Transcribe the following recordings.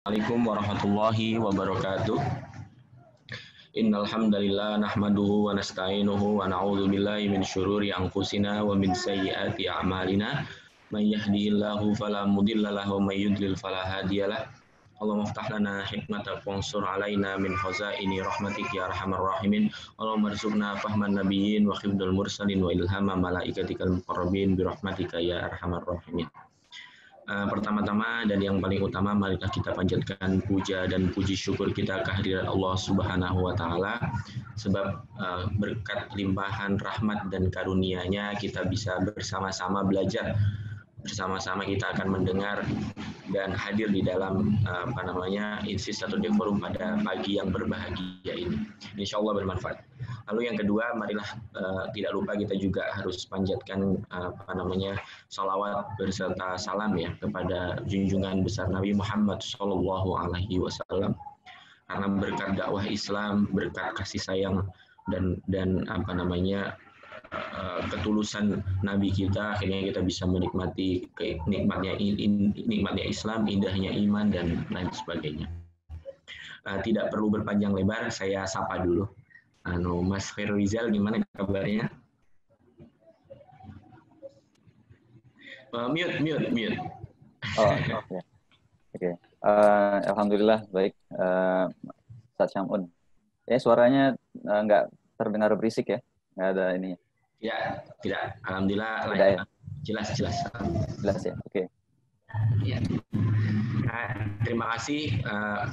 Assalamualaikum warahmatullahi wabarakatuh. Innal hamdalillah nahmaduhu wa nasta'inuhu wa na'udzu billahi min syururi anfusina wa min sayyiati a'malina. May yahdihillahu fala mudhillalah wa may yudlil fala hadiyalah. Allahumma iftah lana hikmata wansur alaina min khazaini rahmatik ya arhamar rahimin. Allahumma arzuqna fahman nabiyyin wa khibdul mursalin wa ilhama malaikatikal muqarrabin bi rahmatika ya arhamar rahimin. Eh, pertama-tama dan yang paling utama marilah kita panjatkan puja dan puji syukur kita kehadiran Allah Subhanahu wa taala sebab uh, berkat limpahan rahmat dan karunia-Nya kita bisa bersama-sama belajar bersama-sama kita akan mendengar dan hadir di dalam eh, apa namanya Insis atau forum pada pagi yang berbahagia ini. Insya Allah bermanfaat. Lalu yang kedua, marilah uh, tidak lupa kita juga harus panjatkan uh, apa namanya salawat berserta salam ya kepada junjungan besar Nabi Muhammad Shallallahu Alaihi Wasallam. Karena berkat dakwah Islam, berkat kasih sayang dan dan apa namanya Eh, ketulusan Nabi kita akhirnya kita bisa menikmati nikmatnya nikmatnya Islam indahnya iman dan lain sebagainya eh, tidak perlu berpanjang lebar saya sapa dulu anu Mas Khairul Rizal gimana kabarnya eh, mute mute mute oh oke okay. uh, alhamdulillah baik uh, ya suaranya uh, nggak terdengar berisik ya nggak ada ini Ya tidak. Alhamdulillah tidak, ya. ya? jelas jelas. Jelas ya. Oke. Okay. Ya. Nah, terima kasih uh,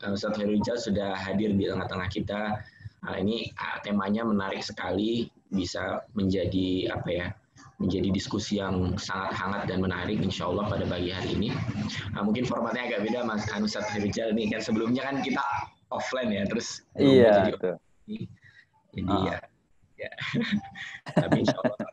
eh, eh, Ustaz Heruja sudah hadir di tengah-tengah kita. Nah, ini temanya menarik sekali, bisa menjadi apa ya? menjadi diskusi yang sangat hangat dan menarik insya Allah pada pagi hari ini. Nah, mungkin formatnya agak beda Mas Anusat Herijal ini kan sebelumnya kan kita offline ya terus iya, jadi, jadi ah. ya ya. tapi insya Allah,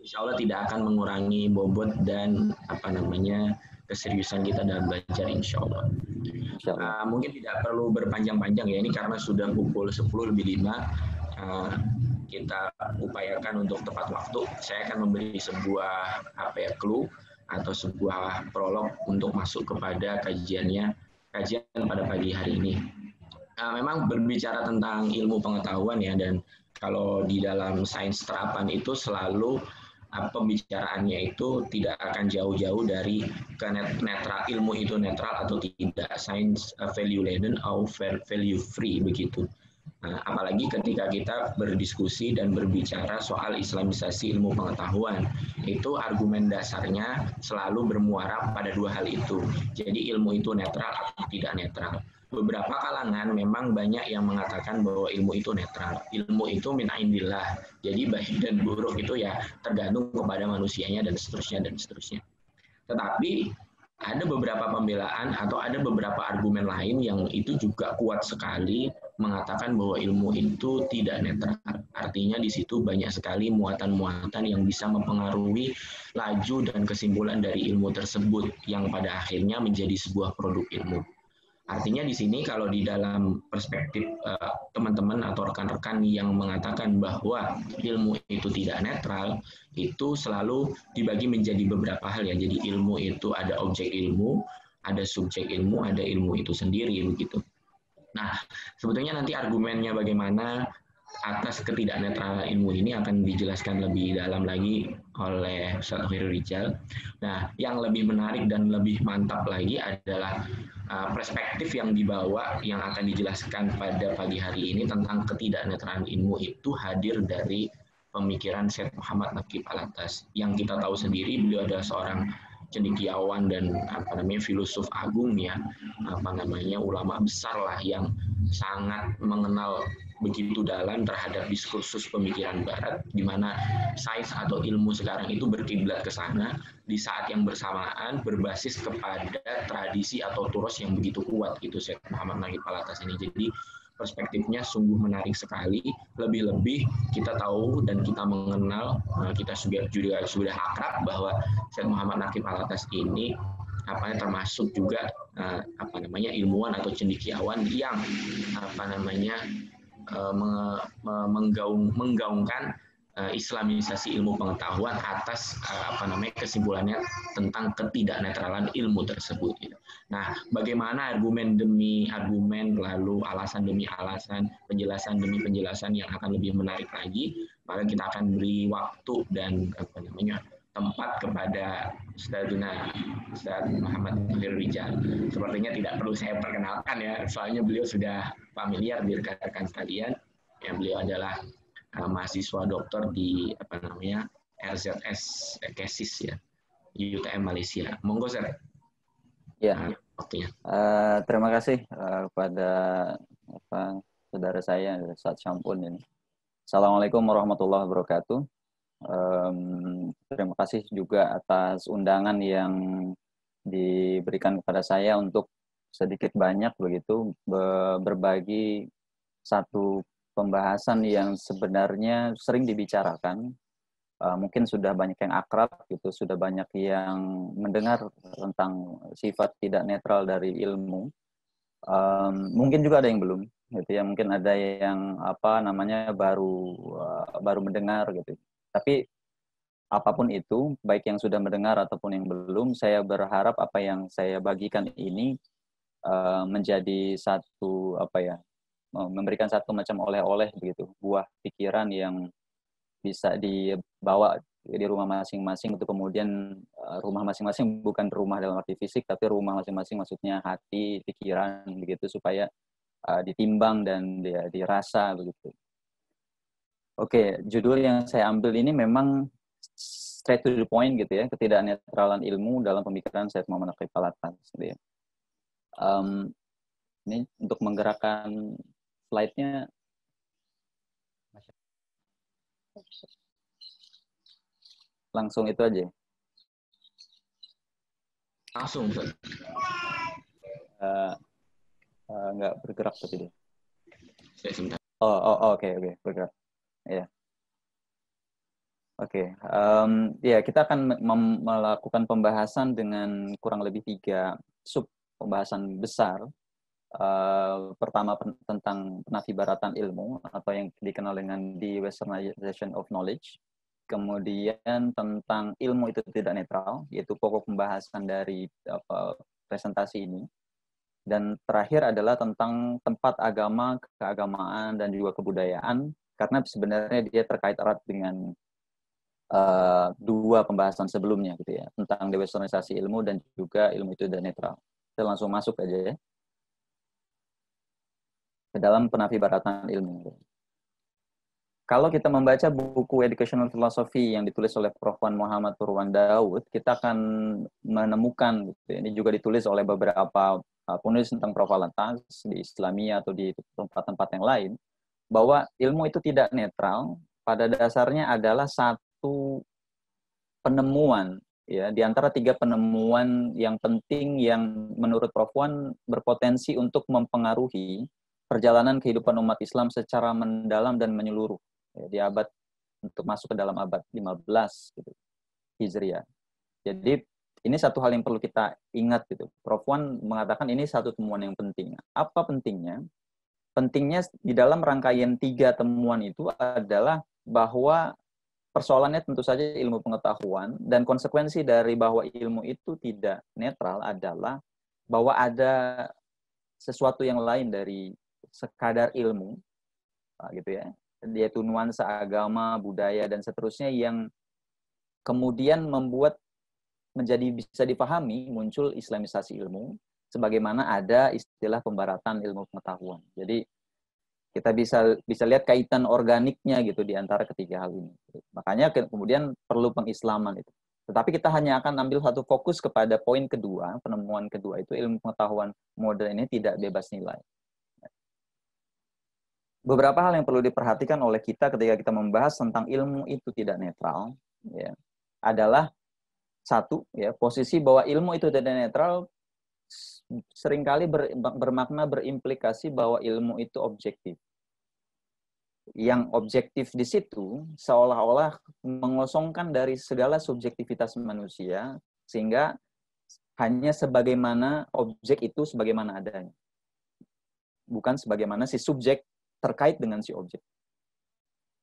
insya Allah tidak akan mengurangi bobot dan apa namanya keseriusan kita dalam belajar insya Allah. Insya Allah. Uh, mungkin tidak perlu berpanjang-panjang ya ini karena sudah pukul 10 lebih 5 uh, ah, kita upayakan untuk tepat waktu. Saya akan memberi sebuah apa ya clue atau sebuah prolog untuk masuk kepada kajiannya kajian pada pagi hari ini. Ah, memang berbicara tentang ilmu pengetahuan ya dan kalau di dalam sains terapan itu selalu ah, pembicaraannya itu tidak akan jauh-jauh dari ke netral ilmu itu netral atau tidak sains ah, value laden atau value free begitu nah, apalagi ketika kita berdiskusi dan berbicara soal islamisasi ilmu pengetahuan itu argumen dasarnya selalu bermuara pada dua hal itu jadi ilmu itu netral atau tidak netral beberapa kalangan memang banyak yang mengatakan bahwa ilmu itu netral. Ilmu itu min indillah. Jadi baik dan buruk itu ya tergantung kepada manusianya dan seterusnya dan seterusnya. Tetapi ada beberapa pembelaan atau ada beberapa argumen lain yang itu juga kuat sekali mengatakan bahwa ilmu itu tidak netral. Artinya di situ banyak sekali muatan-muatan yang bisa mempengaruhi laju dan kesimpulan dari ilmu tersebut yang pada akhirnya menjadi sebuah produk ilmu. Artinya di sini kalau di dalam perspektif eh, teman-teman uh, atau rekan-rekan yang mengatakan bahwa ilmu itu tidak netral, itu selalu dibagi menjadi beberapa hal ya. Jadi ilmu itu ada objek ilmu, ada subjek ilmu, ada ilmu itu sendiri begitu. Nah, sebetulnya nanti argumennya bagaimana atas ketidaknetralan ilmu ini akan dijelaskan lebih dalam lagi oleh Ustaz Khairu Nah, yang lebih menarik dan lebih mantap lagi adalah uh, perspektif yang dibawa yang akan dijelaskan pada pagi hari ini tentang ketidaknetralan ilmu itu hadir dari pemikiran Syekh Muhammad Naqib Alatas yang kita tahu sendiri beliau adalah seorang cendekiawan dan apa namanya filosof agung ya apa namanya ulama besar lah yang sangat mengenal begitu dalam terhadap diskursus pemikiran Barat, di mana sains atau ilmu sekarang itu berkiblat ke sana, di saat yang bersamaan berbasis kepada tradisi atau turus yang begitu kuat gitu Syekh Muhammad Nahid Palatas ini. Jadi perspektifnya sungguh menarik sekali. Lebih-lebih kita tahu dan kita mengenal, eh, kita sudah juga sudah akrab bahwa Syekh Muhammad Nakib Alatas ini apa termasuk juga eh, apa namanya ilmuwan atau cendikiawan yang apa namanya Eh, menggaung, menggaungkan eh, Islamisasi ilmu pengetahuan atas eh, apa namanya kesimpulannya tentang ketidaknetralan ilmu tersebut. Gitu. Nah, bagaimana argumen demi argumen lalu alasan demi alasan, penjelasan demi penjelasan yang akan lebih menarik lagi, maka kita akan beri waktu dan apa namanya tempat kepada Ustazuna Ustaz Muhammad Khairul Rijal. Sepertinya tidak perlu saya perkenalkan ya, soalnya beliau sudah familiar di rekan-rekan sekalian. Ya, beliau adalah uh, mahasiswa doktor di apa namanya RZS eh, Kesis ya, UTM Malaysia. Monggo Sir. Ya. Nah, ya. waktunya. Uh, terima kasih uh, kepada apa, saudara saya saat Syampun ini. Assalamualaikum warahmatullahi wabarakatuh. Um, terima kasih juga atas undangan yang diberikan kepada saya untuk sedikit banyak begitu berbagi satu pembahasan yang sebenarnya sering dibicarakan eh, mungkin sudah banyak yang akrab gitu sudah banyak yang mendengar tentang sifat tidak netral dari ilmu mungkin juga ada yang belum gitu ya mungkin ada yang apa namanya baru eh, baru mendengar gitu tapi apapun itu, baik yang sudah mendengar ataupun yang belum, saya berharap apa yang saya bagikan ini Eh, menjadi satu apa ya memberikan satu macam oleh-oleh begitu buah pikiran yang bisa dibawa di rumah masing-masing untuk kemudian eh, rumah masing-masing bukan rumah dalam arti fisik tapi rumah masing-masing maksudnya hati pikiran begitu supaya uh, ditimbang dan ya, dirasa begitu oke judul yang saya ambil ini memang straight to the point gitu ya ketidaknetralan ilmu dalam pemikiran saya Muhammad Naqib Palatas gitu ya um, ini untuk menggerakkan slide-nya langsung itu aja langsung uh, uh, nggak bergerak tadi deh. Oh, oh oh oke okay, oke okay, bergerak ya yeah. Oke, okay. um, ya kita akan melakukan pembahasan dengan kurang lebih tiga sub pembahasan besar Uh, pertama pen tentang penafibaratan ilmu atau yang dikenal dengan the westernization of knowledge. Kemudian tentang ilmu itu tidak netral, yaitu pokok pembahasan dari apa, presentasi ini. Dan terakhir adalah tentang tempat agama, keagamaan, dan juga kebudayaan, karena sebenarnya dia terkait erat dengan uh, dua pembahasan sebelumnya, gitu ya, tentang dewesternisasi ilmu dan juga ilmu itu tidak netral. Kita langsung masuk aja ya. Ke dalam baratan ilmu. Kalau kita membaca buku Educational Philosophy yang ditulis oleh Prof. Muhammad Purwan Daud, kita akan menemukan, gitu ya, ini juga ditulis oleh beberapa uh, penulis tentang Prof. Lantas di Islamia atau di tempat-tempat yang lain, bahwa ilmu itu tidak netral, pada dasarnya adalah satu penemuan ya di antara tiga penemuan yang penting yang menurut Prof Wan berpotensi untuk mempengaruhi perjalanan kehidupan umat Islam secara mendalam dan menyeluruh ya, di abad untuk masuk ke dalam abad 15 gitu, Hijriah. Jadi ini satu hal yang perlu kita ingat gitu. Prof Wan mengatakan ini satu temuan yang penting. Apa pentingnya? Pentingnya di dalam rangkaian tiga temuan itu adalah bahwa persoalannya tentu saja ilmu pengetahuan dan konsekuensi dari bahwa ilmu itu tidak netral adalah bahwa ada sesuatu yang lain dari sekadar ilmu ah, gitu ya yaitu nuansa agama budaya dan seterusnya yang kemudian membuat menjadi bisa dipahami muncul islamisasi ilmu sebagaimana ada istilah pembaratan ilmu pengetahuan jadi kita bisa bisa lihat kaitan organiknya gitu di antara ketiga hal ini. Makanya kemudian perlu pengislaman itu. Tetapi kita hanya akan ambil satu fokus kepada poin kedua, penemuan kedua itu ilmu pengetahuan modern ini tidak bebas nilai. Beberapa hal yang perlu diperhatikan oleh kita ketika kita membahas tentang ilmu itu tidak netral, ya, adalah satu, ya, posisi bahwa ilmu itu tidak netral seringkali ber, bermakna berimplikasi bahwa ilmu itu objektif. Yang objektif di situ seolah-olah mengosongkan dari segala subjektivitas manusia sehingga hanya sebagaimana objek itu sebagaimana adanya. Bukan sebagaimana si subjek terkait dengan si objek.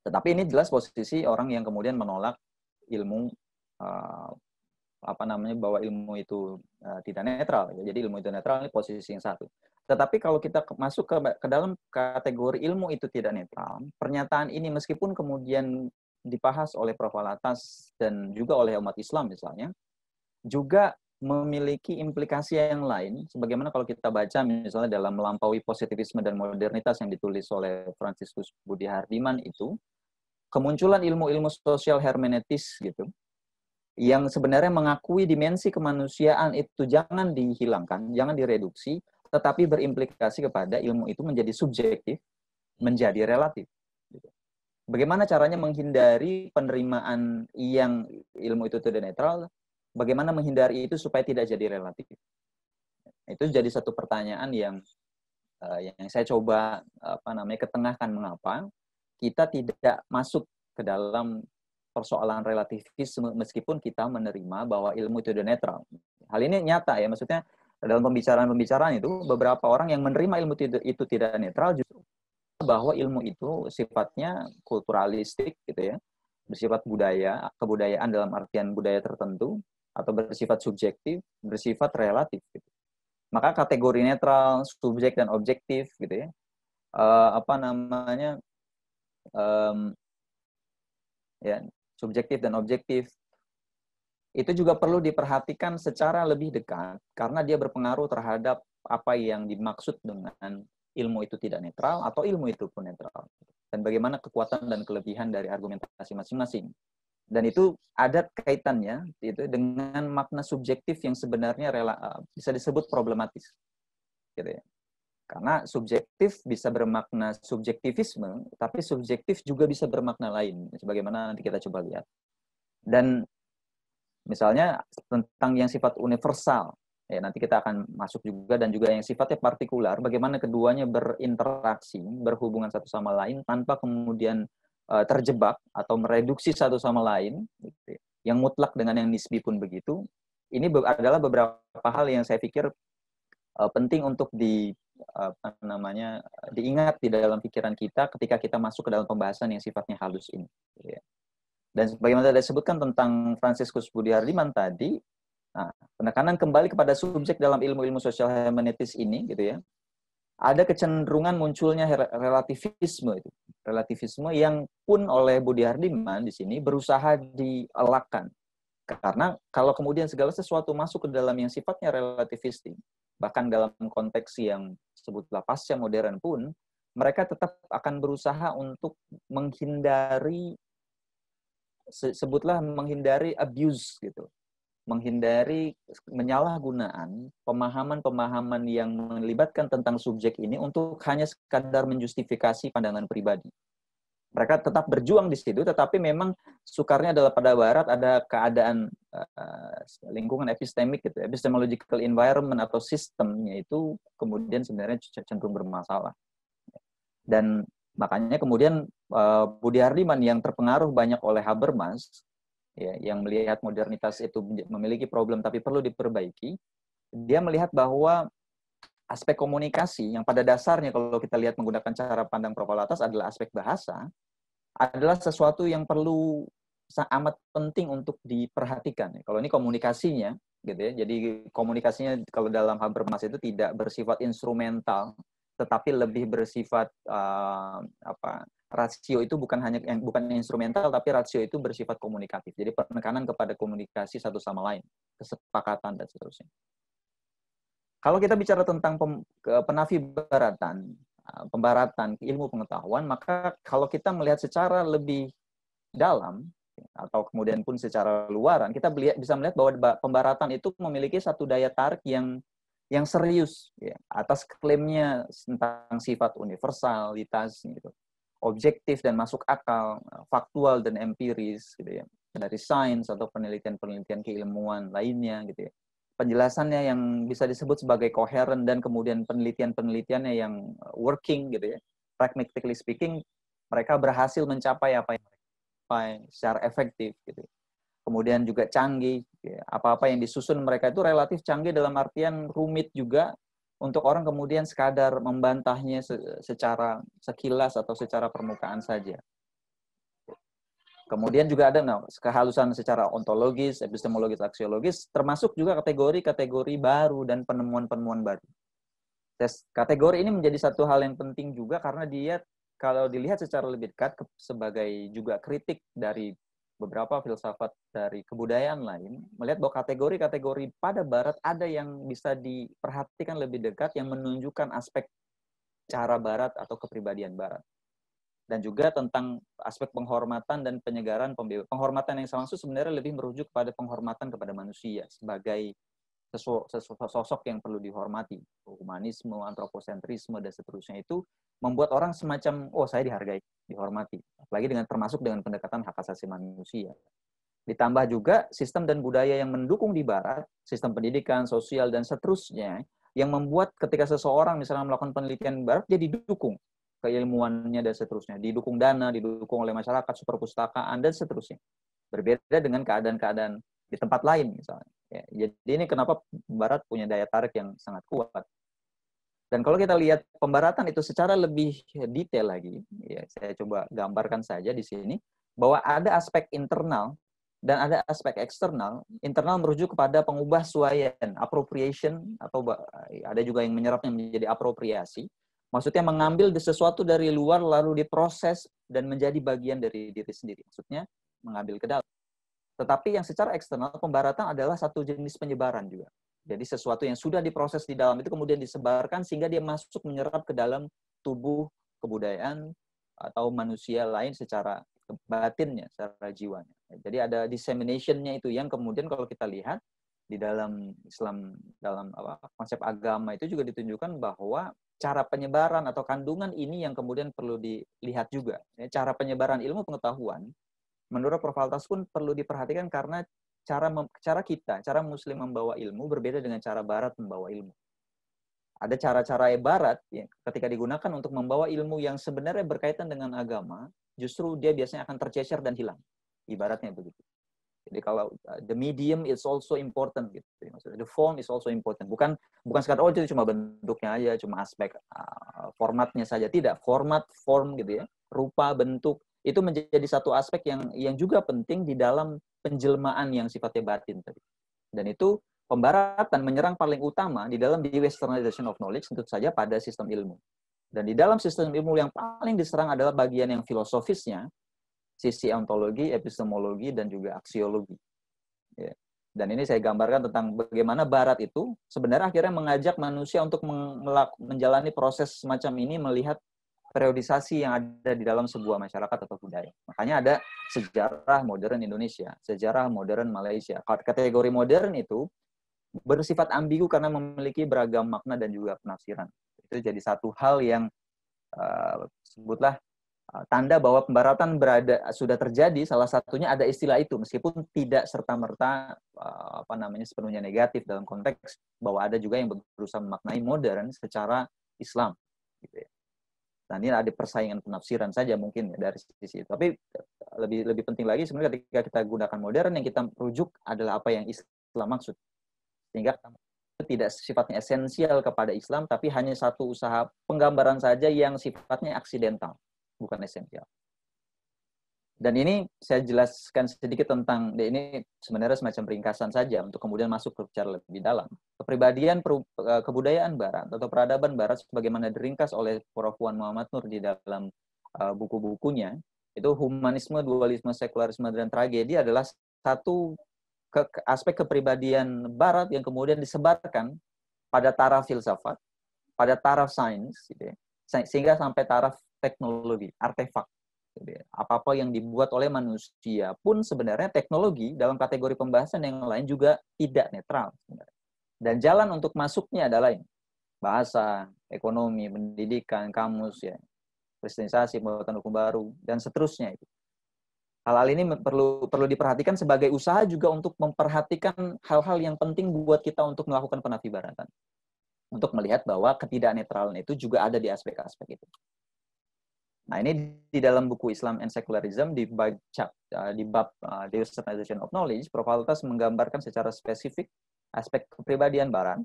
Tetapi ini jelas posisi orang yang kemudian menolak ilmu uh, apa namanya bahwa ilmu itu uh, tidak netral ya. Jadi ilmu itu netral ini posisi yang satu. Tetapi kalau kita masuk ke, ke dalam kategori ilmu itu tidak netral, pernyataan ini meskipun kemudian dibahas oleh Prof. Alatas dan juga oleh umat Islam misalnya, juga memiliki implikasi yang lain. Sebagaimana kalau kita baca misalnya dalam melampaui positivisme dan modernitas yang ditulis oleh Franciscus Budi Hardiman itu, kemunculan ilmu-ilmu sosial hermeneutis gitu, yang sebenarnya mengakui dimensi kemanusiaan itu jangan dihilangkan, jangan direduksi, tetapi berimplikasi kepada ilmu itu menjadi subjektif, menjadi relatif. Gitu. Bagaimana caranya menghindari penerimaan yang ilmu itu tidak netral? Bagaimana menghindari itu supaya tidak jadi relatif? Itu jadi satu pertanyaan yang eh, yang saya coba apa namanya ketengahkan mengapa kita tidak masuk ke dalam persoalan relativisme meskipun kita menerima bahwa ilmu itu netral. Hal ini nyata ya, maksudnya dalam pembicaraan-pembicaraan itu beberapa orang yang menerima ilmu itu, itu tidak netral justru bahwa ilmu itu sifatnya kulturalistik gitu ya, bersifat budaya, kebudayaan dalam artian budaya tertentu atau bersifat subjektif, bersifat relatif gitu. Maka kategori netral, subjek dan objektif gitu ya. Uh, apa namanya um, ya subjektif dan objektif. Itu juga perlu diperhatikan secara lebih dekat karena dia berpengaruh terhadap apa yang dimaksud dengan ilmu itu tidak netral atau ilmu itu pun netral. Dan bagaimana kekuatan dan kelebihan dari argumentasi masing-masing. Dan itu ada kaitannya itu dengan makna subjektif yang sebenarnya rela, eh, bisa disebut problematis. Gitu ya. Karena subjektif bisa bermakna subjektivisme, tapi subjektif juga bisa bermakna lain, sebagaimana nanti kita coba lihat. Dan misalnya tentang yang sifat universal, ya nanti kita akan masuk juga dan juga yang sifatnya partikular, bagaimana keduanya berinteraksi, berhubungan satu sama lain tanpa kemudian eh, terjebak atau mereduksi satu sama lain, gitu ya. yang mutlak dengan yang nisbi pun begitu. Ini adalah beberapa hal yang saya pikir eh, penting untuk di Eh, apa namanya diingat di dalam pikiran kita ketika kita masuk ke dalam pembahasan yang sifatnya halus ini. Ya. Dan sebagaimana saya sebutkan tentang Franciscus Budi Hardiman tadi, nah, penekanan kembali kepada subjek dalam ilmu-ilmu sosial humanitis ini, gitu ya, ada kecenderungan munculnya relativisme itu. Relativisme yang pun oleh Budi Hardiman di sini berusaha dielakkan. Karena kalau kemudian segala sesuatu masuk ke dalam yang sifatnya relativistik, bahkan dalam konteks yang sebutlah pasca modern pun mereka tetap akan berusaha untuk menghindari sebutlah menghindari abuse gitu menghindari menyalahgunaan pemahaman-pemahaman yang melibatkan tentang subjek ini untuk hanya sekadar menjustifikasi pandangan pribadi mereka tetap berjuang di situ, tetapi memang sukarnya adalah pada barat ada keadaan uh, lingkungan epistemik, gitu, epistemological environment atau sistemnya itu kemudian sebenarnya cenderung bermasalah. Dan makanya kemudian uh, Budi Hardiman yang terpengaruh banyak oleh Habermas, ya, yang melihat modernitas itu memiliki problem tapi perlu diperbaiki, dia melihat bahwa aspek komunikasi yang pada dasarnya kalau kita lihat menggunakan cara pandang Prokolatas adalah aspek bahasa adalah sesuatu yang perlu amat penting untuk diperhatikan. Ya. Kalau ini komunikasinya, gitu ya. Jadi komunikasinya kalau dalam hal bermas itu tidak bersifat instrumental, tetapi lebih bersifat uh, apa? Rasio itu bukan hanya yang bukan instrumental, tapi rasio itu bersifat komunikatif. Jadi penekanan kepada komunikasi satu sama lain, kesepakatan dan seterusnya. Kalau kita bicara tentang pem, penafibaratan, ah, pembaratan ilmu pengetahuan, maka kalau kita melihat secara lebih dalam atau kemudian pun secara luaran, kita bisa melihat bahwa pembaratan itu memiliki satu daya tarik yang yang serius ya, atas klaimnya tentang sifat universalitas gitu, objektif dan masuk akal, ah, faktual dan empiris gitu ya, dari sains atau penelitian-penelitian keilmuan lainnya gitu ya penjelasannya yang bisa disebut sebagai koheren dan kemudian penelitian-penelitiannya yang working gitu ya. Pragmatically speaking, mereka berhasil mencapai apa yang mereka secara efektif gitu. Kemudian juga canggih, ya, apa-apa yang disusun mereka itu relatif canggih dalam artian rumit juga untuk orang kemudian sekadar membantahnya secara sekilas atau secara permukaan saja. Kemudian juga ada nah, kehalusan secara ontologis, epistemologis, aksiologis, termasuk juga kategori-kategori baru dan penemuan-penemuan baru. Tes kategori ini menjadi satu hal yang penting juga karena dia kalau dilihat secara lebih dekat sebagai juga kritik dari beberapa filsafat dari kebudayaan lain, melihat bahwa kategori-kategori pada Barat ada yang bisa diperhatikan lebih dekat yang menunjukkan aspek cara Barat atau kepribadian Barat dan juga tentang aspek penghormatan dan penyegaran pembebasan. Penghormatan yang saya itu sebenarnya lebih merujuk kepada penghormatan kepada manusia sebagai sosok yang perlu dihormati. Humanisme, antroposentrisme, dan seterusnya itu membuat orang semacam, oh saya dihargai, dihormati. Apalagi dengan termasuk dengan pendekatan hak asasi manusia. Ditambah juga sistem dan budaya yang mendukung di Barat, sistem pendidikan, sosial, dan seterusnya, yang membuat ketika seseorang misalnya melakukan penelitian barat, jadi dukung keilmuannya dan seterusnya, didukung dana, didukung oleh masyarakat, super superpustakaan dan seterusnya. Berbeda dengan keadaan-keadaan di tempat lain misalnya. Ya, jadi ini kenapa Barat punya daya tarik yang sangat kuat. Dan kalau kita lihat pembaratan itu secara lebih detail lagi, ya saya coba gambarkan saja di sini bahwa ada aspek internal dan ada aspek eksternal. Internal merujuk kepada pengubah suayan, appropriation atau ada juga yang menyerapnya menjadi apropriasi. Maksudnya mengambil sesuatu dari luar lalu diproses dan menjadi bagian dari diri sendiri. Maksudnya mengambil ke dalam. Tetapi yang secara eksternal pembaratan adalah satu jenis penyebaran juga. Jadi sesuatu yang sudah diproses di dalam itu kemudian disebarkan sehingga dia masuk menyerap ke dalam tubuh kebudayaan atau manusia lain secara batinnya, secara jiwanya. Jadi ada dissemination-nya itu yang kemudian kalau kita lihat di dalam Islam dalam apa, konsep agama itu juga ditunjukkan bahwa cara penyebaran atau kandungan ini yang kemudian perlu dilihat juga. Ya, cara penyebaran ilmu pengetahuan, menurut Prof. Altas pun perlu diperhatikan karena cara cara kita, cara Muslim membawa ilmu berbeda dengan cara Barat membawa ilmu. Ada cara-cara Barat ya, ketika digunakan untuk membawa ilmu yang sebenarnya berkaitan dengan agama, justru dia biasanya akan tercecer dan hilang. Ibaratnya begitu. Jadi kalau uh, the medium is also important gitu. Ya, maksudnya the form is also important. Bukan bukan sekadar oh itu cuma bentuknya aja, cuma aspek uh, formatnya saja. Tidak, format, form gitu ya. Rupa, bentuk itu menjadi satu aspek yang yang juga penting di dalam penjelmaan yang sifatnya batin tadi. Dan itu pembaratan menyerang paling utama di dalam the westernization of knowledge tentu saja pada sistem ilmu. Dan di dalam sistem ilmu yang paling diserang adalah bagian yang filosofisnya, sisi ontologi, epistemologi, dan juga aksiologi. Ya. Dan ini saya gambarkan tentang bagaimana Barat itu sebenarnya akhirnya mengajak manusia untuk menjalani proses semacam ini melihat periodisasi yang ada di dalam sebuah masyarakat atau budaya. Makanya ada sejarah modern Indonesia, sejarah modern Malaysia. Kategori modern itu bersifat ambigu karena memiliki beragam makna dan juga penafsiran. Itu jadi satu hal yang uh, sebutlah Eh, tanda bahwa pembaratan berada sudah terjadi salah satunya ada istilah itu meskipun tidak serta merta eh, apa namanya sepenuhnya negatif dalam konteks bahwa ada juga yang berusaha memaknai modern secara Islam gitu ya. Nah, ini ada persaingan penafsiran saja mungkin ya dari sisi itu. Tapi eh, lebih lebih penting lagi sebenarnya ketika kita gunakan modern yang kita rujuk adalah apa yang Islam maksud. Sehingga tidak sifatnya esensial kepada Islam tapi hanya satu usaha penggambaran saja yang sifatnya aksidental bukan esensial. Dan ini saya jelaskan sedikit tentang ini sebenarnya semacam ringkasan saja untuk kemudian masuk ke bicara lebih dalam. Kepribadian eh, kebudayaan barat atau peradaban barat sebagaimana diringkas oleh Prof. Wan Muhammad Nur di dalam eh, buku-bukunya itu humanisme, dualisme, sekularisme dan tragedi adalah satu aspek kepribadian barat yang kemudian disebarkan pada taraf filsafat, pada taraf sains gitu ya. sehingga sampai taraf teknologi, artefak. Apa-apa yang dibuat oleh manusia pun sebenarnya teknologi dalam kategori pembahasan yang lain juga tidak netral. Dan jalan untuk masuknya adalah ini. bahasa, ekonomi, pendidikan, kamus, ya, kristenisasi, pembuatan hukum baru, dan seterusnya. Itu. Hal-hal ini perlu perlu diperhatikan sebagai usaha juga untuk memperhatikan hal-hal yang penting buat kita untuk melakukan penafibaratan. Untuk melihat bahwa ketidaknetralan itu juga ada di aspek-aspek itu. Nah, ini di dalam buku Islam and Secularism di bab, uh, di bab uh, The of Knowledge, Prof. Altas menggambarkan secara spesifik aspek kepribadian Baran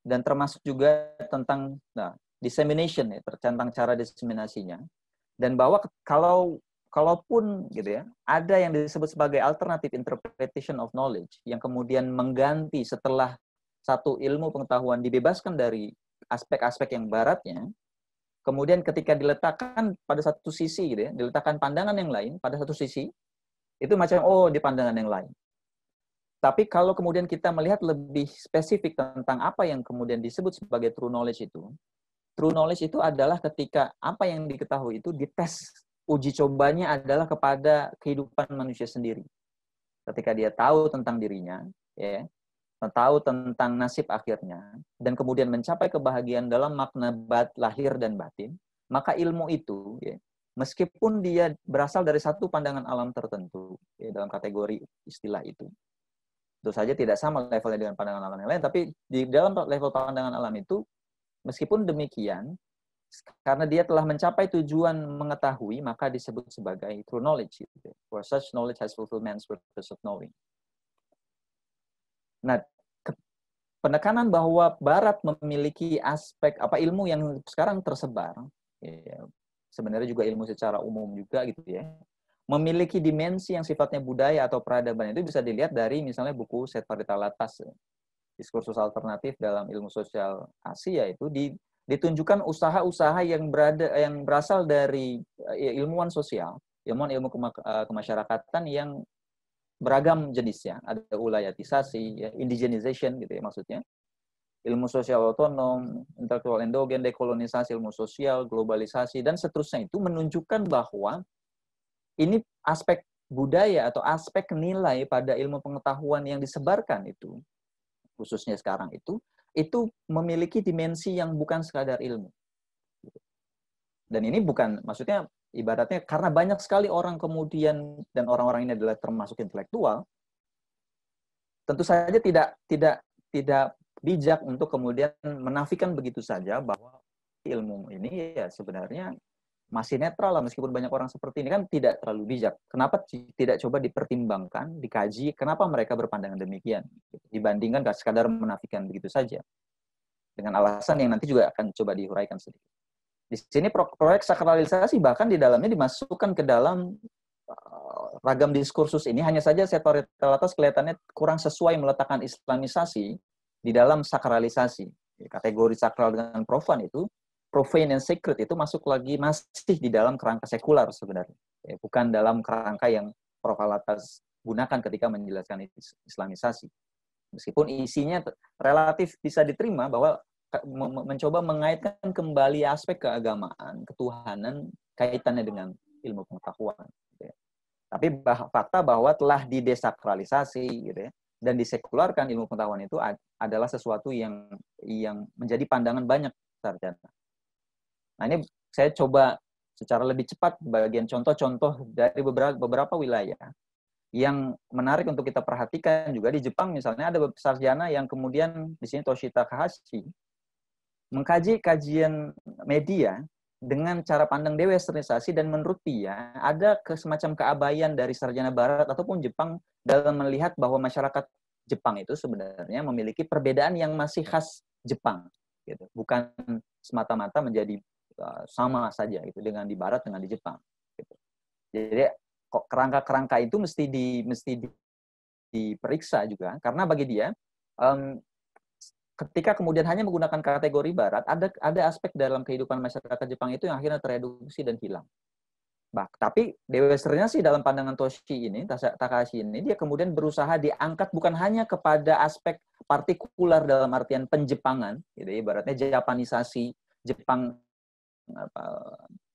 dan termasuk juga tentang nah, dissemination ya, tentang cara diseminasinya dan bahwa kalau kalaupun gitu ya ada yang disebut sebagai alternative interpretation of knowledge yang kemudian mengganti setelah satu ilmu pengetahuan dibebaskan dari aspek-aspek yang baratnya Kemudian ketika diletakkan pada satu sisi gitu ya, diletakkan pandangan yang lain pada satu sisi, itu macam oh di pandangan yang lain. Tapi kalau kemudian kita melihat lebih spesifik tentang apa yang kemudian disebut sebagai true knowledge itu, true knowledge itu adalah ketika apa yang diketahui itu dites, uji cobanya adalah kepada kehidupan manusia sendiri. Ketika dia tahu tentang dirinya, ya, tahu tentang nasib akhirnya, dan kemudian mencapai kebahagiaan dalam makna bat, lahir dan batin, maka ilmu itu, ya, meskipun dia berasal dari satu pandangan alam tertentu, ya, dalam kategori istilah itu, tentu saja tidak sama levelnya dengan pandangan alam yang lain, tapi di dalam level pandangan alam itu, meskipun demikian, karena dia telah mencapai tujuan mengetahui, maka disebut sebagai true knowledge. Ya, for such knowledge has fulfilled man's purpose of knowing. Nah, penekanan bahwa Barat memiliki aspek apa ilmu yang sekarang tersebar, ya, sebenarnya juga ilmu secara umum juga gitu ya, memiliki dimensi yang sifatnya budaya atau peradaban itu bisa dilihat dari misalnya buku Parita Latas, diskursus alternatif dalam ilmu sosial Asia itu di, ditunjukkan usaha-usaha yang berada yang berasal dari eh, ya, ilmuwan sosial, ilmuwan ilmu kema, eh, kemasyarakatan yang beragam jenisnya. Ada ulayatisasi, ya, indigenization gitu ya maksudnya. Ilmu sosial otonom, intelektual endogen, dekolonisasi ilmu sosial, globalisasi, dan seterusnya itu menunjukkan bahwa ini aspek budaya atau aspek nilai pada ilmu pengetahuan yang disebarkan itu, khususnya sekarang itu, itu memiliki dimensi yang bukan sekadar ilmu. Dan ini bukan, maksudnya Ibaratnya karena banyak sekali orang kemudian dan orang-orang ini adalah termasuk intelektual, tentu saja tidak tidak tidak bijak untuk kemudian menafikan begitu saja bahwa ilmu ini ya sebenarnya masih netral lah meskipun banyak orang seperti ini kan tidak terlalu bijak. Kenapa tidak coba dipertimbangkan, dikaji, kenapa mereka berpandangan demikian dibandingkan gak sekadar menafikan begitu saja dengan alasan yang nanti juga akan coba diuraikan sedikit. Di sini proyek sakralisasi bahkan di dalamnya dimasukkan ke dalam eh, ragam diskursus ini hanya saja setoritas kelihatannya kurang sesuai meletakkan islamisasi di dalam sakralisasi. Kategori sakral dengan profan itu, profane and sacred itu masuk lagi masih di dalam kerangka sekular sebenarnya. Ya, bukan dalam kerangka yang Prof. gunakan ketika menjelaskan islamisasi. Meskipun isinya relatif bisa diterima bahwa mencoba mengaitkan kembali aspek keagamaan, ketuhanan kaitannya dengan ilmu pengetahuan. Gitu ya. Tapi bah, fakta bahwa telah didesakralisasi gitu ya, dan disekularkan ilmu pengetahuan itu adalah sesuatu yang yang menjadi pandangan banyak sarjana. Nah ini saya coba secara lebih cepat bagian contoh-contoh dari beberapa, beberapa wilayah yang menarik untuk kita perhatikan juga di Jepang misalnya ada sarjana yang kemudian di sini Toshita Kahashi Mengkaji kajian media dengan cara pandang dewesternisasi dan menurut dia ada ke semacam keabaian dari sarjana barat ataupun Jepang dalam melihat bahwa masyarakat Jepang itu sebenarnya memiliki perbedaan yang masih khas Jepang gitu. Bukan semata-mata menjadi uh, sama saja gitu dengan di barat dengan di Jepang gitu. Jadi kok kerangka-kerangka itu mesti di mesti di, diperiksa juga karena bagi dia um, ketika kemudian hanya menggunakan kategori barat, ada ada aspek dalam kehidupan masyarakat Jepang itu yang akhirnya tereduksi dan hilang. Bah, tapi Dewesternya sih dalam pandangan Toshi ini, Takashi ini, dia kemudian berusaha diangkat bukan hanya kepada aspek partikular dalam artian penjepangan, gitu, ibaratnya Japanisasi, Jepang apa,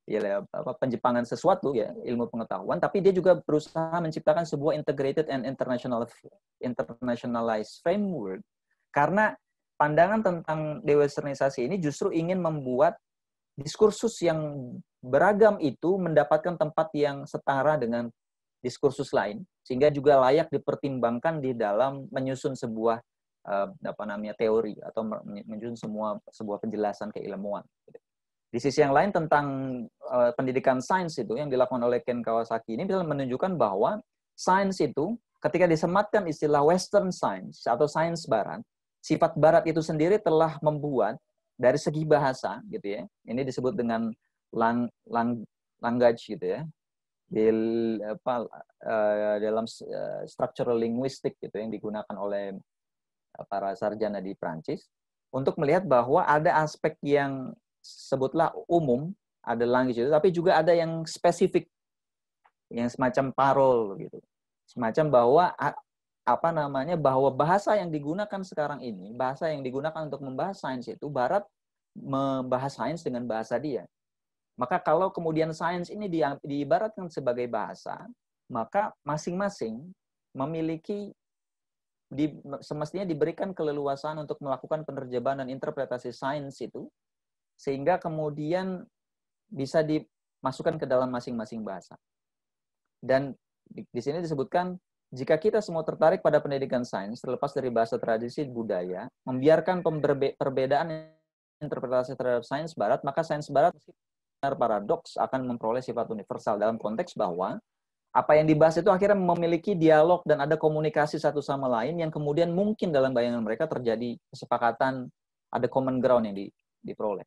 ya, apa, penjepangan sesuatu ya ilmu pengetahuan, tapi dia juga berusaha menciptakan sebuah integrated and international internationalized framework karena pandangan tentang dewesternisasi ini justru ingin membuat diskursus yang beragam itu mendapatkan tempat yang setara dengan diskursus lain sehingga juga layak dipertimbangkan di dalam menyusun sebuah eh, apa namanya teori atau menyusun semua sebuah penjelasan keilmuan. Di sisi yang lain tentang eh, pendidikan sains itu yang dilakukan oleh Ken Kawasaki ini bisa menunjukkan bahwa sains itu ketika disematkan istilah Western science atau sains Barat sifat barat itu sendiri telah membuat dari segi bahasa gitu ya. Ini disebut dengan lang, lang, language gitu ya. Di, apa, uh, dalam uh, eh, structural linguistik gitu ya, yang digunakan oleh para sarjana di Prancis untuk melihat bahwa ada aspek yang sebutlah umum ada language itu tapi juga ada yang spesifik yang semacam parol gitu semacam bahwa apa namanya bahwa bahasa yang digunakan sekarang ini, bahasa yang digunakan untuk membahas sains itu barat membahas sains dengan bahasa dia. Maka kalau kemudian sains ini di, diibaratkan sebagai bahasa, maka masing-masing memiliki di, semestinya diberikan keleluasaan untuk melakukan penerjemahan dan interpretasi sains itu sehingga kemudian bisa dimasukkan ke dalam masing-masing bahasa. Dan di, di sini disebutkan jika kita semua tertarik pada pendidikan sains, terlepas dari bahasa tradisi budaya, membiarkan perbedaan interpretasi terhadap sains barat, maka sains barat benar paradoks akan memperoleh sifat universal dalam konteks bahwa apa yang dibahas itu akhirnya memiliki dialog dan ada komunikasi satu sama lain yang kemudian mungkin dalam bayangan mereka terjadi kesepakatan, ada common ground yang di, diperoleh.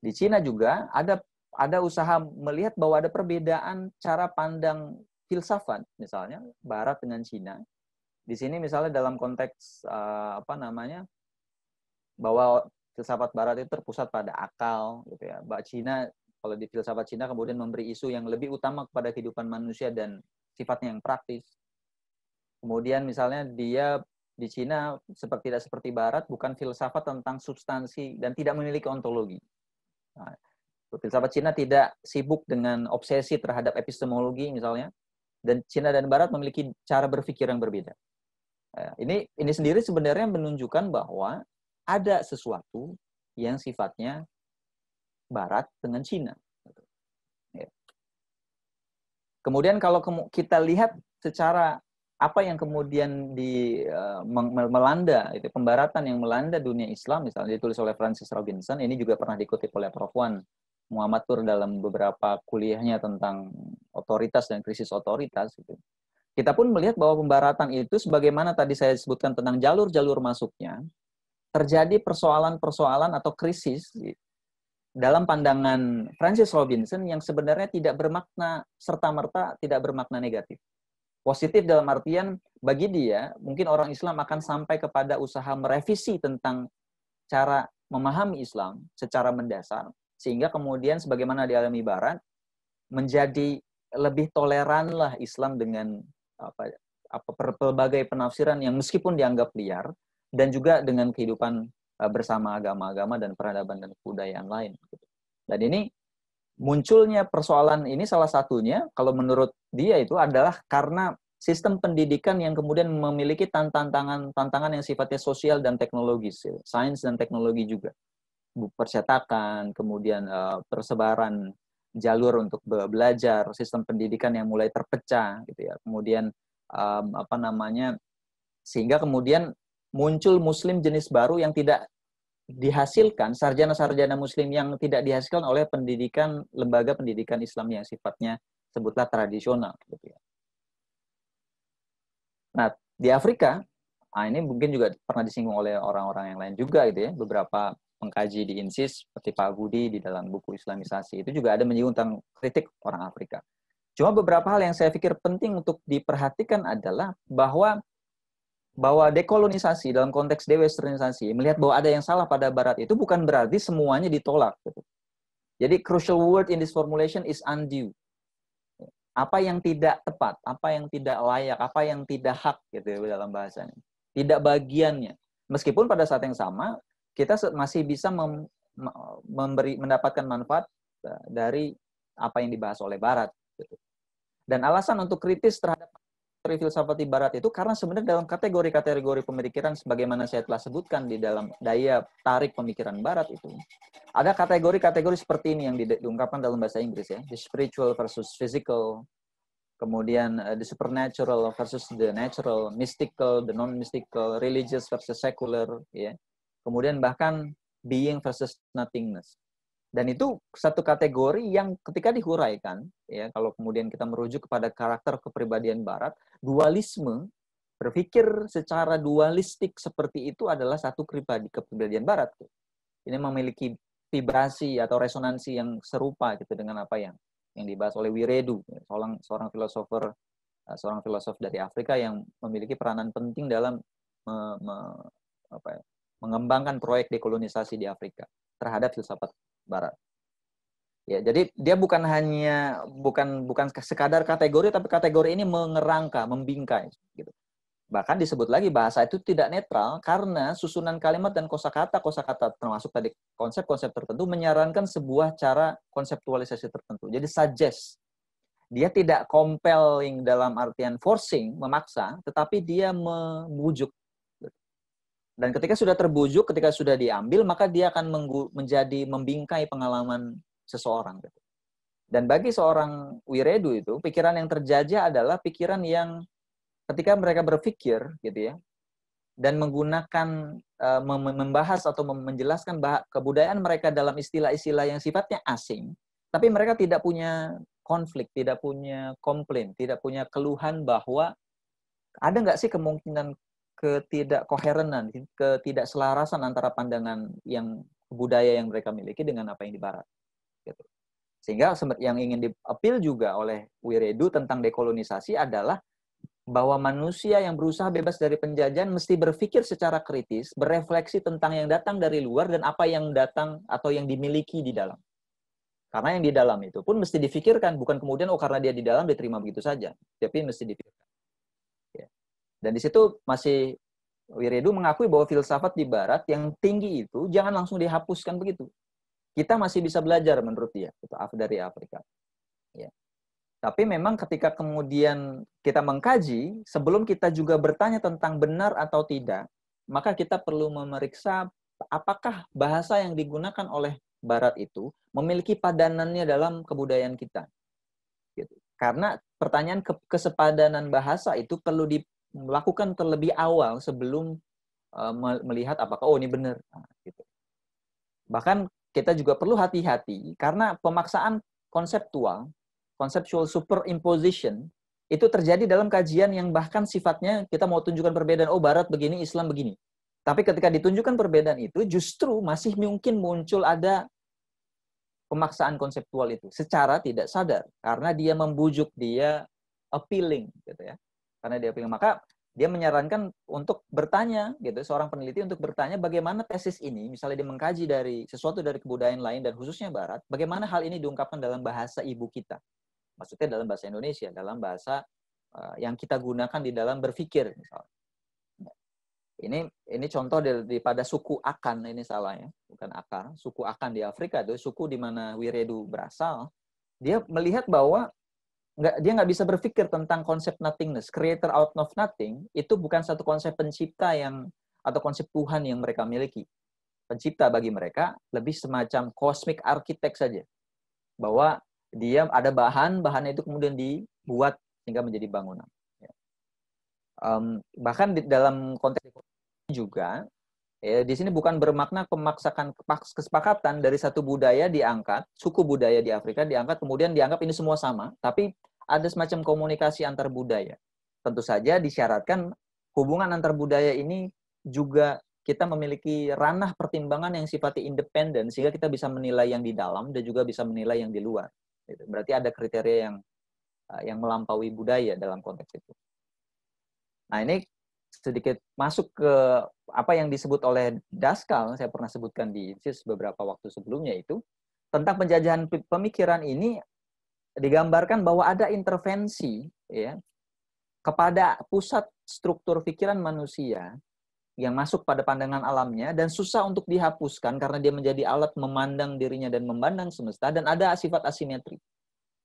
Di Cina juga ada ada usaha melihat bahwa ada perbedaan cara pandang filsafat misalnya Barat dengan Cina. Di sini misalnya dalam konteks uh, apa namanya bahwa filsafat Barat itu terpusat pada akal gitu ya. Mbak Cina kalau di filsafat Cina kemudian memberi isu yang lebih utama kepada kehidupan manusia dan sifatnya yang praktis. Kemudian misalnya dia di Cina seperti tidak seperti Barat bukan filsafat tentang substansi dan tidak memiliki ontologi. Nah, filsafat Cina tidak sibuk dengan obsesi terhadap epistemologi misalnya, dan Cina dan Barat memiliki cara berpikir yang berbeda. Eh, ini ini sendiri sebenarnya menunjukkan bahwa ada sesuatu yang sifatnya Barat dengan Cina. Gitu. Ya. Kemudian kalau kita lihat secara apa yang kemudian di eh, melanda itu pembaratan yang melanda dunia Islam misalnya ditulis oleh Francis Robinson ini juga pernah dikutip oleh Prof Wan Muhammad Tur dalam beberapa kuliahnya tentang otoritas dan krisis otoritas gitu. Kita pun melihat bahwa pembaratan itu sebagaimana tadi saya sebutkan tentang jalur-jalur masuknya, terjadi persoalan-persoalan atau krisis dalam pandangan Francis Robinson yang sebenarnya tidak bermakna serta-merta tidak bermakna negatif. Positif dalam artian bagi dia, mungkin orang Islam akan sampai kepada usaha merevisi tentang cara memahami Islam secara mendasar, sehingga kemudian sebagaimana dialami Barat menjadi lebih toleran lah Islam dengan apa, apa berbagai penafsiran yang meskipun dianggap liar dan juga dengan kehidupan eh, bersama agama-agama dan peradaban dan kebudayaan lain. Gitu. Dan ini munculnya persoalan ini salah satunya kalau menurut dia itu adalah karena sistem pendidikan yang kemudian memiliki tantangan-tantangan yang sifatnya sosial dan teknologis, ya, sains dan teknologi juga percetakan, kemudian uh, persebaran jalur untuk belajar, sistem pendidikan yang mulai terpecah gitu ya. Kemudian um, apa namanya sehingga kemudian muncul muslim jenis baru yang tidak dihasilkan sarjana-sarjana muslim yang tidak dihasilkan oleh pendidikan lembaga pendidikan Islam yang sifatnya sebutlah tradisional gitu ya. Nah, di Afrika, ah, ini mungkin juga pernah disinggung oleh orang-orang yang lain juga gitu ya, beberapa pengkaji di INSIS seperti Pak Budi di dalam buku Islamisasi itu juga ada menyinggung tentang kritik orang Afrika. Cuma beberapa hal yang saya pikir penting untuk diperhatikan adalah bahwa bahwa dekolonisasi dalam konteks dewesternisasi melihat bahwa ada yang salah pada barat itu bukan berarti semuanya ditolak gitu. Jadi crucial word in this formulation is undue. Apa yang tidak tepat, apa yang tidak layak, apa yang tidak hak gitu ya, dalam bahasanya. Tidak bagiannya. Meskipun pada saat yang sama kita masih bisa mem, memberi mendapatkan manfaat e, dari apa yang dibahas oleh Barat. Gitu. Dan alasan untuk kritis terhadap teori filsafat Barat itu karena sebenarnya dalam kategori-kategori pemikiran sebagaimana saya telah sebutkan di dalam daya tarik pemikiran Barat itu ada kategori-kategori seperti ini yang diungkapkan dalam bahasa Inggris ya, the spiritual versus physical, kemudian e, the supernatural versus the natural, mystical, the non-mystical, religious versus secular, ya kemudian bahkan being versus nothingness. Dan itu satu kategori yang ketika dihuraikan, ya kalau kemudian kita merujuk kepada karakter kepribadian Barat, dualisme berpikir secara dualistik seperti itu adalah satu pribadi kepribadian Barat. Ini memiliki vibrasi atau resonansi yang serupa gitu dengan apa yang yang dibahas oleh Wiredu, ya, seorang seorang filosofer eh, seorang filosof dari Afrika yang memiliki peranan penting dalam me, me, apa ya, mengembangkan proyek dekolonisasi di Afrika terhadap filsafat Barat. Ya, jadi dia bukan hanya bukan bukan sekadar kategori tapi kategori ini mengerangka, membingkai gitu. Bahkan disebut lagi bahasa itu tidak netral karena susunan kalimat dan kosakata kosakata termasuk tadi konsep-konsep tertentu menyarankan sebuah cara konseptualisasi tertentu. Jadi suggest. Dia tidak compelling dalam artian forcing, memaksa, tetapi dia membujuk dan ketika sudah terbujuk, ketika sudah diambil, maka dia akan menjadi membingkai pengalaman seseorang. Gitu. Dan bagi seorang wiredu itu, pikiran yang terjajah adalah pikiran yang ketika mereka berpikir, gitu ya, dan menggunakan eh, membahas atau menjelaskan kebudayaan mereka dalam istilah-istilah yang sifatnya asing, tapi mereka tidak punya konflik, tidak punya komplain, tidak punya keluhan bahwa ada nggak sih kemungkinan ketidakkoherenan, ketidakselarasan antara pandangan yang budaya yang mereka miliki dengan apa yang di barat. Gitu. Sehingga yang ingin diapil juga oleh Wiredu tentang dekolonisasi adalah bahwa manusia yang berusaha bebas dari penjajahan mesti berpikir secara kritis, berefleksi tentang yang datang dari luar dan apa yang datang atau yang dimiliki di dalam. Karena yang di dalam itu pun mesti difikirkan, bukan kemudian oh karena dia di dalam diterima begitu saja, tapi mesti dipikirkan. Dan di situ masih Wiredu mengakui bahwa filsafat di Barat yang tinggi itu jangan langsung dihapuskan begitu. Kita masih bisa belajar menurut dia itu dari Afrika. Ya. Tapi memang ketika kemudian kita mengkaji, sebelum kita juga bertanya tentang benar atau tidak, maka kita perlu memeriksa apakah bahasa yang digunakan oleh Barat itu memiliki padanannya dalam kebudayaan kita. Gitu. Karena pertanyaan kesepadanan bahasa itu perlu di melakukan terlebih awal sebelum eh, melihat apakah oh ini benar nah, gitu. Bahkan kita juga perlu hati-hati karena pemaksaan konseptual, conceptual superimposition itu terjadi dalam kajian yang bahkan sifatnya kita mau tunjukkan perbedaan oh barat begini, Islam begini. Tapi ketika ditunjukkan perbedaan itu justru masih mungkin muncul ada pemaksaan konseptual itu secara tidak sadar karena dia membujuk, dia appealing gitu ya karena dia pilih maka dia menyarankan untuk bertanya gitu seorang peneliti untuk bertanya bagaimana tesis ini misalnya dia mengkaji dari sesuatu dari kebudayaan lain dan khususnya barat bagaimana hal ini diungkapkan dalam bahasa ibu kita maksudnya dalam bahasa Indonesia dalam bahasa eh, yang kita gunakan di dalam berpikir misalnya ini ini contoh daripada suku Akan ini salahnya bukan akar suku Akan di Afrika itu suku di mana Wiredu berasal dia melihat bahwa nggak dia nggak bisa berpikir tentang konsep nothingness creator out of nothing itu bukan satu konsep pencipta yang atau konsep Tuhan yang mereka miliki pencipta bagi mereka lebih semacam cosmic architect saja bahwa dia ada bahan bahannya itu kemudian dibuat sehingga menjadi bangunan ya. bahkan di dalam konteks juga Ya, di sini bukan bermakna pemaksakan kesepakatan dari satu budaya diangkat, suku budaya di Afrika diangkat, kemudian dianggap ini semua sama, tapi ada semacam komunikasi antar budaya. Tentu saja disyaratkan hubungan antar budaya ini juga kita memiliki ranah pertimbangan yang sifatnya independen sehingga kita bisa menilai yang di dalam dan juga bisa menilai yang di luar. Gitu. Berarti ada kriteria yang eh, yang melampaui budaya dalam konteks itu. Nah ini sedikit masuk ke apa yang disebut oleh Daskal, saya pernah sebutkan di INSIS beberapa waktu sebelumnya itu, tentang penjajahan pemikiran ini digambarkan bahwa ada intervensi ya kepada pusat struktur pikiran manusia yang masuk pada pandangan alamnya dan susah untuk dihapuskan karena dia menjadi alat memandang dirinya dan memandang semesta dan ada sifat asimetri,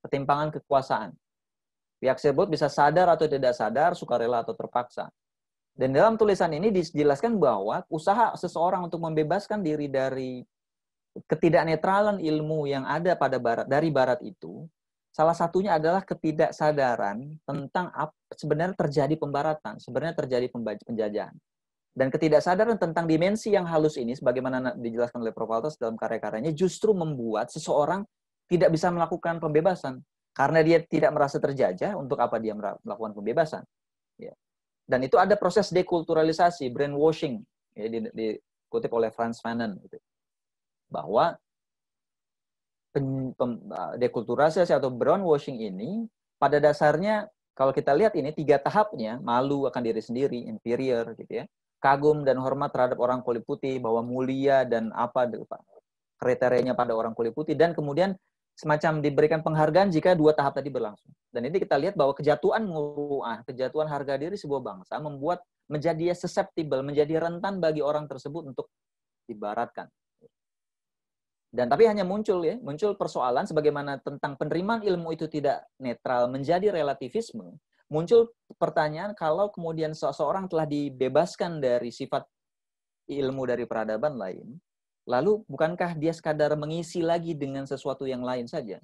ketimpangan kekuasaan. Pihak tersebut bisa sadar atau tidak sadar, sukarela atau terpaksa. Dan dalam tulisan ini dijelaskan bahwa usaha seseorang untuk membebaskan diri dari ketidaknetralan ilmu yang ada pada barat dari barat itu salah satunya adalah ketidaksadaran tentang apa, sebenarnya terjadi pembaratan, sebenarnya terjadi penjajahan. Dan ketidaksadaran tentang dimensi yang halus ini, sebagaimana dijelaskan oleh Prof. Altas dalam karya-karyanya, justru membuat seseorang tidak bisa melakukan pembebasan. Karena dia tidak merasa terjajah, untuk apa dia melakukan pembebasan? Dan itu ada proses dekulturalisasi, brainwashing, ya, di, dikutip oleh Franz Fanon. Gitu. Bahwa pen, pem, dekulturalisasi atau brainwashing ini pada dasarnya kalau kita lihat ini tiga tahapnya, malu akan diri sendiri, inferior gitu ya, kagum dan hormat terhadap orang kulit putih, bahwa mulia dan apa gitu, kriterianya pada orang kulit putih dan kemudian semacam diberikan penghargaan jika dua tahap tadi berlangsung. Dan ini kita lihat bahwa kejatuhan muruah, kejatuhan harga diri sebuah bangsa membuat menjadi susceptible, menjadi rentan bagi orang tersebut untuk dibaratkan. Dan tapi hanya muncul ya, muncul persoalan sebagaimana tentang penerimaan ilmu itu tidak netral menjadi relativisme, muncul pertanyaan kalau kemudian seseorang telah dibebaskan dari sifat ilmu dari peradaban lain, Lalu bukankah dia sekadar mengisi lagi dengan sesuatu yang lain saja?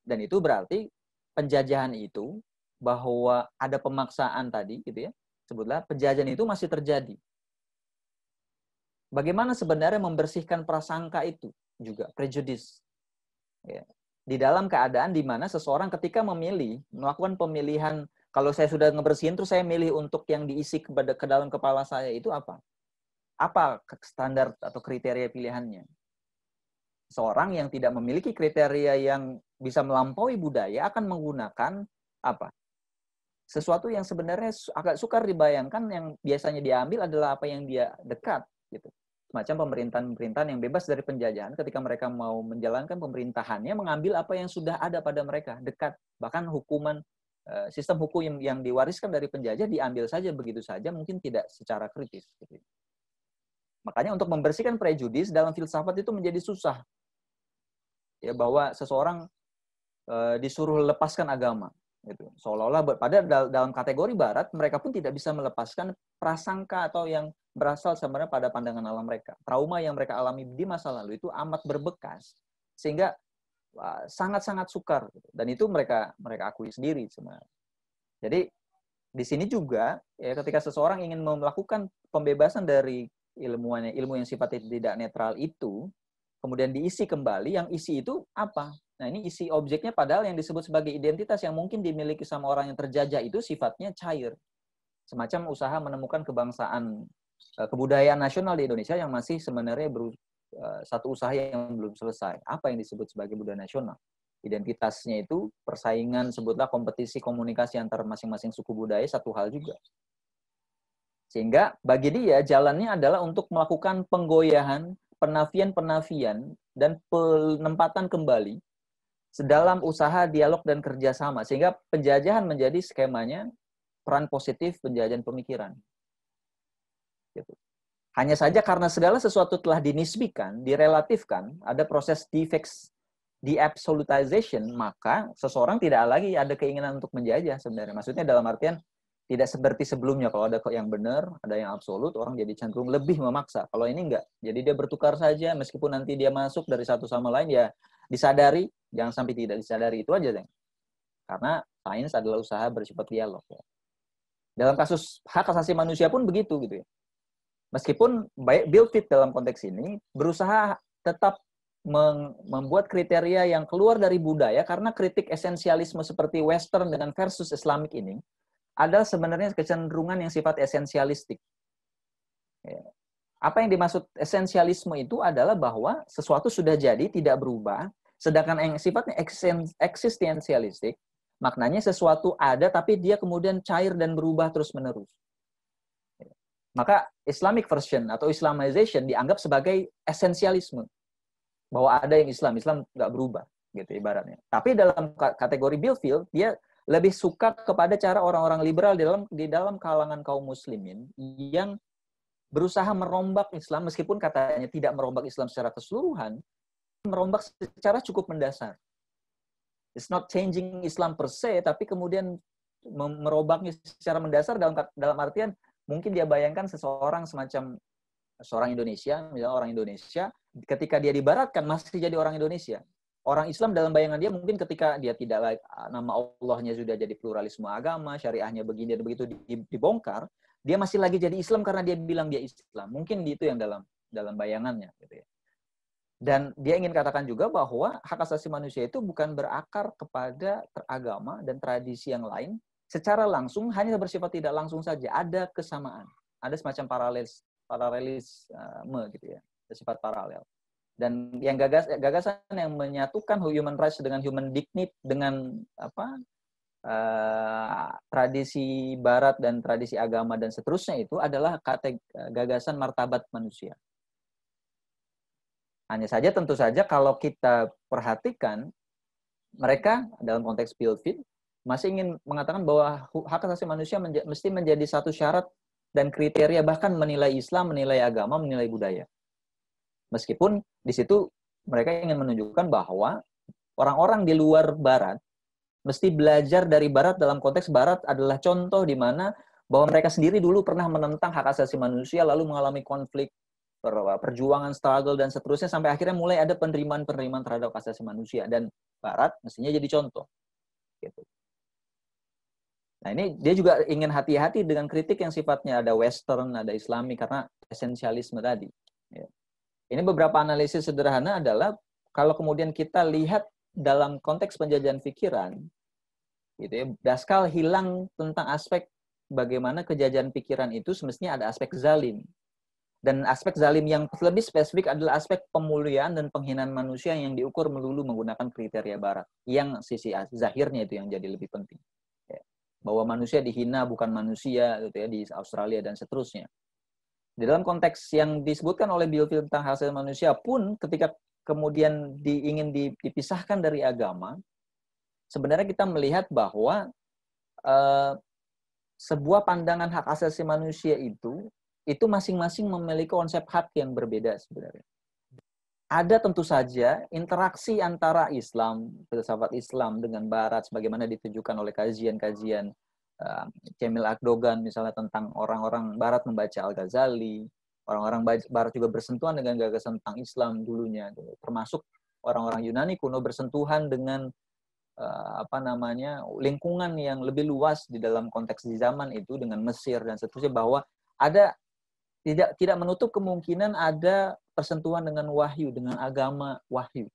Dan itu berarti penjajahan itu bahwa ada pemaksaan tadi gitu ya. Sebutlah penjajahan itu masih terjadi. Bagaimana sebenarnya membersihkan prasangka itu juga prejudis. Ya. Di dalam keadaan di mana seseorang ketika memilih melakukan pemilihan kalau saya sudah ngebersihin terus saya milih untuk yang diisi ke, ke dalam kepala saya itu apa? apa standar atau kriteria pilihannya. Seorang yang tidak memiliki kriteria yang bisa melampaui budaya akan menggunakan apa? Sesuatu yang sebenarnya agak sukar dibayangkan yang biasanya diambil adalah apa yang dia dekat gitu. Semacam pemerintahan-pemerintahan yang bebas dari penjajahan ketika mereka mau menjalankan pemerintahannya mengambil apa yang sudah ada pada mereka, dekat. Bahkan hukuman eh, sistem hukum yang, diwariskan dari penjajah diambil saja begitu saja mungkin tidak secara kritis gitu. Makanya untuk membersihkan prejudis dalam filsafat itu menjadi susah. Ya bahwa seseorang e, disuruh lepaskan agama gitu. Seolah-olah pada dalam kategori barat mereka pun tidak bisa melepaskan prasangka atau yang berasal sebenarnya pada pandangan alam mereka. Trauma yang mereka alami di masa lalu itu amat berbekas sehingga sangat-sangat sukar gitu. dan itu mereka mereka akui sendiri sebenarnya. Jadi di sini juga ya ketika seseorang ingin melakukan pembebasan dari ilmuannya ilmu yang sifatnya tidak netral itu kemudian diisi kembali yang isi itu apa nah ini isi objeknya padahal yang disebut sebagai identitas yang mungkin dimiliki sama orang yang terjajah itu sifatnya cair semacam usaha menemukan kebangsaan eh, kebudayaan nasional di Indonesia yang masih sebenarnya eh, satu usaha yang belum selesai apa yang disebut sebagai budaya nasional identitasnya itu persaingan sebutlah kompetisi komunikasi antar masing-masing suku budaya satu hal juga sehingga bagi dia jalannya adalah untuk melakukan penggoyahan, penafian-penafian, dan penempatan kembali sedalam usaha dialog dan kerjasama. Sehingga penjajahan menjadi skemanya peran positif penjajahan pemikiran. Gitu. Hanya saja karena segala sesuatu telah dinisbikan, direlatifkan, ada proses defix, di absolutization, maka seseorang tidak lagi ada keinginan untuk menjajah sebenarnya. Maksudnya dalam artian tidak seperti sebelumnya kalau ada yang benar ada yang absolut orang jadi cenderung lebih memaksa kalau ini enggak jadi dia bertukar saja meskipun nanti dia masuk dari satu sama lain ya disadari jangan sampai tidak disadari itu aja deh karena sains adalah usaha bersifat dialog ya. dalam kasus hak asasi manusia pun begitu gitu ya meskipun baik built it dalam konteks ini berusaha tetap membuat kriteria yang keluar dari budaya karena kritik esensialisme seperti Western dengan versus Islamik ini ada sebenarnya kecenderungan yang sifat esensialistik. Ya. Apa yang dimaksud esensialisme itu adalah bahwa sesuatu sudah jadi, tidak berubah, sedangkan yang sifatnya eksistensialistik, maknanya sesuatu ada tapi dia kemudian cair dan berubah terus-menerus. Ya. Maka Islamic version atau Islamization dianggap sebagai esensialisme. Bahwa ada yang Islam, Islam nggak berubah gitu ibaratnya. Tapi dalam kategori Billfield, dia lebih suka kepada cara orang-orang liberal di dalam di dalam kalangan kaum muslimin yang berusaha merombak Islam meskipun katanya tidak merombak Islam secara keseluruhan, merombak secara cukup mendasar. It's not changing Islam per se, tapi kemudian merombaknya secara mendasar dalam dalam artian mungkin dia bayangkan seseorang semacam seorang Indonesia, misalnya orang Indonesia, ketika dia dibaratkan masih jadi orang Indonesia orang Islam dalam bayangan dia mungkin ketika dia tidak ah, nama Allahnya sudah jadi pluralisme agama, syariahnya begini dan begitu dibongkar, dia masih lagi jadi Islam karena dia bilang dia Islam. Mungkin itu yang dalam dalam bayangannya gitu ya. Dan dia ingin katakan juga bahwa hak asasi manusia itu bukan berakar kepada teragama dan tradisi yang lain secara langsung, hanya bersifat tidak langsung saja. Ada kesamaan, ada semacam paralelis, paralelisme gitu ya, bersifat paralel dan yang gagas gagasan yang menyatukan human rights dengan human dignity dengan apa uh, tradisi barat dan tradisi agama dan seterusnya itu adalah kate, gagasan martabat manusia. Hanya saja tentu saja kalau kita perhatikan mereka dalam konteks Pilfit masih ingin mengatakan bahwa hak asasi manusia menja mesti menjadi satu syarat dan kriteria bahkan menilai Islam, menilai agama, menilai budaya. Meskipun di situ mereka ingin menunjukkan bahwa orang-orang di luar Barat mesti belajar dari Barat dalam konteks Barat adalah contoh di mana bahwa mereka sendiri dulu pernah menentang hak asasi manusia lalu mengalami konflik perjuangan struggle dan seterusnya sampai akhirnya mulai ada penerimaan penerimaan terhadap hak asasi manusia dan Barat mestinya jadi contoh gitu. Nah ini dia juga ingin hati-hati dengan kritik yang sifatnya ada Western, ada Islami karena esensialisme tadi. Ya. Ini beberapa analisis sederhana adalah kalau kemudian kita lihat dalam konteks penjajahan pikiran, gitu ya, Daskal hilang tentang aspek bagaimana kejajahan pikiran itu semestinya ada aspek zalim. Dan aspek zalim yang lebih spesifik adalah aspek pemuliaan dan penghinaan manusia yang diukur melulu menggunakan kriteria barat. Yang sisi zahirnya itu yang jadi lebih penting. Ya. Bahwa manusia dihina bukan manusia gitu ya di Australia dan seterusnya. Di dalam konteks yang disebutkan oleh Phil tentang hasil manusia pun ketika kemudian di, ingin dipisahkan dari agama, sebenarnya kita melihat bahwa eh, sebuah pandangan hak asasi manusia itu itu masing-masing memiliki konsep hak yang berbeda sebenarnya. Ada tentu saja interaksi antara Islam, filsafat Islam dengan Barat, sebagaimana ditujukan oleh kajian-kajian Kemil eh, Akdogan misalnya tentang orang-orang Barat membaca Al Ghazali, orang-orang Barat juga bersentuhan dengan gagasan tentang Islam dulunya, gitu. termasuk orang-orang Yunani kuno bersentuhan dengan uh, apa namanya lingkungan yang lebih luas di dalam konteks di zaman itu dengan Mesir dan seterusnya bahwa ada tidak tidak menutup kemungkinan ada persentuhan dengan wahyu dengan agama wahyu.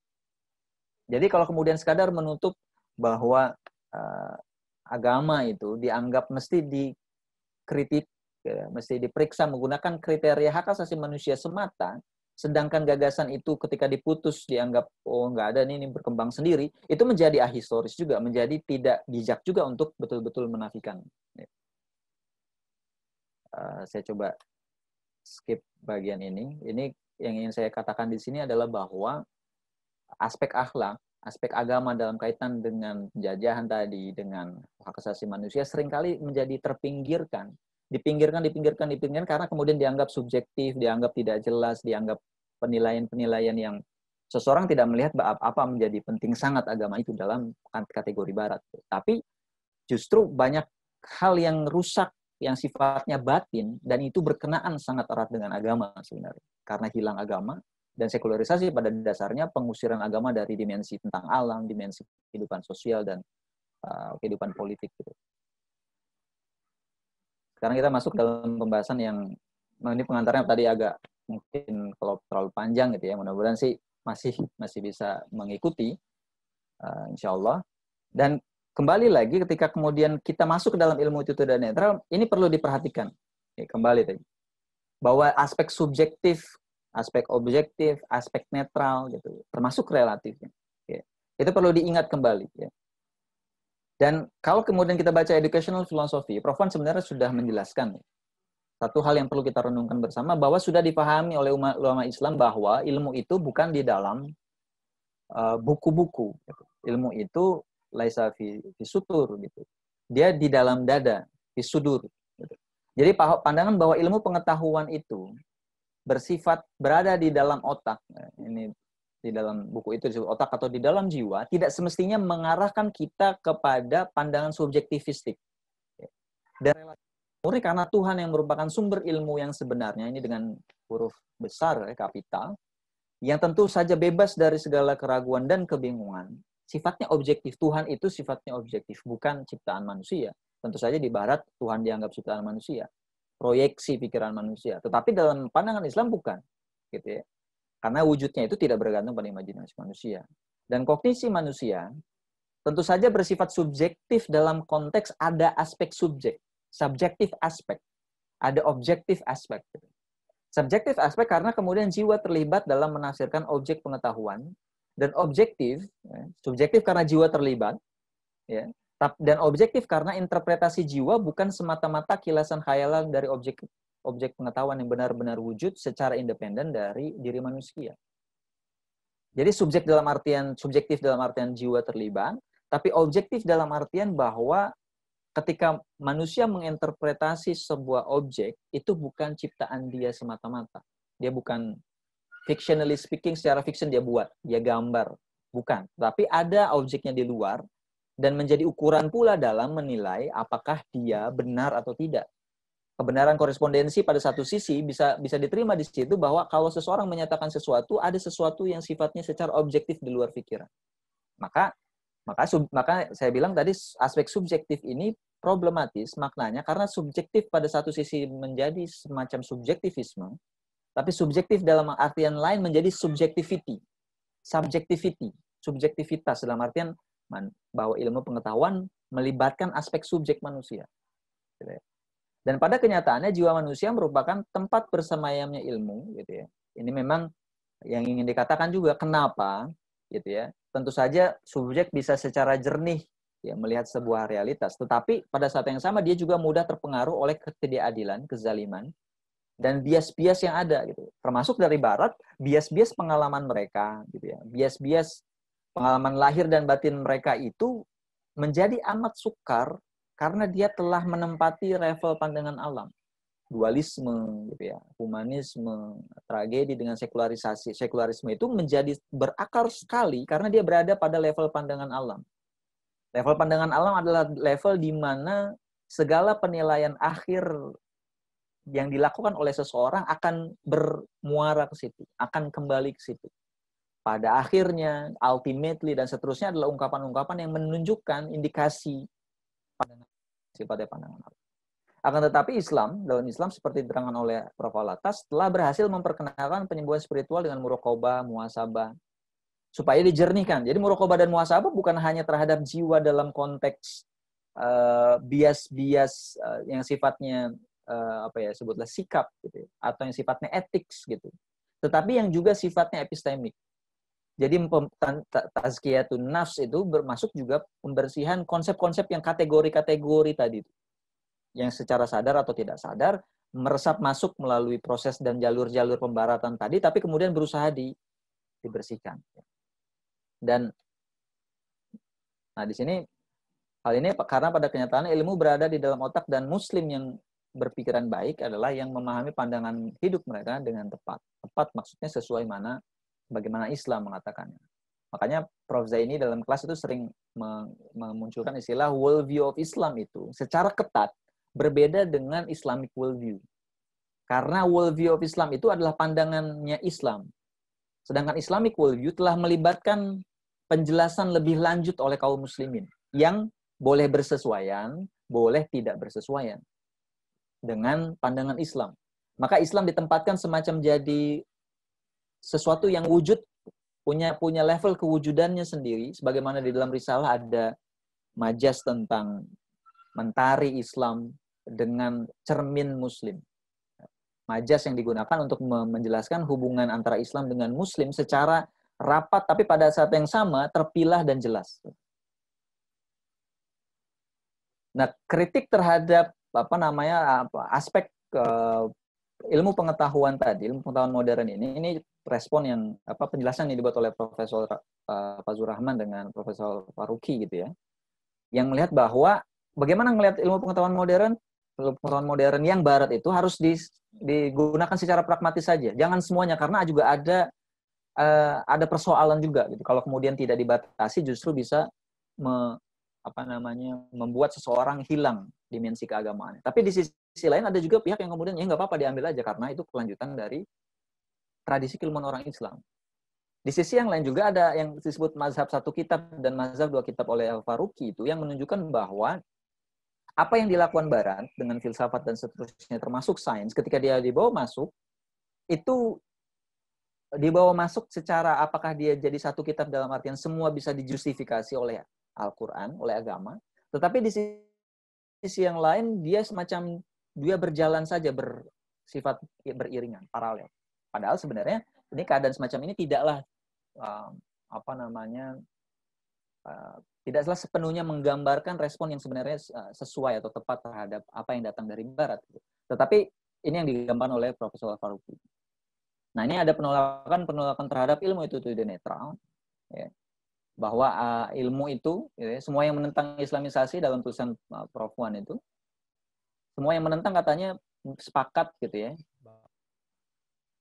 Jadi kalau kemudian sekadar menutup bahwa eh, agama itu dianggap mesti dikritik, ya, mesti diperiksa menggunakan kriteria hak asasi manusia semata, sedangkan gagasan itu ketika diputus dianggap oh nggak ada nih ini berkembang sendiri, itu menjadi ahistoris juga, menjadi tidak bijak juga untuk betul-betul menafikan. Ya. Eh, saya coba skip bagian ini. Ini yang ingin saya katakan di sini adalah bahwa aspek akhlak aspek agama dalam kaitan dengan penjajahan tadi, dengan hak asasi manusia seringkali menjadi terpinggirkan, dipinggirkan, dipinggirkan, dipinggirkan karena kemudian dianggap subjektif, dianggap tidak jelas, dianggap penilaian-penilaian yang seseorang tidak melihat apa menjadi penting sangat agama itu dalam kategori barat. Tapi justru banyak hal yang rusak yang sifatnya batin dan itu berkenaan sangat erat dengan agama sebenarnya. Karena hilang agama, dan sekularisasi pada dasarnya pengusiran agama dari dimensi tentang alam, dimensi kehidupan sosial dan uh, kehidupan politik gitu. Sekarang kita masuk dalam pembahasan yang nah, ini pengantarnya tadi agak mungkin kalau terlalu panjang gitu ya. Mudah-mudahan sih masih masih bisa mengikuti uh, insya Allah. Dan kembali lagi ketika kemudian kita masuk ke dalam ilmu itu dan netral, ini perlu diperhatikan. Ya, kembali tadi. Bahwa aspek subjektif aspek objektif, aspek netral gitu, termasuk relatifnya. Ya. Itu perlu diingat kembali. Ya. Dan kalau kemudian kita baca educational philosophy, Prof. Wan sebenarnya sudah menjelaskan ya. satu hal yang perlu kita renungkan bersama bahwa sudah dipahami oleh ulama Islam bahwa ilmu itu bukan di dalam eh, buku-buku. Uh, Ilmu itu laisa fisutur gitu. Dia di dalam dada, fisudur. Gitu. Jadi pandangan bahwa ilmu pengetahuan itu bersifat berada di dalam otak. Nah, ini di dalam buku itu disebut otak atau di dalam jiwa tidak semestinya mengarahkan kita kepada pandangan subjektivistik. Ya. Dan murni karena Tuhan yang merupakan sumber ilmu yang sebenarnya ini dengan huruf besar eh, kapital yang tentu saja bebas dari segala keraguan dan kebingungan. Sifatnya objektif Tuhan itu sifatnya objektif bukan ciptaan manusia. Tentu saja di barat Tuhan dianggap ciptaan manusia proyeksi pikiran manusia. Tetapi dalam pandangan Islam bukan, gitu ya. Karena wujudnya itu tidak bergantung pada imajinasi manusia. Dan kognisi manusia tentu saja bersifat subjektif dalam konteks ada aspek subjek, subjektif aspek, ada objektif aspek. Subjektif aspek karena kemudian jiwa terlibat dalam menafsirkan objek pengetahuan dan objektif, ya, subjektif karena jiwa terlibat, ya, dan objektif karena interpretasi jiwa bukan semata-mata kilasan khayalan dari objek objek pengetahuan yang benar-benar wujud secara independen dari diri manusia. Jadi subjek dalam artian subjektif dalam artian jiwa terlibat, tapi objektif dalam artian bahwa ketika manusia menginterpretasi sebuah objek itu bukan ciptaan dia semata-mata. Dia bukan fictionally speaking secara fiction dia buat, dia gambar, bukan. Tapi ada objeknya di luar dan menjadi ukuran pula dalam menilai apakah dia benar atau tidak. Kebenaran korespondensi pada satu sisi bisa bisa diterima di situ bahwa kalau seseorang menyatakan sesuatu ada sesuatu yang sifatnya secara objektif di luar pikiran. Maka maka sub, maka saya bilang tadi aspek subjektif ini problematis maknanya karena subjektif pada satu sisi menjadi semacam subjektivisme tapi subjektif dalam artian lain menjadi subjectivity, subjectivity, subjektivitas dalam artian bahwa ilmu pengetahuan melibatkan aspek subjek manusia. Gitu ya. Dan pada kenyataannya jiwa manusia merupakan tempat bersemayamnya ilmu, gitu ya. Ini memang yang ingin dikatakan juga kenapa, gitu ya. Tentu saja subjek bisa secara jernih ya melihat sebuah realitas, tetapi pada saat yang sama dia juga mudah terpengaruh oleh ketidakadilan, kezaliman, dan bias-bias yang ada gitu. Termasuk dari barat, bias-bias pengalaman mereka gitu ya. Bias-bias pengalaman lahir dan batin mereka itu menjadi amat sukar karena dia telah menempati level pandangan alam dualisme gitu ya humanisme tragedi dengan sekularisasi sekularisme itu menjadi berakar sekali karena dia berada pada level pandangan alam level pandangan alam adalah level di mana segala penilaian akhir yang dilakukan oleh seseorang akan bermuara ke situ akan kembali ke situ pada akhirnya, ultimately, dan seterusnya adalah ungkapan-ungkapan yang menunjukkan indikasi pada sifatnya pandangan Allah. Akan tetapi Islam, dalam Islam seperti diterangkan oleh Prof. Alatas, telah berhasil memperkenalkan penyembuhan spiritual dengan murokobah, muasabah, supaya dijernihkan. Jadi murokobah dan muasabah bukan hanya terhadap jiwa dalam konteks eh, bias-bias uh, uh, yang sifatnya uh, apa ya sebutlah sikap gitu ya, atau yang sifatnya etik gitu. Tetapi yang juga sifatnya epistemik. Jadi tazkiyatun nafs itu bermasuk juga pembersihan konsep-konsep yang kategori-kategori tadi. itu Yang secara sadar atau tidak sadar meresap masuk melalui proses dan jalur-jalur pembaratan tadi, tapi kemudian berusaha di, dibersihkan. Dan nah di sini hal ini karena pada kenyataannya ilmu berada di dalam otak dan muslim yang berpikiran baik adalah yang memahami pandangan hidup mereka dengan tepat. Tepat maksudnya sesuai mana bagaimana Islam mengatakannya. Makanya Prof. Zaini dalam kelas itu sering memunculkan istilah worldview of Islam itu secara ketat berbeda dengan Islamic worldview. Karena worldview of Islam itu adalah pandangannya Islam. Sedangkan Islamic worldview telah melibatkan penjelasan lebih lanjut oleh kaum muslimin yang boleh bersesuaian, boleh tidak bersesuaian dengan pandangan Islam. Maka Islam ditempatkan semacam jadi sesuatu yang wujud punya punya level kewujudannya sendiri sebagaimana di dalam risalah ada majas tentang mentari Islam dengan cermin muslim. Majas yang digunakan untuk menjelaskan hubungan antara Islam dengan muslim secara rapat tapi pada saat yang sama terpilah dan jelas. Nah, kritik terhadap apa namanya aspek eh, ilmu pengetahuan tadi, ilmu pengetahuan modern ini, ini respon yang apa penjelasan yang dibuat oleh Profesor uh, eh, Fazur Rahman dengan Profesor Ruki gitu ya, yang melihat bahwa bagaimana melihat ilmu pengetahuan modern, ilmu pengetahuan modern yang Barat itu harus di, digunakan secara pragmatis saja, jangan semuanya karena juga ada uh, ada persoalan juga gitu. Kalau kemudian tidak dibatasi, justru bisa me, apa namanya membuat seseorang hilang dimensi keagamaannya. Tapi di sisi sisi lain ada juga pihak yang kemudian ya nggak apa-apa diambil aja karena itu kelanjutan dari tradisi keilmuan orang Islam. Di sisi yang lain juga ada yang disebut mazhab satu kitab dan mazhab dua kitab oleh Al-Faruqi itu yang menunjukkan bahwa apa yang dilakukan Barat dengan filsafat dan seterusnya termasuk sains ketika dia dibawa masuk itu dibawa masuk secara apakah dia jadi satu kitab dalam artian semua bisa dijustifikasi oleh Al-Qur'an, oleh agama, tetapi di sisi yang lain dia semacam dia berjalan saja bersifat ya, beriringan, paralel. Padahal sebenarnya ini keadaan semacam ini tidaklah uh, apa namanya uh, tidaklah sepenuhnya menggambarkan respon yang sebenarnya uh, sesuai atau tepat terhadap apa yang datang dari Barat. Tetapi ini yang digambarkan oleh Profesor Faruqi. Nah ini ada penolakan-penolakan terhadap ilmu itu tidak netral, ya. bahwa uh, ilmu itu ya, semua yang menentang Islamisasi dalam tulisan uh, Prof Wan itu semua yang menentang katanya sepakat gitu ya.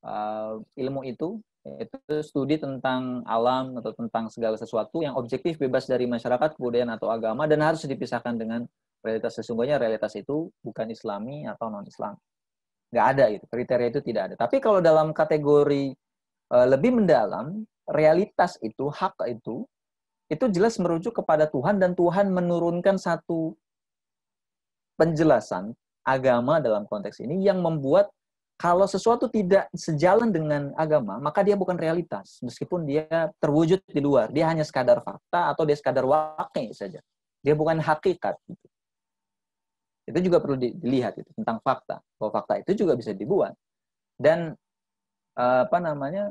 Uh, ilmu itu itu studi tentang alam atau tentang segala sesuatu yang objektif bebas dari masyarakat, kebudayaan atau agama dan harus dipisahkan dengan realitas sesungguhnya realitas itu bukan islami atau non islam. Nggak ada itu, kriteria itu tidak ada. Tapi kalau dalam kategori uh, lebih mendalam, realitas itu, hak itu itu jelas merujuk kepada Tuhan dan Tuhan menurunkan satu penjelasan agama dalam konteks ini yang membuat kalau sesuatu tidak sejalan dengan agama, maka dia bukan realitas. Meskipun dia terwujud di luar, dia hanya sekadar fakta atau dia sekadar wakil saja. Dia bukan hakikat. Gitu. Itu juga perlu dilihat itu tentang fakta. Bahwa fakta itu juga bisa dibuat. Dan eh, apa namanya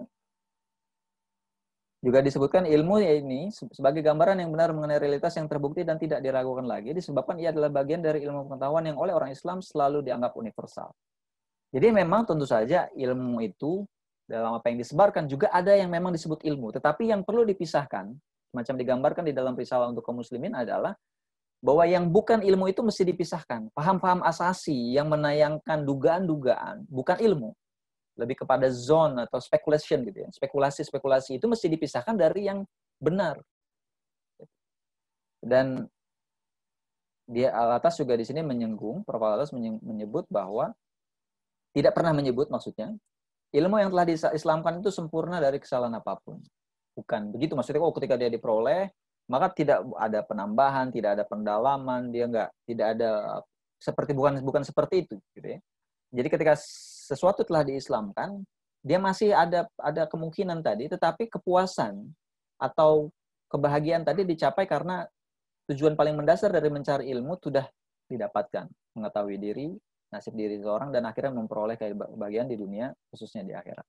juga disebutkan ilmu ya ini sebagai gambaran yang benar mengenai realitas yang terbukti dan tidak diragukan lagi disebabkan ia adalah bagian dari ilmu pengetahuan yang oleh orang Islam selalu dianggap universal. Jadi memang tentu saja ilmu itu dalam apa yang disebarkan juga ada yang memang disebut ilmu, tetapi yang perlu dipisahkan macam digambarkan di dalam risalah untuk kaum muslimin adalah bahwa yang bukan ilmu itu mesti dipisahkan. Paham-paham asasi yang menayangkan dugaan-dugaan bukan ilmu lebih kepada zone atau speculation gitu ya. Spekulasi-spekulasi itu mesti dipisahkan dari yang benar. Dan dia Alatas juga di sini menyenggung, Prof. Alatas menyebut bahwa tidak pernah menyebut maksudnya ilmu yang telah diislamkan itu sempurna dari kesalahan apapun. Bukan begitu maksudnya. Oh, ketika dia diperoleh, maka tidak ada penambahan, tidak ada pendalaman, dia nggak tidak ada seperti bukan bukan seperti itu gitu ya. Jadi ketika sesuatu telah diislamkan, dia masih ada ada kemungkinan tadi, tetapi kepuasan atau kebahagiaan tadi dicapai karena tujuan paling mendasar dari mencari ilmu sudah didapatkan, mengetahui diri, nasib diri seorang dan akhirnya memperoleh kebahagiaan di dunia khususnya di akhirat.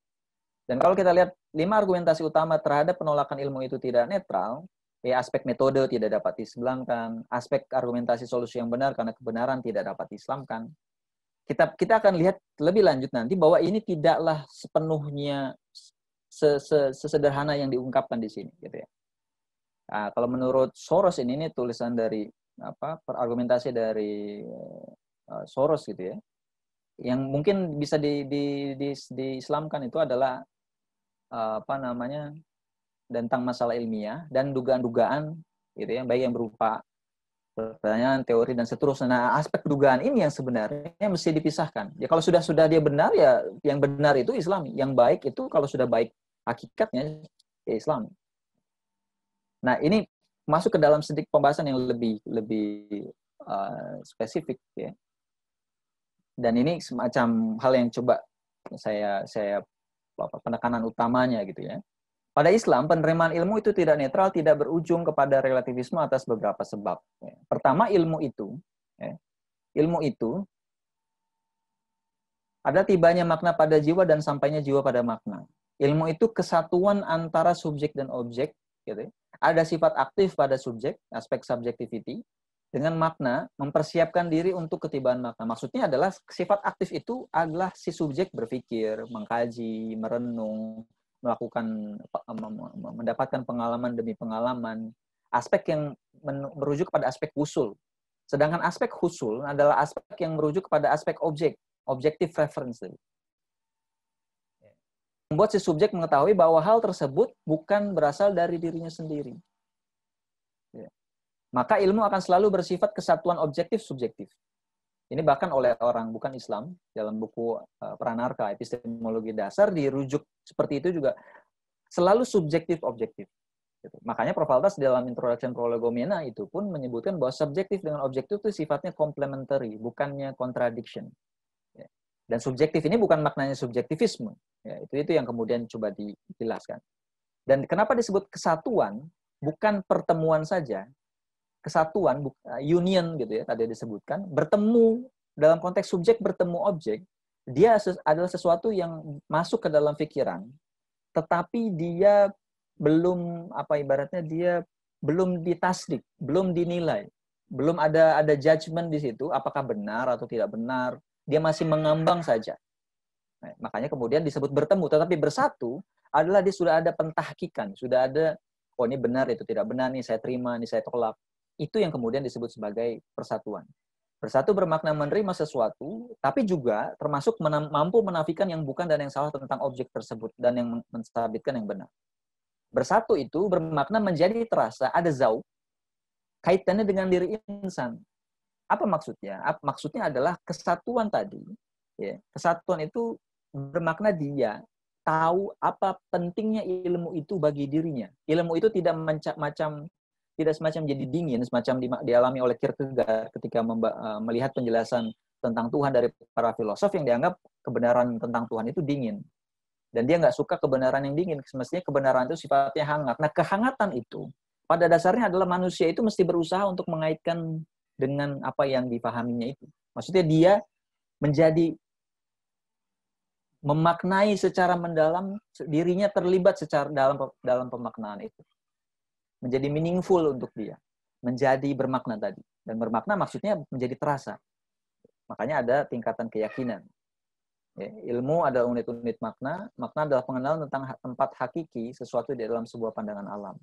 Dan kalau kita lihat lima argumentasi utama terhadap penolakan ilmu itu tidak netral, ya aspek metode tidak dapat diselamkan, aspek argumentasi solusi yang benar karena kebenaran tidak dapat diselamkan, kita kita akan lihat lebih lanjut nanti bahwa ini tidaklah sepenuhnya sesederhana yang diungkapkan di sini gitu ya. Nah, kalau menurut Soros ini ini tulisan dari apa perargumentasi dari eh, eh, Soros gitu ya. Yang mungkin bisa di, di, di, diislamkan itu adalah eh, apa namanya tentang masalah ilmiah dan dugaan-dugaan gitu ya, baik yang berupa pertanyaan teori dan seterusnya. Nah, aspek dugaan ini yang sebenarnya mesti dipisahkan. Ya kalau sudah sudah dia benar ya yang benar itu Islam, yang baik itu kalau sudah baik hakikatnya ya Islam. Nah, ini masuk ke dalam sedikit pembahasan yang lebih lebih uh, spesifik ya. Dan ini semacam hal yang coba saya saya apa, penekanan utamanya gitu ya. Pada Islam, penerimaan ilmu itu tidak netral, tidak berujung kepada relativisme atas beberapa sebab. Ya. Pertama, ilmu itu, ya. ilmu itu ada tibanya makna pada jiwa dan sampainya jiwa pada makna. Ilmu itu kesatuan antara subjek dan objek, gitu. Ya. Ada sifat aktif pada subjek, aspek subjectivity, dengan makna mempersiapkan diri untuk ketibaan makna. Maksudnya adalah sifat aktif itu adalah si subjek berpikir, mengkaji, merenung, melakukan mendapatkan pengalaman demi pengalaman aspek yang merujuk kepada aspek usul sedangkan aspek usul adalah aspek yang merujuk kepada aspek objek objective reference membuat si subjek mengetahui bahwa hal tersebut bukan berasal dari dirinya sendiri ya. maka ilmu akan selalu bersifat kesatuan objektif subjektif ini bahkan oleh orang bukan Islam dalam buku eh, Pranarka epistemologi dasar dirujuk seperti itu juga selalu subjektif objektif. Gitu. Makanya Altas dalam introduction prolegomena itu pun menyebutkan bahwa subjektif dengan objektif itu sifatnya complementary, bukannya contradiction. Ya. Dan subjektif ini bukan maknanya subjektivisme. Ya, itu itu yang kemudian coba dijelaskan. Dan kenapa disebut kesatuan bukan pertemuan saja, kesatuan eh, union gitu ya tadi disebutkan bertemu dalam konteks subjek bertemu objek dia adalah sesuatu yang masuk ke dalam pikiran tetapi dia belum apa ibaratnya dia belum ditasdik belum dinilai belum ada ada judgement di situ apakah benar atau tidak benar dia masih mengambang saja nah, makanya kemudian disebut bertemu tetapi bersatu adalah dia sudah ada pentahkikan sudah ada oh ini benar itu tidak benar nih saya terima nih saya tolak itu yang kemudian disebut sebagai persatuan. Bersatu bermakna menerima sesuatu, tapi juga termasuk mampu menafikan yang bukan dan yang salah tentang objek tersebut dan yang mensabitkan yang benar. Bersatu itu bermakna menjadi terasa ada zau kaitannya dengan diri insan. Apa maksudnya? maksudnya adalah kesatuan tadi. Ya, kesatuan itu bermakna dia tahu apa pentingnya ilmu itu bagi dirinya. Ilmu itu tidak macam tidak semacam jadi dingin, semacam di, dialami oleh Kierkegaard ketika memba, uh, melihat penjelasan tentang Tuhan dari para filosof yang dianggap kebenaran tentang Tuhan itu dingin. Dan dia nggak suka kebenaran yang dingin, semestinya kebenaran itu sifatnya hangat. Nah, kehangatan itu pada dasarnya adalah manusia itu mesti berusaha untuk mengaitkan dengan apa yang dipahaminya itu. Maksudnya dia menjadi memaknai secara mendalam dirinya terlibat secara dalam dalam pemaknaan itu menjadi meaningful untuk dia, menjadi bermakna tadi. Dan bermakna maksudnya menjadi terasa. Makanya ada tingkatan keyakinan. Ya, ilmu adalah unit-unit makna, makna adalah pengenalan tentang tempat hakiki sesuatu di dalam sebuah pandangan alam.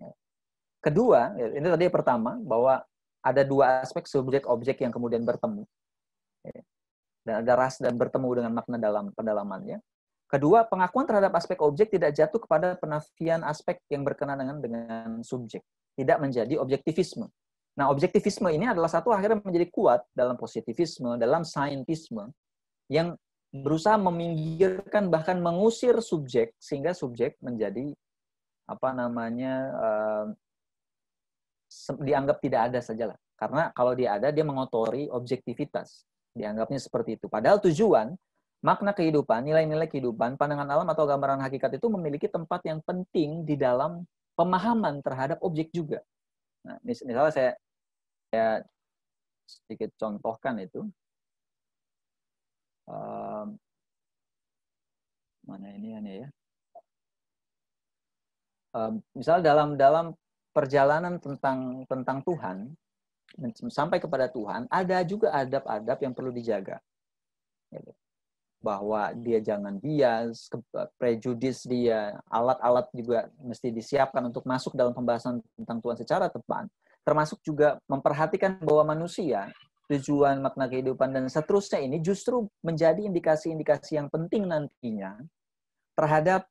Ya. Kedua, ya, ini tadi yang pertama bahwa ada dua aspek subjek-objek yang kemudian bertemu. Ya. Dan ada ras dan bertemu dengan makna dalam pendalamannya. Kedua, pengakuan terhadap aspek objek tidak jatuh kepada penafian aspek yang berkenaan dengan, dengan subjek. Tidak menjadi objektivisme. Nah, objektivisme ini adalah satu akhirnya menjadi kuat dalam positivisme, dalam saintisme, yang berusaha meminggirkan bahkan mengusir subjek sehingga subjek menjadi apa namanya uh, dianggap tidak ada sajalah karena kalau dia ada dia mengotori objektivitas dianggapnya seperti itu padahal tujuan Makna kehidupan, nilai-nilai kehidupan, pandangan alam atau gambaran hakikat itu memiliki tempat yang penting di dalam pemahaman terhadap objek juga. Nah, mis misalnya saya, saya sedikit contohkan itu. Um, mana ini ya? Um, misal dalam dalam perjalanan tentang tentang Tuhan sampai kepada Tuhan ada juga adab-adab yang perlu dijaga. Gitu bahwa dia jangan bias, eh, prejudis dia, alat-alat juga mesti disiapkan untuk masuk dalam pembahasan tentang Tuhan secara tepat, termasuk juga memperhatikan bahwa manusia, tujuan makna kehidupan dan seterusnya ini justru menjadi indikasi-indikasi yang penting nantinya terhadap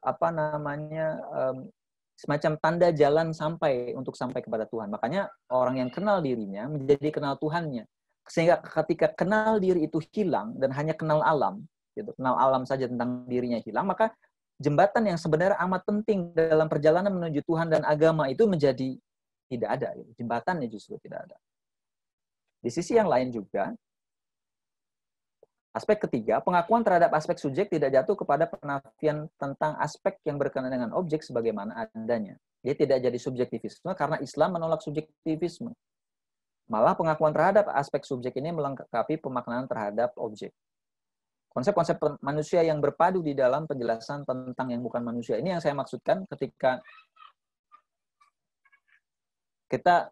apa namanya um, semacam tanda jalan sampai untuk sampai kepada Tuhan. Makanya orang yang kenal dirinya menjadi kenal Tuhannya sehingga ketika kenal diri itu hilang dan hanya kenal alam gitu kenal alam saja tentang dirinya hilang maka jembatan yang sebenarnya amat penting dalam perjalanan menuju Tuhan dan agama itu menjadi tidak ada gitu. jembatannya justru tidak ada di sisi yang lain juga Aspek ketiga, pengakuan terhadap aspek subjek tidak jatuh kepada penafian tentang aspek yang berkenaan dengan objek sebagaimana adanya. Dia tidak jadi subjektivisme karena Islam menolak subjektivisme. Malah pengakuan terhadap aspek subjek ini melengkapi pemaknaan terhadap objek. Konsep-konsep manusia yang berpadu di dalam penjelasan tentang yang bukan manusia ini yang saya maksudkan ketika kita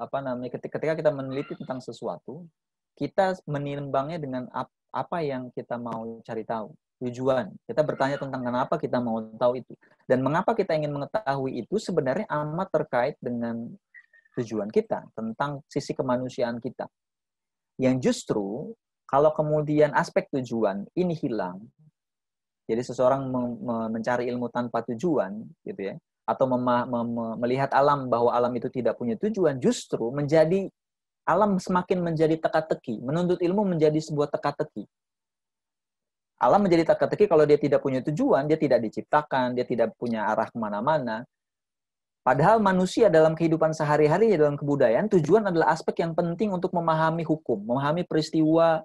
apa namanya ketika kita meneliti tentang sesuatu, kita menimbangnya dengan apa yang kita mau cari tahu tujuan. Kita bertanya tentang kenapa kita mau tahu itu. Dan mengapa kita ingin mengetahui itu sebenarnya amat terkait dengan tujuan kita, tentang sisi kemanusiaan kita. Yang justru kalau kemudian aspek tujuan ini hilang, jadi seseorang mencari ilmu tanpa tujuan, gitu ya, atau melihat alam bahwa alam itu tidak punya tujuan, justru menjadi alam semakin menjadi teka-teki, menuntut ilmu menjadi sebuah teka-teki. Alam menjadi teka-teki kalau dia tidak punya tujuan, dia tidak diciptakan, dia tidak punya arah kemana-mana, Padahal manusia dalam kehidupan sehari-hari dalam kebudayaan tujuan adalah aspek yang penting untuk memahami hukum, memahami peristiwa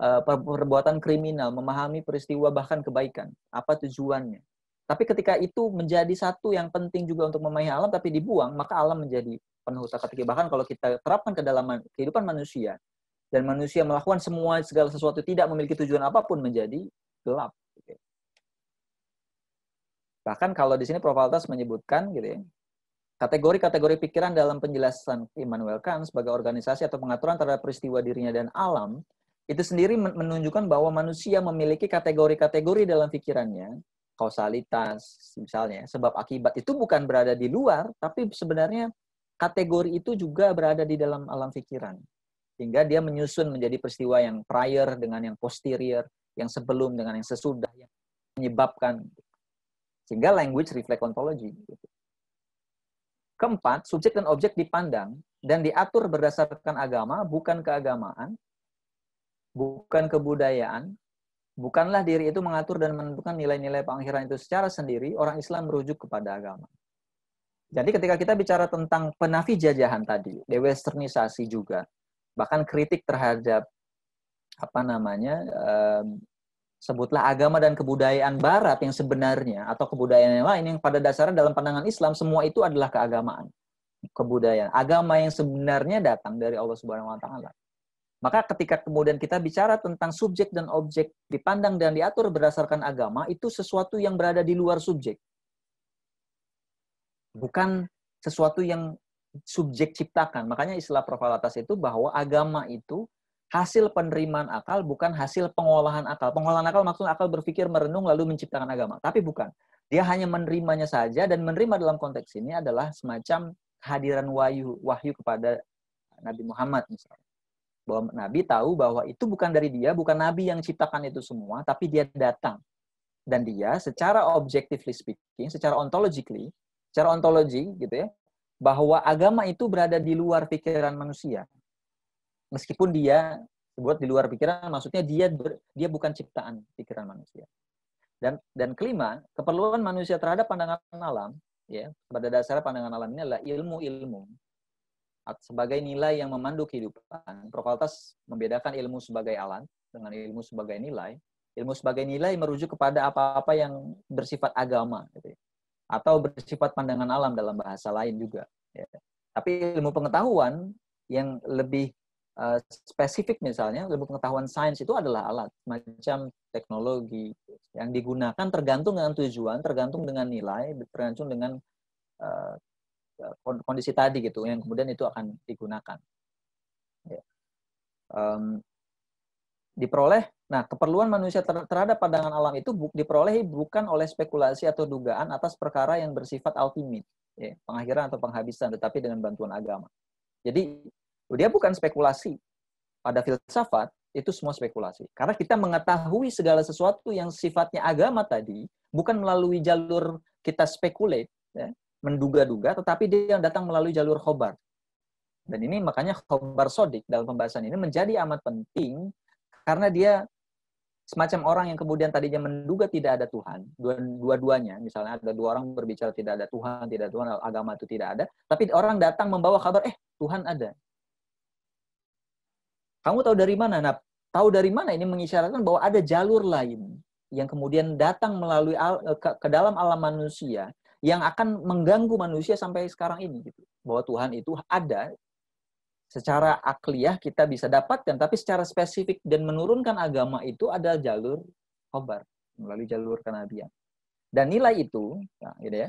eh, perbuatan kriminal, memahami peristiwa bahkan kebaikan. Apa tujuannya? Tapi ketika itu menjadi satu yang penting juga untuk memahami alam tapi dibuang, maka alam menjadi penuh sakatiki. Bahkan kalau kita terapkan ke dalam kehidupan manusia dan manusia melakukan semua segala sesuatu tidak memiliki tujuan apapun menjadi gelap. Gitu ya. Bahkan kalau di sini Prof. Altas menyebutkan gitu ya, Kategori-kategori pikiran dalam penjelasan Immanuel Kant sebagai organisasi atau pengaturan terhadap peristiwa dirinya dan alam itu sendiri menunjukkan bahwa manusia memiliki kategori-kategori dalam pikirannya, kausalitas misalnya, sebab akibat itu bukan berada di luar, tapi sebenarnya kategori itu juga berada di dalam alam pikiran. Sehingga dia menyusun menjadi peristiwa yang prior dengan yang posterior, yang sebelum dengan yang sesudah, yang menyebabkan. Sehingga language reflect ontology. Gitu. Keempat, subjek dan objek dipandang dan diatur berdasarkan agama, bukan keagamaan, bukan kebudayaan, bukanlah diri itu mengatur dan menentukan nilai-nilai pengakhiran itu secara sendiri, orang Islam merujuk kepada agama. Jadi ketika kita bicara tentang penafi jajahan tadi, dewesternisasi juga, bahkan kritik terhadap apa namanya sebutlah agama dan kebudayaan barat yang sebenarnya atau kebudayaan yang lain yang pada dasarnya dalam pandangan Islam semua itu adalah keagamaan kebudayaan agama yang sebenarnya datang dari Allah Subhanahu wa taala maka ketika kemudian kita bicara tentang subjek dan objek dipandang dan diatur berdasarkan agama itu sesuatu yang berada di luar subjek bukan sesuatu yang subjek ciptakan makanya istilah profalatas itu bahwa agama itu hasil penerimaan akal bukan hasil pengolahan akal. Pengolahan akal maksudnya akal berpikir, merenung, lalu menciptakan agama. Tapi bukan. Dia hanya menerimanya saja dan menerima dalam konteks ini adalah semacam hadiran wahyu, wahyu kepada Nabi Muhammad misalnya. Bahwa Nabi tahu bahwa itu bukan dari dia, bukan Nabi yang ciptakan itu semua, tapi dia datang. Dan dia secara objectively speaking, secara ontologically, secara ontologi gitu ya, bahwa agama itu berada di luar pikiran manusia meskipun dia buat di luar pikiran maksudnya dia dia bukan ciptaan pikiran manusia dan dan kelima keperluan manusia terhadap pandangan alam ya pada dasarnya pandangan alam ini adalah ilmu-ilmu sebagai nilai yang memandu kehidupan Prokalitas membedakan ilmu sebagai alam dengan ilmu sebagai nilai ilmu sebagai nilai merujuk kepada apa-apa yang bersifat agama gitu ya. atau bersifat pandangan alam dalam bahasa lain juga ya. tapi ilmu pengetahuan yang lebih Eh, spesifik misalnya ilmu pengetahuan sains itu adalah alat macam teknologi yang digunakan tergantung dengan tujuan, tergantung dengan nilai, tergantung dengan uh, kondisi tadi gitu yang kemudian itu akan digunakan. yeah. Ya. Um, diperoleh. Nah, keperluan manusia ter terhadap pandangan alam itu bu diperoleh bukan oleh spekulasi atau dugaan atas perkara yang bersifat ultimate, yeah, pengakhiran atau penghabisan, tetapi dengan bantuan agama. Jadi dia bukan spekulasi. Pada filsafat, itu semua spekulasi. Karena kita mengetahui segala sesuatu yang sifatnya agama tadi, bukan melalui jalur kita spekulate, ya, menduga-duga, tetapi dia yang datang melalui jalur khobar. Dan ini makanya khobar sodik dalam pembahasan ini menjadi amat penting karena dia semacam orang yang kemudian tadinya menduga tidak ada Tuhan, dua-duanya, misalnya ada dua orang berbicara tidak ada Tuhan, tidak ada Tuhan, agama itu tidak ada, tapi orang datang membawa kabar, eh Tuhan ada. Kamu tahu dari mana? Nah, tahu dari mana ini mengisyaratkan bahwa ada jalur lain yang kemudian datang melalui al, eh, ke, ke dalam alam manusia yang akan mengganggu manusia sampai sekarang ini gitu. Bahwa Tuhan itu ada secara akliyah kita bisa dapatkan tapi secara spesifik dan menurunkan agama itu ada jalur khobar melalui jalur kenabian. Dan nilai itu, ya, gitu ya.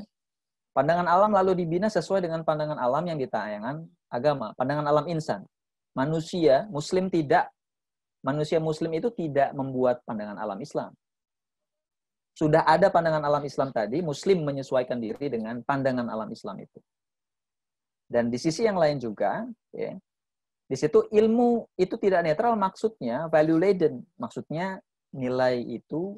Pandangan alam lalu dibina sesuai dengan pandangan alam yang ditayangkan agama, pandangan alam insan manusia muslim tidak manusia muslim itu tidak membuat pandangan alam Islam. Sudah ada pandangan alam Islam tadi, muslim menyesuaikan diri dengan pandangan alam Islam itu. Dan di sisi yang lain juga, ya, di situ ilmu itu tidak netral maksudnya value laden, maksudnya nilai itu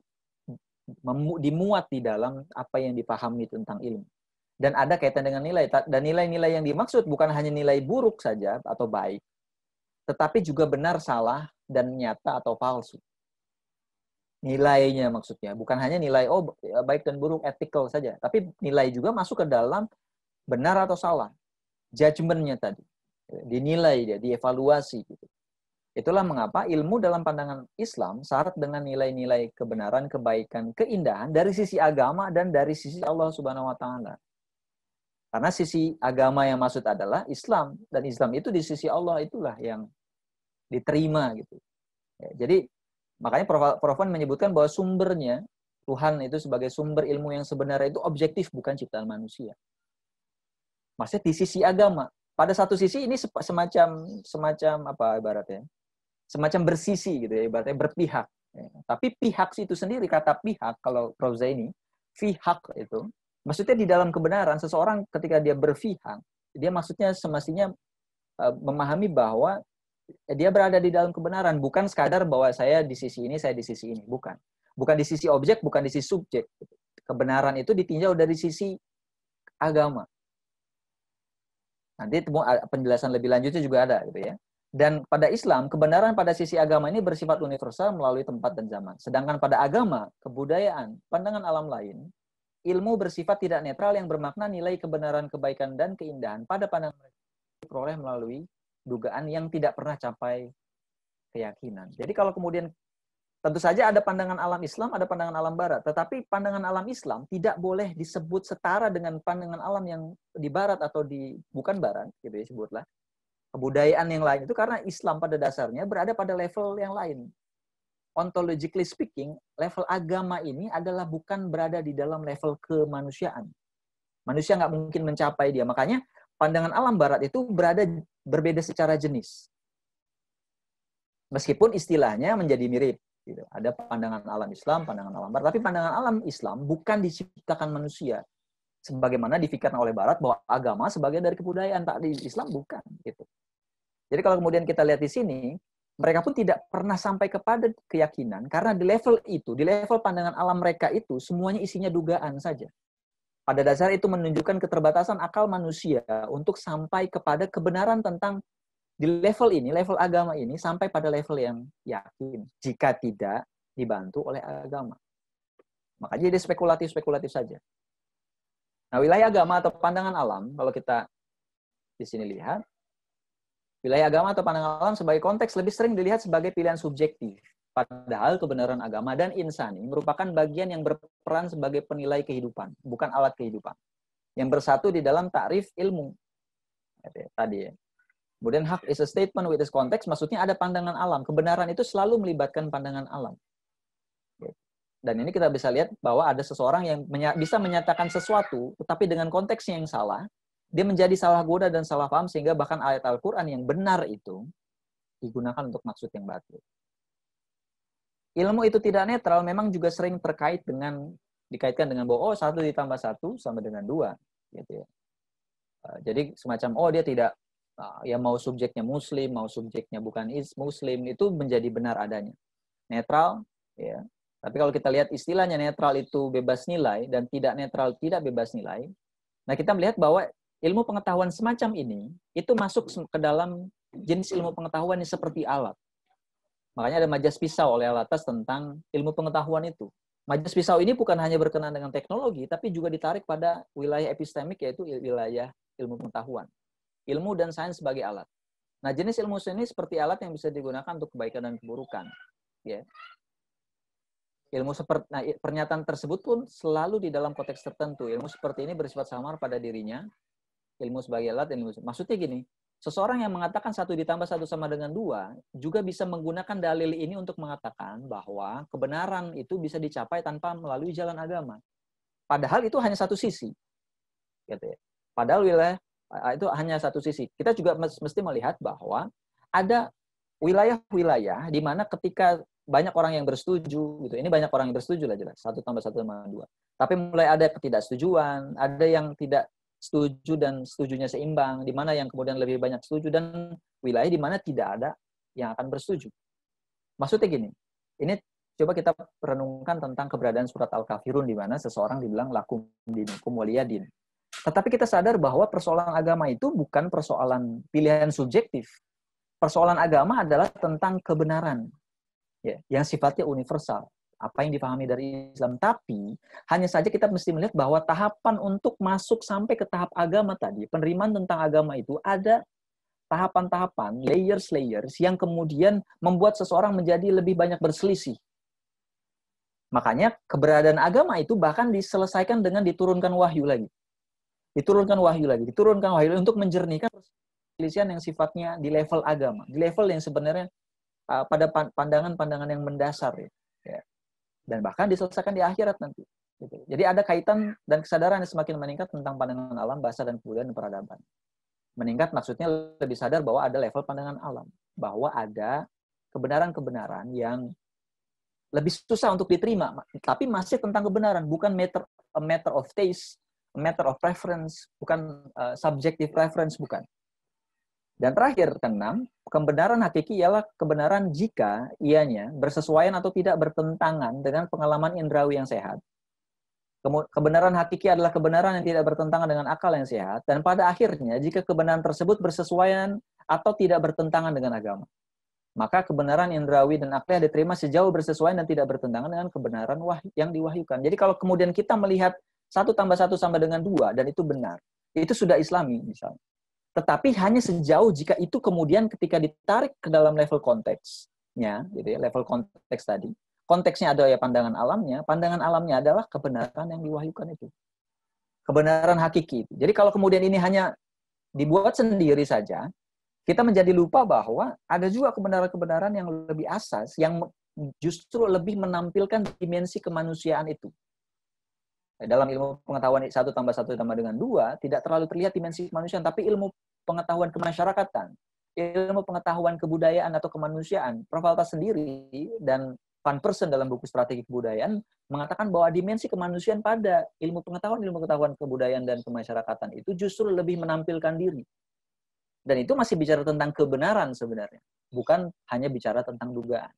dimuat di dalam apa yang dipahami tentang ilmu. Dan ada kaitan dengan nilai. Dan nilai-nilai yang dimaksud bukan hanya nilai buruk saja atau baik, tetapi juga benar salah dan nyata atau palsu. Nilainya maksudnya, bukan hanya nilai oh baik dan buruk etikal saja, tapi nilai juga masuk ke dalam benar atau salah. Judgementnya tadi. Dinilai dia, dievaluasi gitu. Itulah mengapa ilmu dalam pandangan Islam syarat dengan nilai-nilai kebenaran, kebaikan, keindahan dari sisi agama dan dari sisi Allah Subhanahu wa taala. Karena sisi agama yang maksud adalah Islam dan Islam itu di sisi Allah itulah yang diterima gitu. Ya, jadi makanya Prof. menyebutkan bahwa sumbernya Tuhan itu sebagai sumber ilmu yang sebenarnya itu objektif bukan ciptaan manusia. Maksudnya di sisi agama. Pada satu sisi ini semacam semacam apa ibaratnya? Semacam bersisi gitu ya ibaratnya berpihak. Ya. Tapi pihak itu sendiri kata pihak kalau Prof. Zaini pihak itu maksudnya di dalam kebenaran seseorang ketika dia berfihang dia maksudnya semestinya uh, memahami bahwa dia berada di dalam kebenaran bukan sekadar bahwa saya di sisi ini saya di sisi ini bukan bukan di sisi objek bukan di sisi subjek kebenaran itu ditinjau dari sisi agama nanti eh, penjelasan lebih lanjutnya juga ada gitu ya dan pada Islam kebenaran pada sisi agama ini bersifat universal melalui tempat dan zaman sedangkan pada agama kebudayaan pandangan alam lain ilmu bersifat tidak netral yang bermakna nilai kebenaran, kebaikan, dan keindahan pada pandangan mereka diperoleh melalui dugaan yang tidak pernah capai keyakinan. Jadi kalau kemudian tentu saja ada pandangan alam Islam, ada pandangan alam Barat, tetapi pandangan alam Islam tidak boleh disebut setara dengan pandangan alam yang di Barat atau di bukan Barat, gitu ya sebutlah kebudayaan yang lain itu karena Islam pada dasarnya berada pada level yang lain, ontologically speaking, level agama ini adalah bukan berada di dalam level kemanusiaan. Manusia nggak mungkin mencapai dia. Makanya pandangan alam barat itu berada berbeda secara jenis. Meskipun istilahnya menjadi mirip. Gitu. Ada pandangan alam Islam, pandangan alam barat. Tapi pandangan alam Islam bukan diciptakan manusia. Sebagaimana difikirkan oleh barat bahwa agama sebagai dari kebudayaan. Tak di Islam bukan. Gitu. Jadi kalau kemudian kita lihat di sini, mereka pun tidak pernah sampai kepada keyakinan karena di level itu, di level pandangan alam mereka itu semuanya isinya dugaan saja. Pada dasar itu menunjukkan keterbatasan akal manusia untuk sampai kepada kebenaran tentang di level ini, level agama ini sampai pada level yang yakin. Jika tidak dibantu oleh agama. Makanya jadi spekulatif-spekulatif saja. Nah, wilayah agama atau pandangan alam kalau kita di sini lihat Wilayah agama atau pandangan alam sebagai konteks lebih sering dilihat sebagai pilihan subjektif. Padahal kebenaran agama dan insani merupakan bagian yang berperan sebagai penilai kehidupan, bukan alat kehidupan. Yang bersatu di dalam takrif ilmu. Ya, tadi ya. Kemudian hak is a statement with this context, maksudnya ada pandangan alam. Kebenaran itu selalu melibatkan pandangan alam. Dan ini kita bisa lihat bahwa ada seseorang yang bisa menyatakan sesuatu, tetapi dengan konteksnya yang salah, dia menjadi salah goda dan salah paham sehingga bahkan ayat Al-Quran yang benar itu digunakan untuk maksud yang batil. Ilmu itu tidak netral memang juga sering terkait dengan dikaitkan dengan bahwa oh satu ditambah satu sama dengan dua, gitu ya. Eh, jadi semacam oh dia tidak ah, ya mau subjeknya muslim, mau subjeknya bukan is muslim itu menjadi benar adanya. Netral, ya. Tapi kalau kita lihat istilahnya netral itu bebas nilai dan tidak netral tidak bebas nilai, Nah, kita melihat bahwa ilmu pengetahuan semacam ini itu masuk ke dalam jenis ilmu pengetahuan yang seperti alat. Makanya ada majas pisau oleh Alatas tentang ilmu pengetahuan itu. Majas pisau ini bukan hanya berkenaan dengan teknologi, tapi juga ditarik pada wilayah epistemik, yaitu wilayah ilmu pengetahuan. Ilmu dan sains sebagai alat. Nah, jenis ilmu ini seperti alat yang bisa digunakan untuk kebaikan dan keburukan. Ya. Ilmu seperti nah, pernyataan tersebut pun selalu di dalam konteks tertentu. Ilmu seperti ini bersifat samar pada dirinya, ilmu sebagai alat ilmu maksudnya gini seseorang yang mengatakan satu ditambah satu sama dengan dua juga bisa menggunakan dalil ini untuk mengatakan bahwa kebenaran itu bisa dicapai tanpa melalui jalan agama padahal itu hanya satu sisi gitu ya padahal wilayah itu hanya satu sisi kita juga mesti melihat bahwa ada wilayah-wilayah di mana ketika banyak orang yang bersetuju gitu. Ini banyak orang yang bersetuju lah jelas. Satu tambah satu sama dua. Tapi mulai ada ketidaksetujuan, ada yang tidak setuju dan setujunya seimbang, di mana yang kemudian lebih banyak setuju dan wilayah di mana tidak ada yang akan bersetuju. Maksudnya gini, ini coba kita renungkan tentang keberadaan surat Al-Kafirun di mana seseorang dibilang lakum dinukum waliyadin. Tetapi kita sadar bahwa persoalan agama itu bukan persoalan pilihan subjektif. Persoalan agama adalah tentang kebenaran ya, yang sifatnya universal apa yang dipahami dari Islam. Tapi hanya saja kita mesti melihat bahwa tahapan untuk masuk sampai ke tahap agama tadi, penerimaan tentang agama itu ada tahapan-tahapan, layers-layers yang kemudian membuat seseorang menjadi lebih banyak berselisih. Makanya keberadaan agama itu bahkan diselesaikan dengan diturunkan wahyu lagi. Diturunkan wahyu lagi, diturunkan wahyu lagi untuk menjernihkan perselisihan yang sifatnya di level agama, di level yang sebenarnya uh, pada pandangan-pandangan yang mendasar ya, ya dan bahkan diselesaikan di akhirat nanti. Gitu. Jadi ada kaitan dan kesadaran yang semakin meningkat tentang pandangan alam, bahasa dan kebudayaan dan peradaban. Meningkat maksudnya lebih sadar bahwa ada level pandangan alam, bahwa ada kebenaran-kebenaran yang lebih susah untuk diterima, tapi masih tentang kebenaran, bukan matter a matter of taste, a matter of preference, bukan uh, subjective preference, bukan. Dan terakhir, keenam, kebenaran hakiki ialah kebenaran jika ianya bersesuaian atau tidak bertentangan dengan pengalaman indrawi yang sehat. Kebenaran hakiki adalah kebenaran yang tidak bertentangan dengan akal yang sehat. Dan pada akhirnya, jika kebenaran tersebut bersesuaian atau tidak bertentangan dengan agama, maka kebenaran indrawi dan akliah diterima sejauh bersesuaian dan tidak bertentangan dengan kebenaran yang diwahyukan. Jadi kalau kemudian kita melihat satu tambah satu sama dengan dua dan itu benar, itu sudah islami misalnya tetapi hanya sejauh jika itu kemudian ketika ditarik ke dalam level konteksnya, gitu ya, level konteks tadi. Konteksnya adalah ya pandangan alamnya, pandangan alamnya adalah kebenaran yang diwahyukan itu. Kebenaran hakiki. itu. Jadi kalau kemudian ini hanya dibuat sendiri saja, kita menjadi lupa bahwa ada juga kebenaran-kebenaran yang lebih asas, yang justru lebih menampilkan dimensi kemanusiaan itu. Eh, dalam ilmu pengetahuan satu tambah satu tambah dengan dua tidak terlalu terlihat dimensi kemanusiaan tapi ilmu pengetahuan kemasyarakatan ilmu pengetahuan kebudayaan atau kemanusiaan Prof Alta sendiri dan Van Persen dalam buku strategi kebudayaan mengatakan bahwa dimensi kemanusiaan pada ilmu pengetahuan ilmu pengetahuan kebudayaan dan kemasyarakatan itu justru lebih menampilkan diri dan itu masih bicara tentang kebenaran sebenarnya bukan hanya bicara tentang dugaan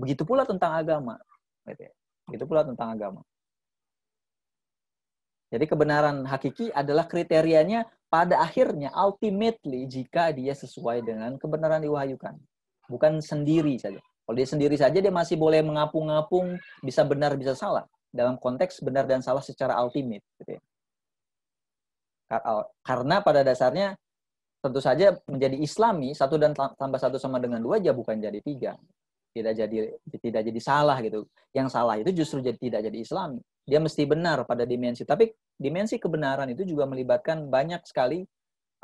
begitu pula tentang agama gitu ya. begitu pula tentang agama jadi kebenaran hakiki adalah kriterianya pada akhirnya ultimately jika dia sesuai dengan kebenaran diwahyukan. Bukan sendiri saja. Kalau dia sendiri saja dia masih boleh mengapung-ngapung bisa benar bisa salah dalam konteks benar dan salah secara ultimate gitu ya. Oh, karena pada dasarnya tentu saja menjadi islami satu dan tambah satu sama dengan dua aja ya bukan jadi tiga tidak jadi tidak jadi salah gitu. Yang salah itu justru jadi tidak jadi Islam Dia mesti benar pada dimensi. Tapi dimensi kebenaran itu juga melibatkan banyak sekali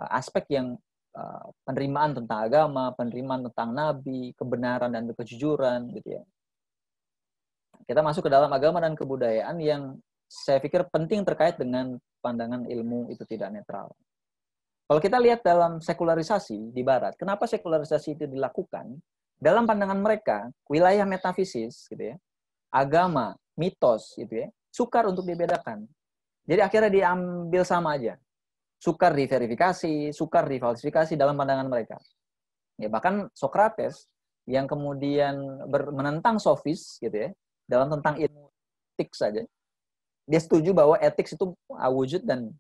uh, aspek yang uh, penerimaan tentang agama, penerimaan tentang nabi, kebenaran dan kejujuran gitu ya. Kita masuk ke dalam agama dan kebudayaan yang saya pikir penting terkait dengan pandangan ilmu itu tidak netral. Kalau kita lihat dalam sekularisasi di barat, kenapa sekularisasi itu dilakukan? dalam pandangan mereka wilayah metafisis gitu ya agama mitos gitu ya sukar untuk dibedakan jadi akhirnya diambil sama aja sukar diverifikasi sukar difalsifikasi dalam pandangan mereka ya bahkan Socrates yang kemudian ber, menentang sofis gitu ya dalam tentang etik saja dia setuju bahwa etik itu wujud dan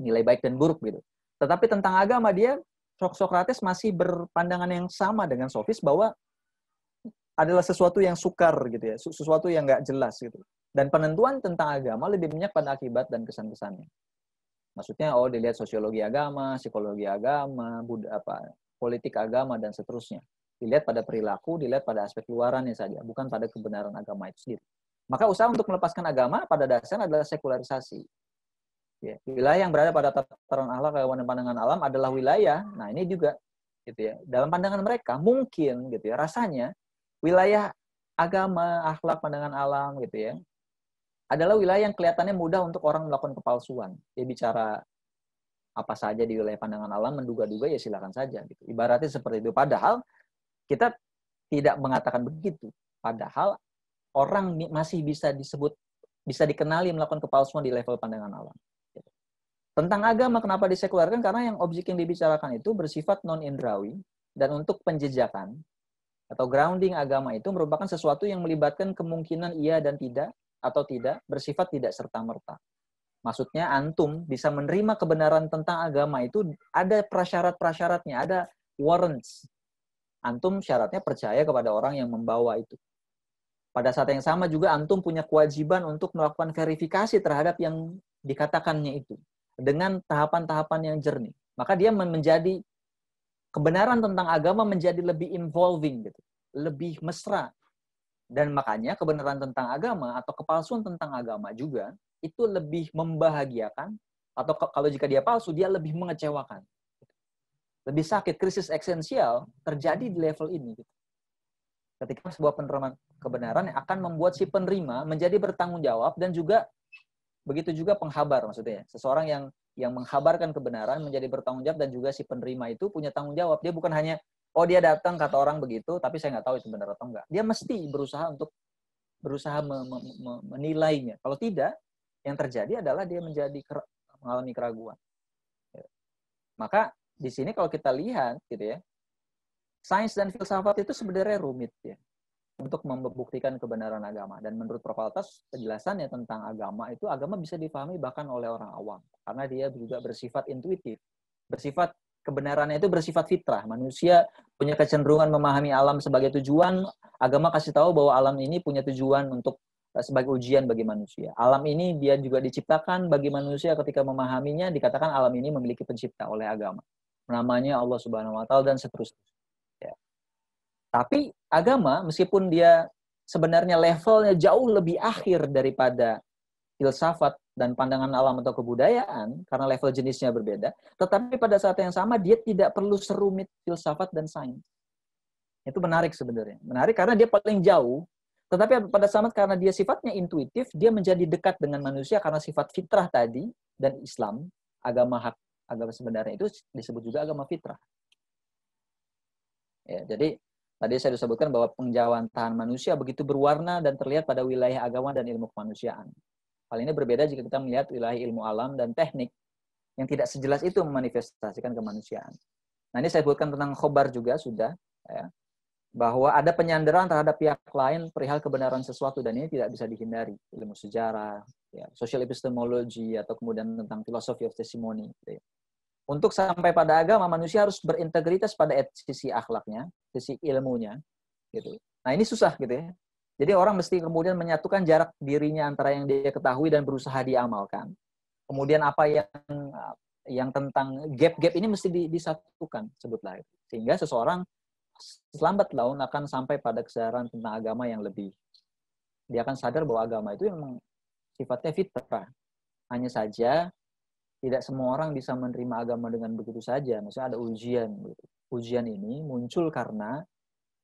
nilai baik dan buruk gitu tetapi tentang agama dia Sokrates masih berpandangan yang sama dengan sofis bahwa adalah sesuatu yang sukar gitu ya, sesuatu yang nggak jelas gitu. Dan penentuan tentang agama lebih banyak pada akibat dan kesan-kesannya. Maksudnya oh dilihat sosiologi agama, psikologi agama, bud apa politik agama dan seterusnya. Dilihat pada perilaku, dilihat pada aspek luarannya saja, bukan pada kebenaran agama itu sendiri. Maka usaha untuk melepaskan agama pada dasarnya adalah sekularisasi. Ya, wilayah yang berada pada tataran Allah hewan dan pandangan alam adalah wilayah. Nah, ini juga gitu ya. Dalam pandangan mereka mungkin gitu ya, rasanya wilayah agama, akhlak, pandangan alam gitu ya. Adalah wilayah yang kelihatannya mudah untuk orang melakukan kepalsuan. ya bicara apa saja di wilayah pandangan alam menduga-duga ya silakan saja gitu. Ibaratnya seperti itu. Padahal kita tidak mengatakan begitu. Padahal orang masih bisa disebut bisa dikenali melakukan kepalsuan di level pandangan alam. Tentang agama kenapa disekularkan? Karena yang objek yang dibicarakan itu bersifat non-indrawi dan untuk penjejakan atau grounding agama itu merupakan sesuatu yang melibatkan kemungkinan iya dan tidak atau tidak bersifat tidak serta-merta. Maksudnya antum bisa menerima kebenaran tentang agama itu ada prasyarat-prasyaratnya, ada warrants. Antum syaratnya percaya kepada orang yang membawa itu. Pada saat yang sama juga antum punya kewajiban untuk melakukan verifikasi terhadap yang dikatakannya itu dengan tahapan-tahapan yang jernih. Maka dia menjadi kebenaran tentang agama menjadi lebih involving gitu, lebih mesra. Dan makanya kebenaran tentang agama atau kepalsuan tentang agama juga itu lebih membahagiakan atau kalau jika dia palsu dia lebih mengecewakan. Lebih sakit, krisis eksensial terjadi di level ini gitu. Ketika sebuah penerimaan kebenaran akan membuat si penerima menjadi bertanggung jawab dan juga Begitu juga penghabar maksudnya Seseorang yang yang menghabarkan kebenaran menjadi bertanggung jawab dan juga si penerima itu punya tanggung jawab. Dia bukan hanya oh dia datang kata orang begitu tapi saya nggak tahu itu benar atau enggak. Dia mesti berusaha untuk berusaha me, me, me, menilainya. Kalau tidak, yang terjadi adalah dia menjadi mengalami keraguan. Ya. Maka di sini kalau kita lihat gitu ya, sains dan filsafat itu sebenarnya rumit ya untuk membuktikan kebenaran agama. Dan menurut Prof. Altas, penjelasannya tentang agama itu agama bisa dipahami bahkan oleh orang awam. Karena dia juga bersifat intuitif. Bersifat kebenarannya itu bersifat fitrah. Manusia punya kecenderungan memahami alam sebagai tujuan. Agama kasih tahu bahwa alam ini punya tujuan untuk eh, sebagai ujian bagi manusia. Alam ini dia juga diciptakan bagi manusia ketika memahaminya dikatakan alam ini memiliki pencipta oleh agama. Namanya Allah Subhanahu wa taala dan seterusnya. Tapi agama meskipun dia sebenarnya levelnya jauh lebih akhir daripada filsafat dan pandangan alam atau kebudayaan karena level jenisnya berbeda, tetapi pada saat yang sama dia tidak perlu serumit filsafat dan sains. Itu menarik sebenarnya. Menarik karena dia paling jauh, tetapi pada saat karena dia sifatnya intuitif, dia menjadi dekat dengan manusia karena sifat fitrah tadi dan Islam, agama hak, agama sebenarnya itu disebut juga agama fitrah. Ya, jadi Tadi saya disebutkan bahwa pengjauhan manusia begitu berwarna dan terlihat pada wilayah agama dan ilmu kemanusiaan. Hal ini berbeda jika kita melihat wilayah ilmu alam dan teknik yang tidak sejelas itu memanifestasikan kemanusiaan. Nah ini saya sebutkan tentang khobar juga sudah, ya, bahwa ada penyanderaan terhadap pihak lain perihal kebenaran sesuatu dan ini tidak bisa dihindari. Ilmu sejarah, ya, social epistemology atau kemudian tentang filosofi of testimony. Gitu ya. Untuk sampai pada agama manusia harus berintegritas pada sisi akhlaknya, sisi ilmunya, gitu. Nah ini susah gitu ya. Jadi orang mesti kemudian menyatukan jarak dirinya antara yang dia ketahui dan berusaha diamalkan. Kemudian apa yang yang tentang gap-gap ini mesti disatukan sebutlah itu. sehingga seseorang selambat laun akan sampai pada kesadaran tentang agama yang lebih dia akan sadar bahwa agama itu memang sifatnya fitrah hanya saja tidak semua orang bisa menerima agama dengan begitu saja. Maksudnya ada ujian. Gitu. Ujian ini muncul karena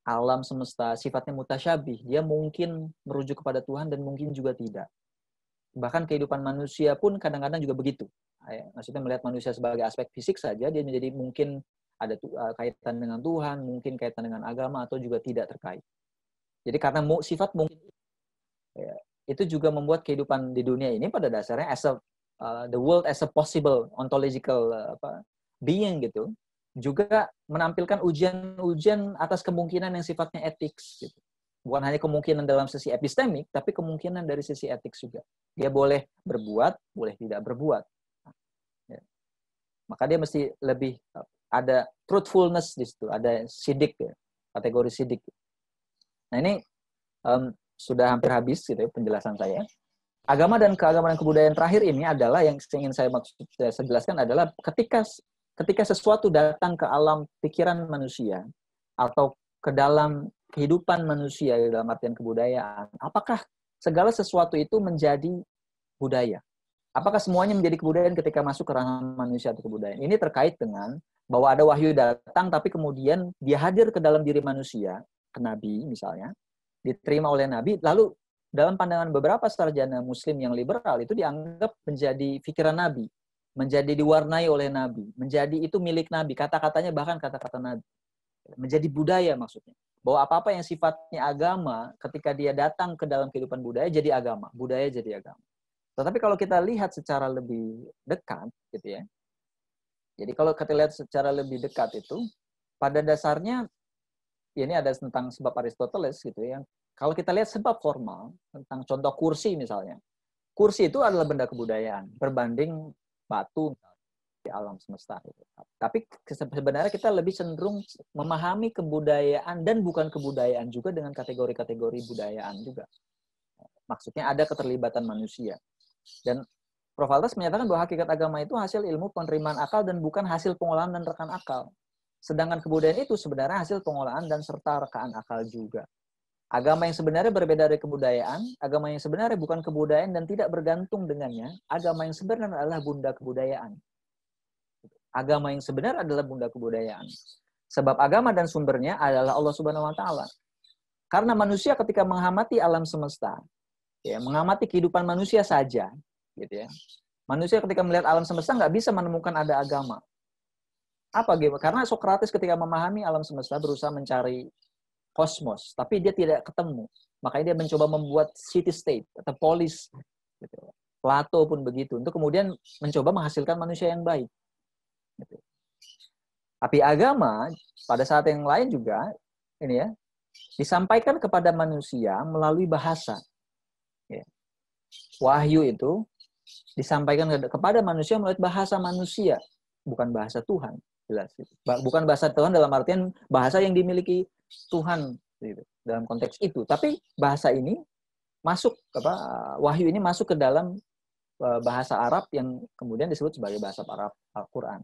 alam semesta sifatnya mutasyabih. Dia mungkin merujuk kepada Tuhan dan mungkin juga tidak. Bahkan kehidupan manusia pun kadang-kadang juga begitu. Maksudnya melihat manusia sebagai aspek fisik saja, dia menjadi mungkin ada eh, kaitan dengan Tuhan, mungkin kaitan dengan agama, atau juga tidak terkait. Jadi karena sifat mungkin ya, itu juga membuat kehidupan di dunia ini pada dasarnya as a Uh, the world as a possible ontological uh, apa, being gitu juga menampilkan ujian-ujian atas kemungkinan yang sifatnya etik, gitu. Bukan hanya kemungkinan dalam sisi epistemik, tapi kemungkinan dari sisi etik juga. Dia boleh berbuat, boleh tidak berbuat. Ya. Maka dia mesti lebih uh, ada truthfulness di situ, ada sidik ya, kategori sidik. Nah ini um, sudah hampir habis gitu ya, penjelasan saya agama dan keagamaan dan kebudayaan terakhir ini adalah yang ingin saya maksud saya jelaskan adalah ketika ketika sesuatu datang ke alam pikiran manusia atau ke dalam kehidupan manusia dalam artian kebudayaan, apakah segala sesuatu itu menjadi budaya? Apakah semuanya menjadi kebudayaan ketika masuk ke ranah manusia atau kebudayaan? Ini terkait dengan bahwa ada wahyu datang tapi kemudian dia hadir ke dalam diri manusia, ke nabi misalnya, diterima oleh nabi, lalu dalam pandangan beberapa sarjana muslim yang liberal itu dianggap menjadi pikiran nabi, menjadi diwarnai oleh nabi, menjadi itu milik nabi, kata-katanya bahkan kata-kata nabi. Menjadi budaya maksudnya. Bahwa apa-apa yang sifatnya agama ketika dia datang ke dalam kehidupan budaya jadi agama, budaya jadi agama. Tetapi kalau kita lihat secara lebih dekat gitu ya. Jadi kalau kita lihat secara lebih dekat itu pada dasarnya ya ini ada tentang sebab Aristoteles gitu ya kalau kita lihat sebab formal tentang contoh kursi misalnya, kursi itu adalah benda kebudayaan berbanding batu di alam semesta. Gitu. Tapi sebenarnya kita lebih cenderung memahami kebudayaan dan bukan kebudayaan juga dengan kategori-kategori budayaan juga. Maksudnya ada keterlibatan manusia. Dan Prof. Altas menyatakan bahwa hakikat agama itu hasil ilmu penerimaan akal dan bukan hasil pengolahan dan rekan akal. Sedangkan kebudayaan itu sebenarnya hasil pengolahan dan serta rekaan akal juga. Agama yang sebenarnya berbeda dari kebudayaan, agama yang sebenarnya bukan kebudayaan dan tidak bergantung dengannya, agama yang sebenarnya adalah bunda kebudayaan. Agama yang sebenarnya adalah bunda kebudayaan. Sebab agama dan sumbernya adalah Allah Subhanahu wa taala. Karena manusia ketika mengamati alam semesta, ya, mengamati kehidupan manusia saja, gitu ya. Manusia ketika melihat alam semesta nggak bisa menemukan ada agama. Apa gitu? Karena Sokrates ketika memahami alam semesta berusaha mencari kosmos, tapi dia tidak ketemu. Makanya dia mencoba membuat city state atau polis. Gitu. Plato pun begitu. Untuk kemudian mencoba menghasilkan manusia yang baik. Gitu. Tapi agama pada saat yang lain juga ini ya disampaikan kepada manusia melalui bahasa. Ya. Wahyu itu disampaikan kepada manusia melalui bahasa manusia, bukan bahasa Tuhan jelas. Gitu. Bukan bahasa Tuhan dalam artian bahasa yang dimiliki Tuhan gitu, dalam konteks itu. Tapi bahasa ini masuk apa wahyu ini masuk ke dalam e, bahasa Arab yang kemudian disebut sebagai bahasa Arab Al-Qur'an.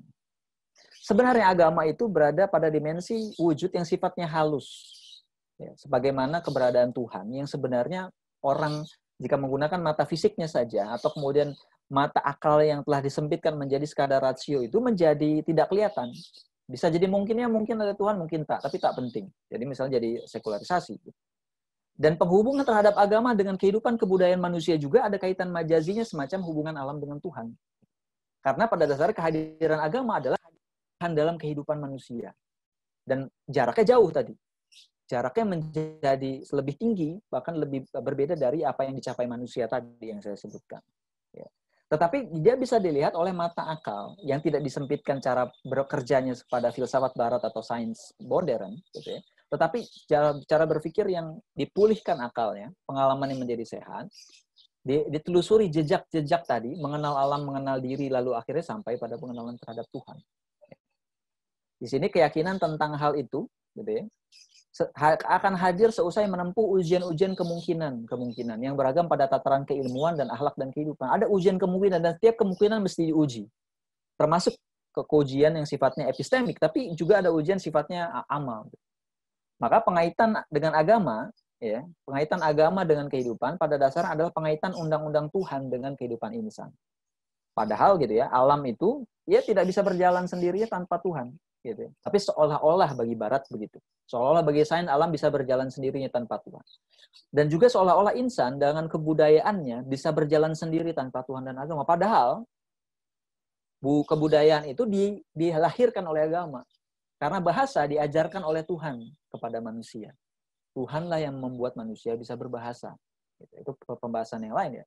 Sebenarnya agama itu berada pada dimensi wujud yang sifatnya halus. Ya, sebagaimana keberadaan Tuhan yang sebenarnya orang jika menggunakan mata fisiknya saja atau kemudian mata akal yang telah disempitkan menjadi sekadar rasio itu menjadi tidak kelihatan. Bisa jadi mungkin ya mungkin ada Tuhan, mungkin tak, tapi tak penting. Jadi misalnya jadi sekularisasi. Dan penghubungan terhadap agama dengan kehidupan kebudayaan manusia juga ada kaitan majazinya semacam hubungan alam dengan Tuhan. Karena pada dasarnya kehadiran agama adalah Tuhan dalam kehidupan manusia. Dan jaraknya jauh tadi. Jaraknya menjadi lebih tinggi, bahkan lebih berbeda dari apa yang dicapai manusia tadi yang saya sebutkan. Tetapi dia bisa dilihat oleh mata akal yang tidak disempitkan cara bekerjanya kepada filsafat barat atau sains modern, gitu ya. Tetapi cara, berpikir yang dipulihkan akalnya, pengalaman yang menjadi sehat, ditelusuri jejak-jejak tadi, mengenal alam, mengenal diri, lalu akhirnya sampai pada pengenalan terhadap Tuhan. Di sini keyakinan tentang hal itu, gitu ya, akan hadir seusai menempuh ujian-ujian kemungkinan, kemungkinan yang beragam pada tataran keilmuan dan akhlak dan kehidupan. Ada ujian kemungkinan dan setiap kemungkinan mesti diuji. Termasuk kekujian yang sifatnya epistemik, tapi juga ada ujian sifatnya amal. Maka pengaitan dengan agama, ya, pengaitan agama dengan kehidupan pada dasarnya adalah pengaitan undang-undang Tuhan dengan kehidupan insan. Padahal gitu ya, alam itu ya tidak bisa berjalan sendirinya tanpa Tuhan. Gitu. Ya. Tapi seolah-olah bagi Barat begitu. Seolah-olah bagi sains alam bisa berjalan sendirinya tanpa Tuhan. Dan juga seolah-olah insan dengan kebudayaannya bisa berjalan sendiri tanpa Tuhan dan agama. Padahal bu kebudayaan itu di, dilahirkan oleh agama. Karena bahasa diajarkan oleh Tuhan kepada manusia. Tuhanlah yang membuat manusia bisa berbahasa. Gitu ya. Itu pembahasan yang lain ya.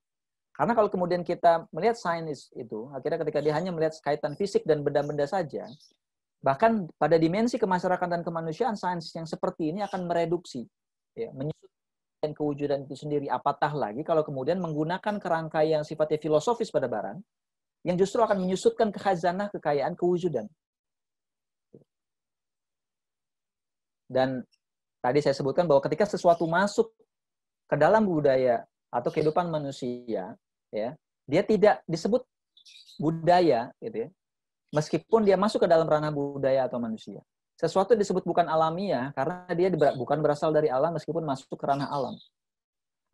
Karena kalau kemudian kita melihat sains itu, akhirnya ketika dia hanya melihat kaitan fisik dan benda-benda saja, bahkan pada dimensi kemasyarakatan dan kemanusiaan, sains yang seperti ini akan mereduksi, ya, menyusut kewujudan itu sendiri. Apatah lagi kalau kemudian menggunakan kerangka yang sifatnya filosofis pada barang, yang justru akan menyusutkan kehazanah kekayaan kewujudan. Dan tadi saya sebutkan bahwa ketika sesuatu masuk ke dalam budaya atau kehidupan manusia ya dia tidak disebut budaya gitu ya meskipun dia masuk ke dalam ranah budaya atau manusia sesuatu disebut bukan alamiah karena dia bukan berasal dari alam meskipun masuk ke ranah alam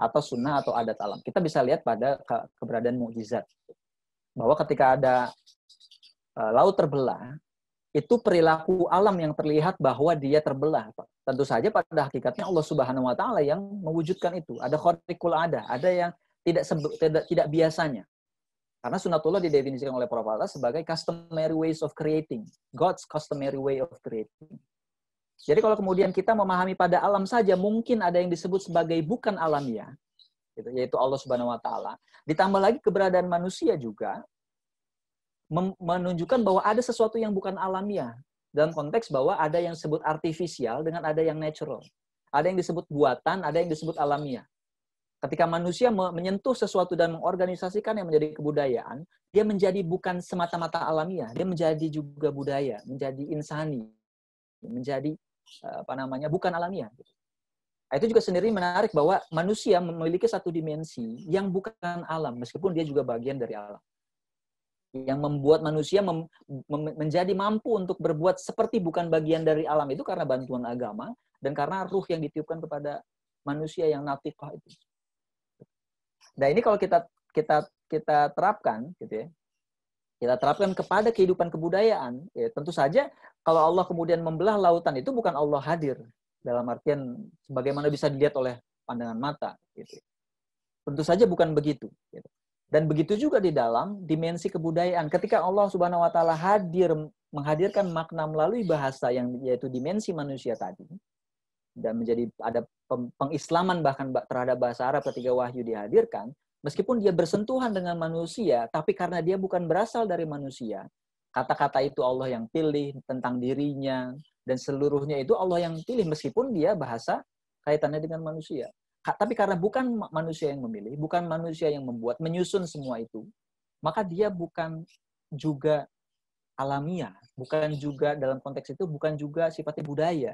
atau sunnah atau adat alam kita bisa lihat pada keberadaan mukjizat bahwa ketika ada e, laut terbelah itu perilaku alam yang terlihat bahwa dia terbelah. Tentu saja pada hakikatnya Allah Subhanahu wa taala yang mewujudkan itu. Ada khariqul ada, ada yang tidak tidak tidak biasanya. Karena sunatullah didefinisikan oleh para ulama sebagai customary ways of creating, God's customary way of creating. Jadi kalau kemudian kita memahami pada alam saja mungkin ada yang disebut sebagai bukan alamiah, gitu, yaitu Allah Subhanahu wa taala. Ditambah lagi keberadaan manusia juga menunjukkan bahwa ada sesuatu yang bukan alamiah dalam konteks bahwa ada yang disebut artifisial dengan ada yang natural. Ada yang disebut buatan, ada yang disebut alamiah. Ketika manusia menyentuh sesuatu dan mengorganisasikan yang menjadi kebudayaan, dia menjadi bukan semata-mata alamiah, dia menjadi juga budaya, menjadi insani, menjadi eh, apa namanya bukan alamiah. Nah, itu juga sendiri menarik bahwa manusia memiliki satu dimensi yang bukan alam, meskipun dia juga bagian dari alam yang membuat manusia mem, mem, menjadi mampu untuk berbuat seperti bukan bagian dari alam itu karena bantuan agama dan karena ruh yang ditiupkan kepada manusia yang natifah itu. Nah, ini kalau kita kita kita terapkan gitu ya. Kita terapkan kepada kehidupan kebudayaan, ya tentu saja kalau Allah kemudian membelah lautan itu bukan Allah hadir dalam artian sebagaimana bisa dilihat oleh pandangan mata gitu. Ya. Tentu saja bukan begitu gitu. Dan begitu juga di dalam dimensi kebudayaan. Ketika Allah Subhanahu wa taala hadir menghadirkan makna melalui bahasa yang yaitu dimensi manusia tadi dan menjadi ada pengislaman bahkan terhadap bahasa Arab ketika wahyu dihadirkan, meskipun dia bersentuhan dengan manusia, tapi karena dia bukan berasal dari manusia, kata-kata itu Allah yang pilih tentang dirinya dan seluruhnya itu Allah yang pilih meskipun dia bahasa kaitannya dengan manusia. Tapi karena bukan manusia yang memilih, bukan manusia yang membuat, menyusun semua itu, maka dia bukan juga alamiah, bukan juga dalam konteks itu, bukan juga sifatnya budaya.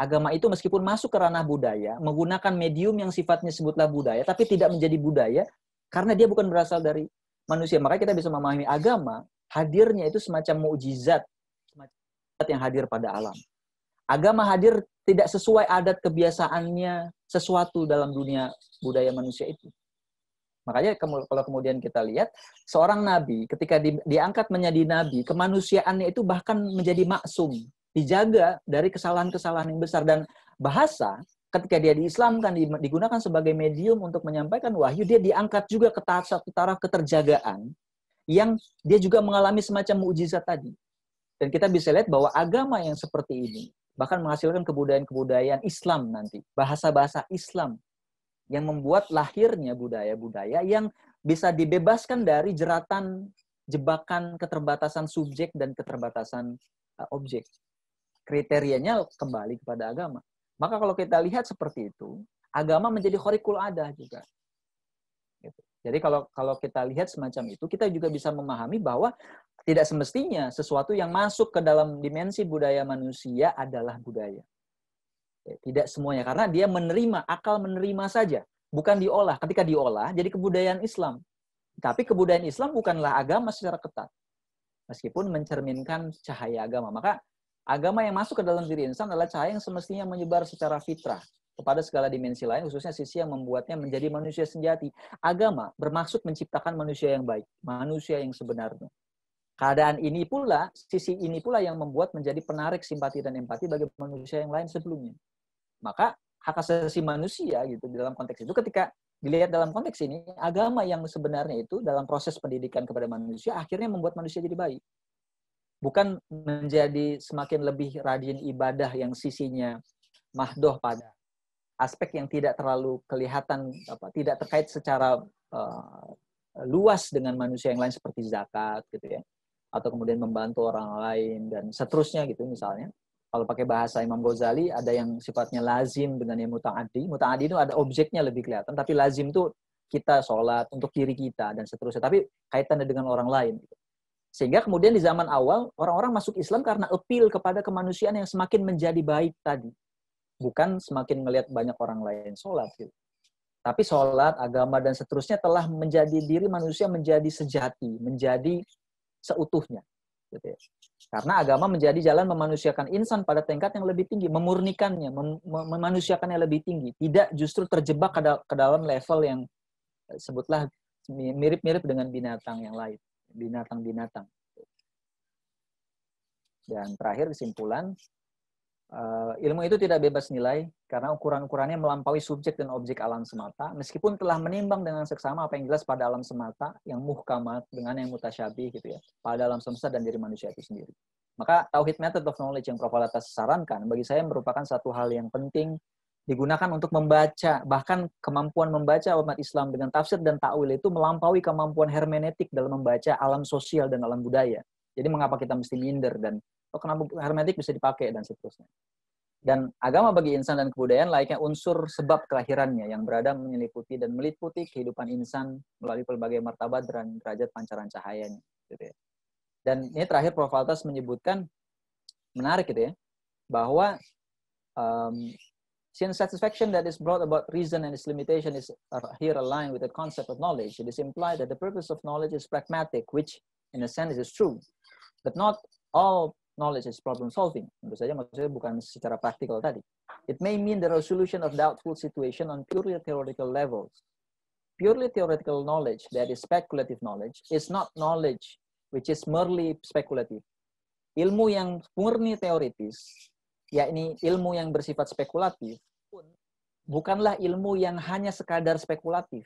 Agama itu meskipun masuk ke ranah budaya, menggunakan medium yang sifatnya sebutlah budaya, tapi tidak menjadi budaya karena dia bukan berasal dari manusia. Maka kita bisa memahami agama, hadirnya itu semacam mujizat semacam yang hadir pada alam agama hadir tidak sesuai adat kebiasaannya, sesuatu dalam dunia budaya manusia itu. Makanya kalau kemudian kita lihat seorang nabi ketika diangkat menjadi nabi, kemanusiaannya itu bahkan menjadi maksum, dijaga dari kesalahan-kesalahan yang besar dan bahasa ketika dia diislamkan digunakan sebagai medium untuk menyampaikan wahyu, dia diangkat juga ke taraf, ke taraf keterjagaan yang dia juga mengalami semacam mujizat tadi. Dan kita bisa lihat bahwa agama yang seperti ini bahkan menghasilkan kebudayaan-kebudayaan Islam nanti, bahasa-bahasa Islam yang membuat lahirnya budaya-budaya yang bisa dibebaskan dari jeratan jebakan keterbatasan subjek dan keterbatasan eh, objek. Kriterianya kembali kepada agama. Maka kalau kita lihat seperti itu, agama menjadi khorikul ada juga. Jadi kalau kalau kita lihat semacam itu, kita juga bisa memahami bahwa tidak semestinya sesuatu yang masuk ke dalam dimensi budaya manusia adalah budaya. Eh, tidak semuanya karena dia menerima, akal menerima saja, bukan diolah. Ketika diolah jadi kebudayaan Islam. Tapi kebudayaan Islam bukanlah agama secara ketat. Meskipun mencerminkan cahaya agama, maka agama yang masuk ke dalam diri insan adalah cahaya yang semestinya menyebar secara fitrah, kepada segala dimensi lain, khususnya sisi yang membuatnya menjadi manusia sejati. Agama bermaksud menciptakan manusia yang baik, manusia yang sebenarnya. Keadaan ini pula, sisi ini pula yang membuat menjadi penarik simpati dan empati bagi manusia yang lain sebelumnya. Maka hak asasi manusia gitu dalam konteks itu ketika dilihat dalam konteks ini agama yang sebenarnya itu dalam proses pendidikan kepada manusia akhirnya membuat manusia jadi baik bukan menjadi semakin lebih rajin ibadah yang sisinya mahdoh pada aspek yang tidak terlalu kelihatan apa tidak terkait secara uh, luas dengan manusia yang lain seperti zakat gitu ya atau kemudian membantu orang lain dan seterusnya gitu misalnya kalau pakai bahasa Imam Ghazali ada yang sifatnya lazim dengan yang mutang adi itu ada objeknya lebih kelihatan tapi lazim itu kita sholat untuk diri kita dan seterusnya tapi kaitannya dengan orang lain gitu. sehingga kemudian di zaman awal orang-orang masuk Islam karena appeal kepada kemanusiaan yang semakin menjadi baik tadi bukan semakin melihat banyak orang lain sholat gitu. Tapi sholat, agama, dan seterusnya telah menjadi diri manusia menjadi sejati, menjadi seutuhnya. Gitu ya. Karena agama menjadi jalan memanusiakan insan pada tingkat yang lebih tinggi, memurnikannya, mem memanusiakannya lebih tinggi. Tidak justru terjebak ke dalam level yang eh, sebutlah mirip-mirip dengan binatang yang lain, binatang-binatang. Dan terakhir kesimpulan, Uh, ilmu itu tidak bebas nilai karena ukuran-ukurannya melampaui subjek dan objek alam semata, meskipun telah menimbang dengan seksama apa yang jelas pada alam semata yang muhkamat dengan yang mutasyabih gitu ya, pada alam semesta dan diri manusia itu sendiri. Maka tauhid method of knowledge yang Prof. Alatas sarankan bagi saya merupakan satu hal yang penting digunakan untuk membaca, bahkan kemampuan membaca umat Islam dengan tafsir dan tawil itu melampaui kemampuan hermeneutik dalam membaca alam sosial dan alam budaya. Jadi mengapa kita mesti minder dan oh kenapa hermetik bisa dipakai dan seterusnya. Dan agama bagi insan dan kebudayaan layaknya unsur sebab kelahirannya yang berada menyeliputi dan meliputi kehidupan insan melalui pelbagai martabat dan derajat pancaran cahayanya. Gitu ya. Dan ini terakhir Prof. Altas menyebutkan, menarik gitu ya, bahwa um, Since satisfaction that is brought about reason and its limitation is here aligned with the concept of knowledge, it is implied that the purpose of knowledge is pragmatic, which in a sense is true. But not all knowledge is problem solving. Tentu saja maksudnya bukan secara praktikal tadi. It may mean the resolution of doubtful situation on purely theoretical levels. Purely theoretical knowledge, that is speculative knowledge, is not knowledge which is merely speculative. Ilmu yang murni teoritis, yakni ilmu yang bersifat spekulatif, bukanlah ilmu yang hanya sekadar spekulatif.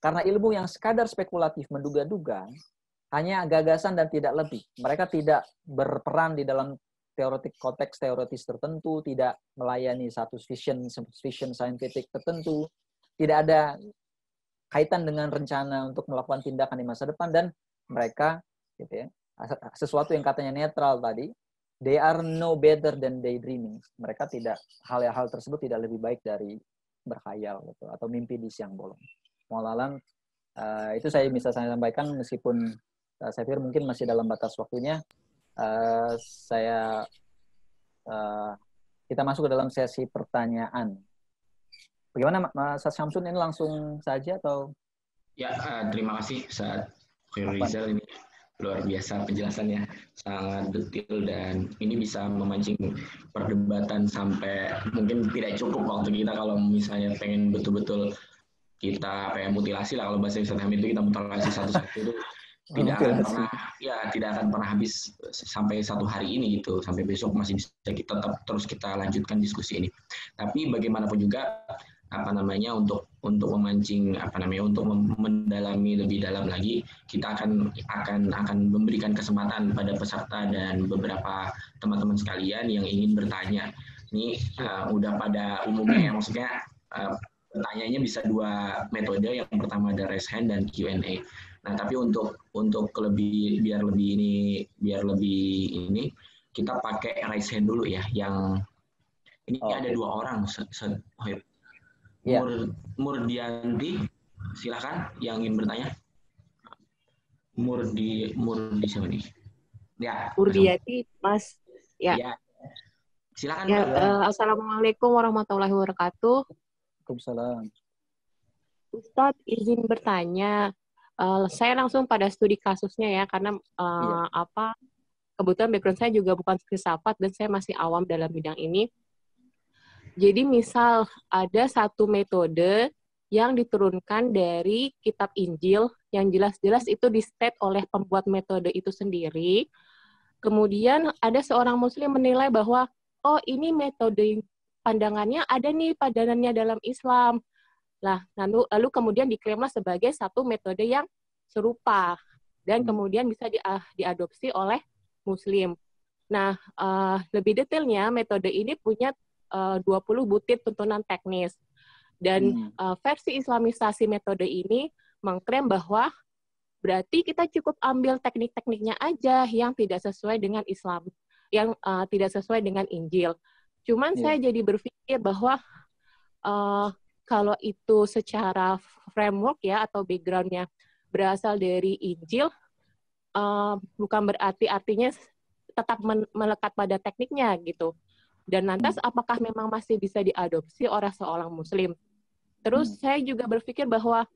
Karena ilmu yang sekadar spekulatif menduga-duga hanya gagasan dan tidak lebih. Mereka tidak berperan di dalam teoretik konteks teoretis tertentu, tidak melayani satu vision vision scientific tertentu, tidak ada kaitan dengan rencana untuk melakukan tindakan di masa depan dan mereka gitu ya, sesuatu yang katanya netral tadi, they are no better than daydreaming. Mereka tidak hal-hal tersebut tidak lebih baik dari berkhayal gitu atau mimpi di siang bolong. Malah eh, uh, itu saya bisa saya sampaikan meskipun Eh, saya pikir mungkin masih dalam batas waktunya uh, saya uh, kita masuk ke dalam sesi pertanyaan. Bagaimana Mas Samsun ini langsung saja atau? Ya, uh, terima kasih saat Rizal ini luar biasa penjelasannya sangat detail dan ini bisa memancing perdebatan sampai mungkin tidak cukup waktu kita kalau misalnya pengen betul-betul kita kayak mutilasi lah kalau bahasa Islam itu kita mutilasi satu-satu itu tidak akan pernah ya tidak akan pernah habis sampai satu hari ini gitu sampai besok masih bisa kita tetap terus kita lanjutkan diskusi ini tapi bagaimanapun juga apa namanya untuk untuk memancing apa namanya untuk mendalami lebih dalam lagi kita akan akan akan memberikan kesempatan pada peserta dan beberapa teman-teman sekalian yang ingin bertanya ini uh, udah pada umumnya ya maksudnya uh, pertanyaannya bisa dua metode yang pertama ada raise hand dan Q&A Nah, tapi untuk untuk lebih biar lebih ini biar lebih ini kita pakai raise hand dulu ya yang ini oh. ada dua orang se, se yeah. Mur, Murdianti silahkan yang ingin bertanya Murdi Murdi siapa nih ya Murdianti, Mas ya, ya. silakan ya, uh, Assalamualaikum warahmatullahi wabarakatuh Waalaikumsalam Ustadz izin bertanya uh, saya langsung pada studi kasusnya ya karena uh, apa kebetulan background saya juga bukan filsafat dan saya masih awam dalam bidang ini. Jadi misal ada satu metode yang diturunkan dari kitab Injil yang jelas-jelas itu di state oleh pembuat metode itu sendiri. Kemudian ada seorang muslim menilai bahwa oh ini metode pandangannya ada nih padanannya dalam Islam. Nah, lalu, lalu kemudian diklaimlah sebagai satu metode yang serupa dan hmm. kemudian bisa di, uh, diadopsi oleh muslim. Nah, uh, lebih detailnya metode ini punya eh, uh, 20 butir tuntunan teknis. Dan hmm. uh, versi islamisasi metode ini mengklaim bahwa berarti kita cukup ambil teknik-tekniknya aja yang tidak sesuai dengan Islam, yang uh, tidak sesuai dengan Injil. Cuman hmm. saya jadi berpikir bahwa uh, kalau itu secara framework ya atau backgroundnya berasal dari Injil, uh, bukan berarti artinya tetap melekat pada tekniknya gitu. Dan lantas hmm. apakah memang masih bisa diadopsi oleh seorang Muslim? Terus hmm. saya juga berpikir bahwa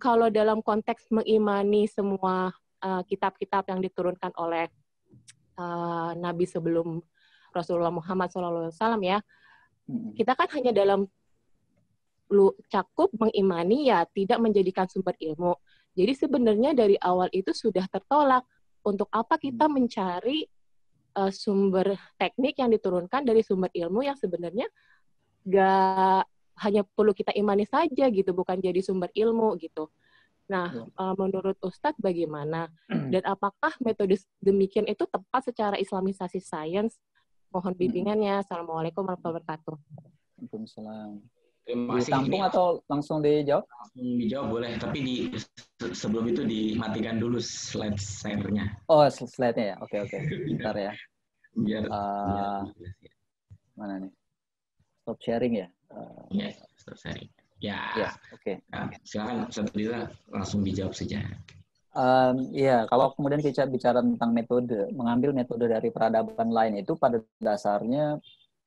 kalau dalam konteks mengimani semua eh, kitab-kitab uh, yang diturunkan oleh uh, Nabi sebelum Rasulullah Muhammad SAW ya, hmm. kita kan hanya dalam lu cakup mengimani ya tidak menjadikan sumber ilmu. Jadi sebenarnya dari awal itu sudah tertolak untuk apa kita hmm. mencari uh, sumber teknik yang diturunkan dari sumber ilmu yang sebenarnya gak hanya perlu kita imani saja gitu, bukan jadi sumber ilmu gitu. Nah, ya. uh, menurut Ustadz bagaimana? Hmm. Dan apakah metode demikian itu tepat secara islamisasi sains? Mohon hmm. bimbingannya. Assalamualaikum warahmatullahi wabarakatuh. Waalaikumsalam. Terima kasih. Ditampung atau langsung dijawab? Langsung dijawab boleh, tapi di sebelum itu dimatikan dulu slide share-nya. Oh, slide-nya ya. Oke, oke. Iya. Bentar ya. Biar, uh, biar mana nih? Stop sharing ya. Uh, ya, stop sharing. Ya. Yeah. Oke. silahkan okay. silakan Satria langsung dijawab saja. Um, ya, kalau kemudian kita bicara tentang metode, mengambil metode dari peradaban lain itu pada dasarnya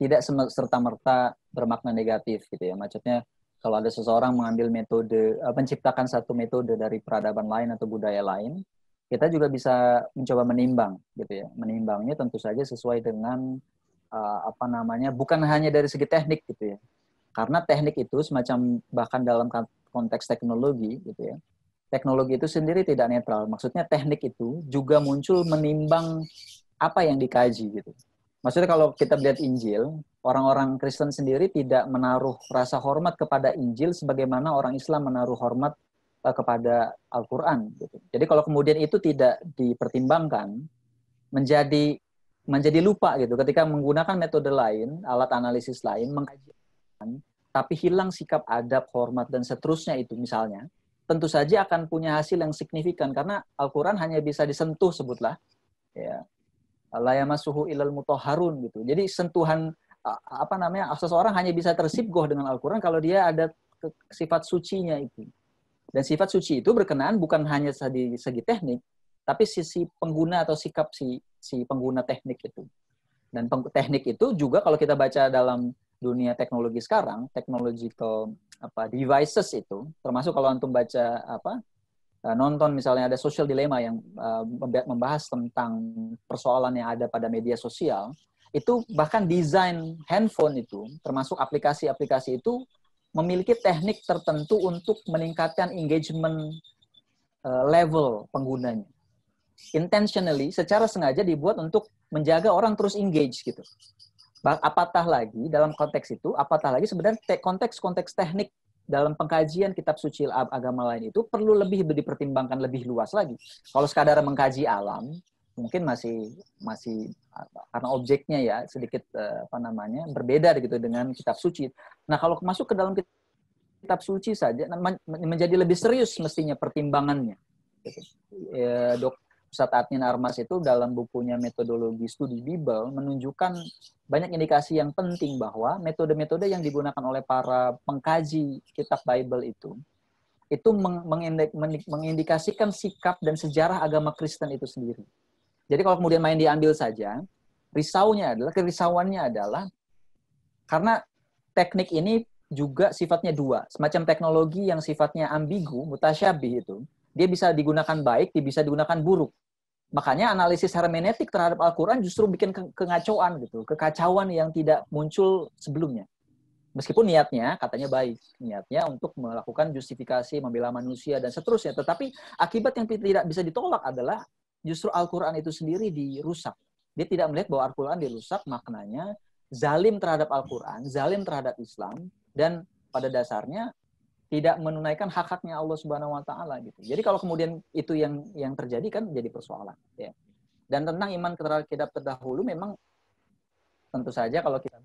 tidak serta-merta bermakna negatif gitu ya. Maksudnya kalau ada seseorang mengambil metode eh, menciptakan satu metode dari peradaban lain atau budaya lain, kita juga bisa mencoba menimbang gitu ya. Menimbangnya tentu saja sesuai dengan uh, apa namanya bukan hanya dari segi teknik gitu ya. Karena teknik itu semacam bahkan dalam konteks teknologi gitu ya. Teknologi itu sendiri tidak netral. Maksudnya teknik itu juga muncul menimbang apa yang dikaji gitu maksudnya kalau kita lihat Injil, orang-orang Kristen sendiri tidak menaruh rasa hormat kepada Injil sebagaimana orang Islam menaruh hormat eh, kepada Al-Qur'an gitu. Jadi kalau kemudian itu tidak dipertimbangkan menjadi menjadi lupa gitu ketika menggunakan metode lain, alat analisis lain mengkaji tapi hilang sikap adab, hormat dan seterusnya itu misalnya, tentu saja akan punya hasil yang signifikan karena Al-Qur'an hanya bisa disentuh sebutlah ya layamasuhu ilal mutoharun gitu. Jadi sentuhan apa namanya seseorang hanya bisa tersibgoh dengan Al-Quran kalau dia ada sifat sucinya itu. Dan sifat suci itu berkenaan bukan hanya di segi teknik, tapi sisi pengguna atau sikap si si pengguna teknik itu. Dan teknik itu juga kalau kita baca dalam dunia teknologi sekarang, teknologi technological apa devices itu, termasuk kalau antum baca apa Eh, nonton misalnya ada social dilema yang uh, membahas tentang persoalan yang ada pada media sosial, itu bahkan desain handphone itu, termasuk aplikasi-aplikasi itu memiliki teknik tertentu untuk meningkatkan engagement eh, level penggunanya. Intentionally, secara sengaja dibuat untuk menjaga orang terus engage gitu apatah lagi dalam konteks itu apatah lagi sebenarnya konteks-konteks teknik dalam pengkajian kitab suci agama lain itu perlu lebih dipertimbangkan lebih luas lagi. Kalau sekadar mengkaji alam, mungkin masih masih ah, karena objeknya ya sedikit eh, apa namanya berbeda gitu dengan kitab suci. Nah, kalau masuk ke dalam kitab suci saja nah, menjadi lebih serius mestinya pertimbangannya. Gitu. Ya, dok, Ustadz Adnin Armas itu dalam bukunya metodologi studi Bible menunjukkan banyak indikasi yang penting bahwa metode-metode yang digunakan oleh para pengkaji kitab Bible itu itu mengindikasikan sikap dan sejarah agama Kristen itu sendiri. Jadi kalau kemudian main diambil saja, risaunya adalah kerisauannya adalah karena teknik ini juga sifatnya dua, semacam teknologi yang sifatnya ambigu, mutasyabih itu dia bisa digunakan baik, dia bisa digunakan buruk. Makanya analisis hermeneutik terhadap Al-Quran justru bikin ke kengacauan gitu, kekacauan yang tidak muncul sebelumnya. Meskipun niatnya katanya baik, niatnya untuk melakukan justifikasi, membela manusia dan seterusnya, tetapi akibat yang tidak bisa ditolak adalah justru Al-Quran itu sendiri dirusak. Dia tidak melihat bahwa Al-Quran dirusak maknanya zalim terhadap Al-Quran, zalim terhadap Islam, dan pada dasarnya tidak menunaikan hak-haknya Allah Subhanahu wa taala gitu. Jadi kalau kemudian itu yang yang terjadi kan jadi persoalan ya. Dan tentang iman terhadap terdahulu memang tentu saja kalau kita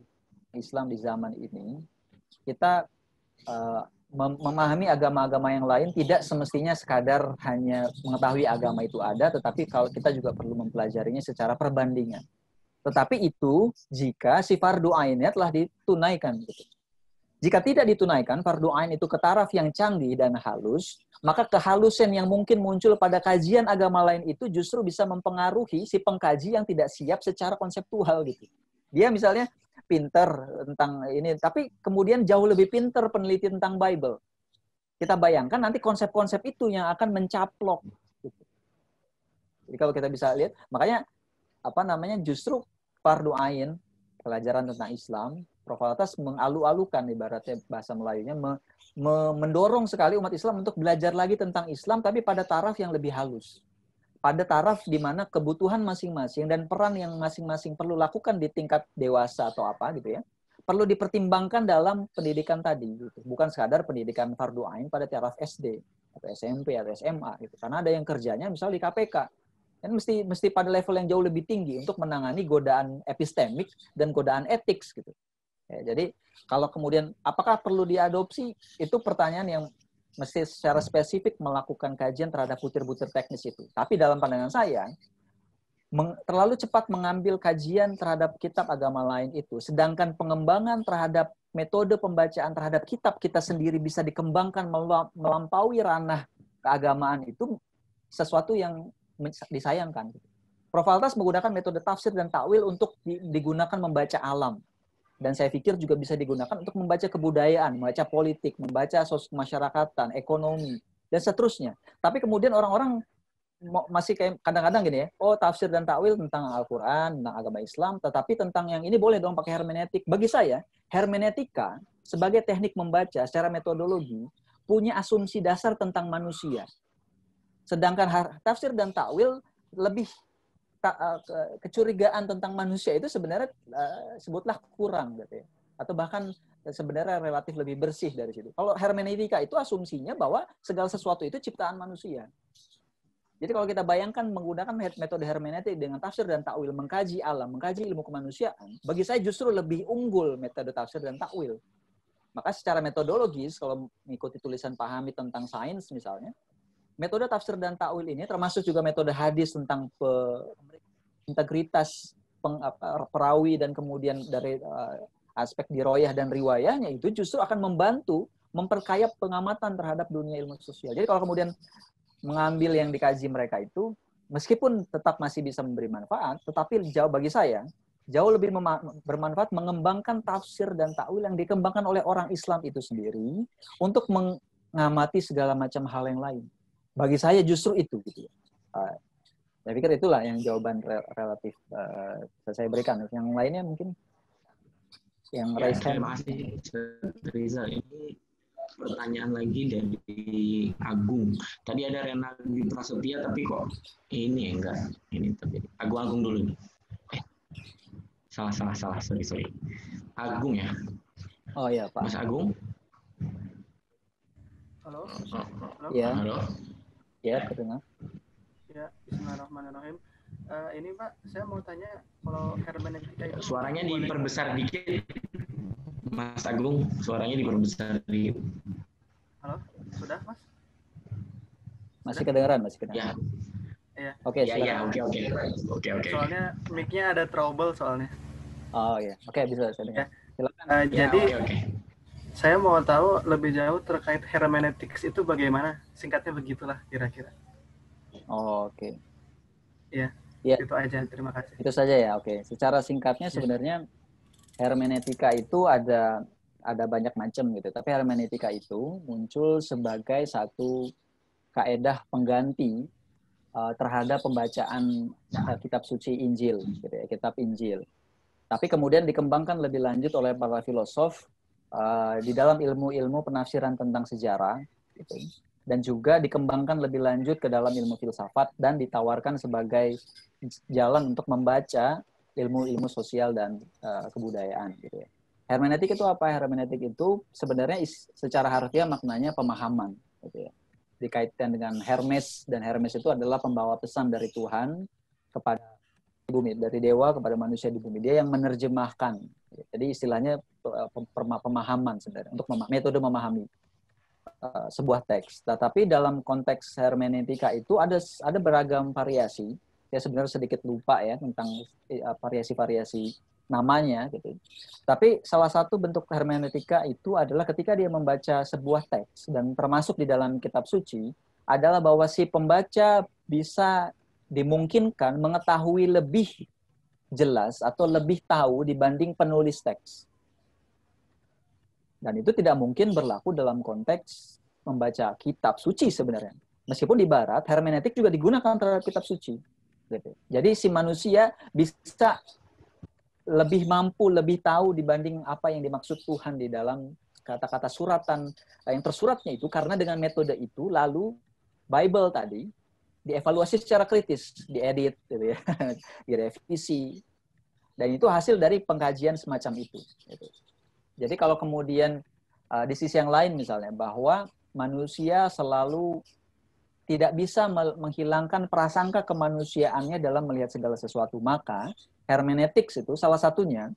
Islam di zaman ini kita uh, memahami agama-agama yang lain tidak semestinya sekadar hanya mengetahui agama itu ada tetapi kalau kita juga perlu mempelajarinya secara perbandingan. Tetapi itu jika sifar doa ini telah ditunaikan gitu. Jika tidak ditunaikan, fardu ain itu ke taraf yang canggih dan halus, maka kehalusan yang mungkin muncul pada kajian agama lain itu justru bisa mempengaruhi si pengkaji yang tidak siap secara konseptual gitu. Dia misalnya pinter tentang ini, tapi kemudian jauh lebih pinter peneliti tentang Bible. Kita bayangkan nanti konsep-konsep itu yang akan mencaplok. Gitu. Jadi kalau kita bisa lihat, makanya apa namanya justru fardu ain pelajaran tentang Islam Prof. Atas mengalu-alukan ibaratnya bahasa Melayunya me, me, mendorong sekali umat Islam untuk belajar lagi tentang Islam tapi pada taraf yang lebih halus. Pada taraf di mana kebutuhan masing-masing dan peran yang masing-masing perlu lakukan di tingkat dewasa atau apa gitu ya. Perlu dipertimbangkan dalam pendidikan tadi gitu. Bukan sekadar pendidikan fardu ain pada taraf SD atau SMP atau SMA gitu. Karena ada yang kerjanya misalnya di KPK dan mesti mesti pada level yang jauh lebih tinggi untuk menangani godaan epistemik dan godaan etik gitu. Ya, jadi kalau kemudian apakah perlu diadopsi itu pertanyaan yang mesti secara spesifik melakukan kajian terhadap butir-butir teknis itu. Tapi dalam pandangan saya, terlalu cepat mengambil kajian terhadap kitab agama lain itu, sedangkan pengembangan terhadap metode pembacaan terhadap kitab kita sendiri bisa dikembangkan melampaui ranah keagamaan itu sesuatu yang disayangkan. Prof. Altas menggunakan metode tafsir dan takwil untuk digunakan membaca alam dan saya pikir juga bisa digunakan untuk membaca kebudayaan, membaca politik, membaca sosial masyarakatan, ekonomi, dan seterusnya. Tapi kemudian orang-orang masih kayak kadang-kadang gini ya, oh tafsir dan takwil tentang Al-Quran, tentang agama Islam, tetapi tentang yang ini boleh dong pakai hermeneutik. Bagi saya, hermeneutika sebagai teknik membaca secara metodologi punya asumsi dasar tentang manusia. Sedangkan tafsir dan takwil lebih Eh, kecurigaan tentang manusia itu sebenarnya eh, sebutlah kurang gitu ya. Atau bahkan sebenarnya relatif lebih bersih dari situ. Kalau hermeneutika itu asumsinya bahwa segala sesuatu itu ciptaan manusia. Jadi kalau kita bayangkan menggunakan metode hermeneutik dengan tafsir dan takwil mengkaji alam, mengkaji ilmu kemanusiaan, bagi saya justru lebih unggul metode tafsir dan takwil. Maka secara metodologis kalau mengikuti tulisan pahami tentang sains misalnya, metode tafsir dan takwil ini termasuk juga metode hadis tentang pe integritas peng, apa, perawi dan kemudian dari uh, aspek diroyah dan riwayahnya itu justru akan membantu memperkaya pengamatan terhadap dunia ilmu sosial. Jadi kalau kemudian mengambil yang dikaji mereka itu, meskipun tetap masih bisa memberi manfaat, tetapi jauh bagi saya jauh lebih bermanfaat mengembangkan tafsir dan takwil yang dikembangkan oleh orang Islam itu sendiri untuk mengamati segala macam hal yang lain. Bagi saya justru itu gitu ya saya pikir itulah yang jawaban rel relatif uh, saya berikan yang lainnya mungkin yang ya, raise hand masih Riza ini pertanyaan lagi dari Agung tadi ada Renaldi Prasetya tapi kok ini ya, enggak ini tapi Agung Agung dulu nih eh salah salah salah sorry sorry Agung ya oh ya Pak Mas Agung halo oh, oh, oh. Iya. halo ya halo ya Terima. Ya, bismillahirrahmanirrahim. Uh, ini Pak, saya mau tanya kalau hermeneutika itu suaranya diperbesar dikit. Mas Agung, suaranya diperbesar dikit. Halo, sudah Mas? Masih sudah? kedengaran, masih kedengaran. Ya. Iya. Oke, ya, ya oke, oke. Oke, oke. Soalnya mic-nya ada trouble soalnya. Oh iya. Oke, okay, bisa saya dengar. Ya. Silakan. Uh, ya, jadi okay, okay. Saya mau tahu lebih jauh terkait hermeneutics itu bagaimana? Singkatnya begitulah kira-kira. Oh, oke. Okay. Ya, ya, itu aja. Terima kasih. Itu saja ya, oke. Okay. Secara singkatnya sebenarnya hermeneutika itu ada ada banyak macam gitu. Tapi hermeneutika itu muncul sebagai satu kaedah pengganti uh, terhadap pembacaan uh, kitab suci Injil, gitu ya, kitab Injil. Tapi kemudian dikembangkan lebih lanjut oleh para filosof uh, di dalam ilmu-ilmu penafsiran tentang sejarah. Gitu dan juga dikembangkan lebih lanjut ke dalam ilmu filsafat dan ditawarkan sebagai jalan untuk membaca ilmu-ilmu sosial dan uh, kebudayaan gitu ya. Hermeneutik itu apa? Hermeneutik itu sebenarnya is, secara harfiah maknanya pemahaman gitu ya. Dikaitkan dengan Hermes dan Hermes itu adalah pembawa pesan dari Tuhan kepada bumi dari dewa kepada manusia di bumi dia yang menerjemahkan jadi istilahnya eh, pemahaman sebenarnya untuk memah metode memahami Eh, sebuah teks. Tetapi dalam konteks hermeneutika itu ada ada beragam variasi. Saya sebenarnya sedikit lupa ya tentang eh, variasi-variasi namanya gitu. Tapi salah satu bentuk hermeneutika itu adalah ketika dia membaca sebuah teks dan termasuk di dalam kitab suci adalah bahwa si pembaca bisa dimungkinkan mengetahui lebih jelas atau lebih tahu dibanding penulis teks. Dan itu tidak mungkin berlaku dalam konteks membaca kitab suci sebenarnya. Meskipun di barat hermeneutik juga digunakan terhadap kitab suci. Gitu. Jadi si manusia bisa lebih mampu, lebih tahu dibanding apa yang dimaksud Tuhan di dalam kata-kata suratan eh, yang tersuratnya itu karena dengan metode itu lalu Bible tadi dievaluasi secara kritis, diedit, gitu ya, direvisi, dan itu hasil dari pengkajian semacam itu. Gitu. Jadi kalau kemudian uh, di sisi yang lain misalnya bahwa manusia selalu tidak bisa menghilangkan prasangka kemanusiaannya dalam melihat segala sesuatu, maka hermeneutik itu salah satunya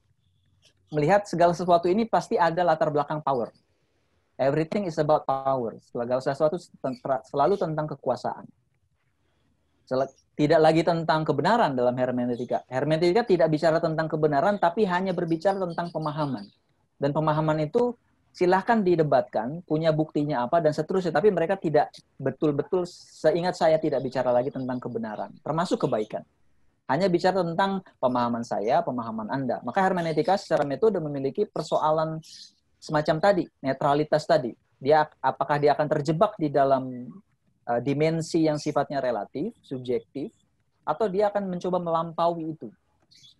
melihat segala sesuatu ini pasti ada latar belakang power. Everything is about power. Segala sesuatu selalu tentang kekuasaan. Tidak lagi tentang kebenaran dalam hermeneutika. Hermeneutika tidak bicara tentang kebenaran, tapi hanya berbicara tentang pemahaman. Dan pemahaman itu silahkan didebatkan, punya buktinya apa dan seterusnya. Tapi mereka tidak betul-betul seingat saya tidak bicara lagi tentang kebenaran, termasuk kebaikan. Hanya bicara tentang pemahaman saya, pemahaman Anda. Maka hermeneutika secara metode memiliki persoalan semacam tadi, netralitas tadi. Dia apakah dia akan terjebak di dalam uh, dimensi yang sifatnya relatif, subjektif, atau dia akan mencoba melampaui itu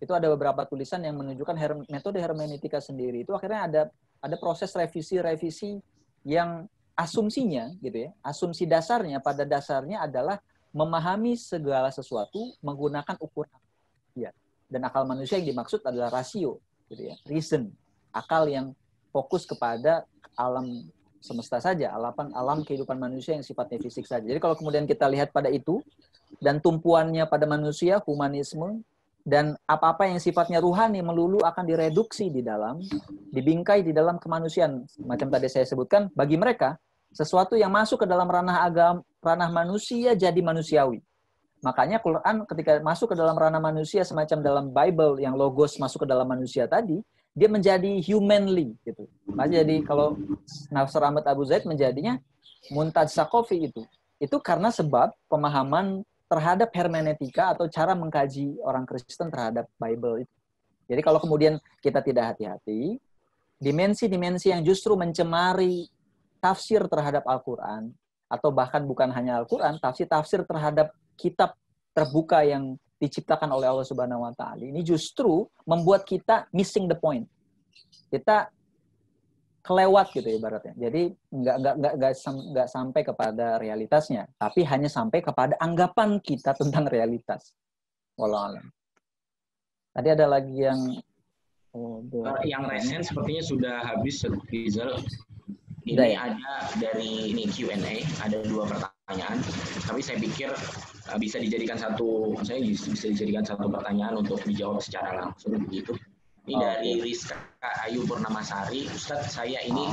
itu ada beberapa tulisan yang menunjukkan her metode hermeneutika sendiri itu akhirnya ada ada proses revisi-revisi yang asumsinya gitu ya asumsi dasarnya pada dasarnya adalah memahami segala sesuatu menggunakan ukuran ya dan akal manusia yang dimaksud adalah rasio gitu ya reason akal yang fokus kepada alam semesta saja alapan alam kehidupan manusia yang sifatnya fisik saja jadi kalau kemudian kita lihat pada itu dan tumpuannya pada manusia humanisme dan apa-apa yang sifatnya ruhani melulu akan direduksi di dalam, dibingkai di dalam kemanusiaan. Macam tadi saya sebutkan, bagi mereka sesuatu yang masuk ke dalam ranah agama, ranah manusia jadi manusiawi. Makanya Quran ketika masuk ke dalam ranah manusia semacam dalam Bible yang logos masuk ke dalam manusia tadi, dia menjadi humanly gitu. jadi kalau Nasr Ahmad Abu Zaid menjadinya Muntad sakofi itu. Itu karena sebab pemahaman terhadap hermeneutika atau cara mengkaji orang Kristen terhadap Bible Jadi kalau kemudian kita tidak hati-hati, dimensi-dimensi yang justru mencemari tafsir terhadap Al-Quran, atau bahkan bukan hanya Al-Quran, tafsir-tafsir terhadap kitab terbuka yang diciptakan oleh Allah Subhanahu wa taala. Ini justru membuat kita missing the point. Kita kelewat gitu ibaratnya. Jadi nggak nggak nggak nggak sam, sampai kepada realitasnya, tapi hanya sampai kepada anggapan kita tentang realitas. Walau alam. Tadi ada lagi yang oh, uh, yang resen sepertinya sudah habis Rizal. Ini sudah, ya? ada dari ini Q&A, ada dua pertanyaan. Tapi saya pikir eh, bisa dijadikan satu, saya bisa dijadikan satu pertanyaan untuk dijawab secara langsung begitu. Ini oh, dari iya. Rizka Ayu Purnamasari. Ustadz, saya ini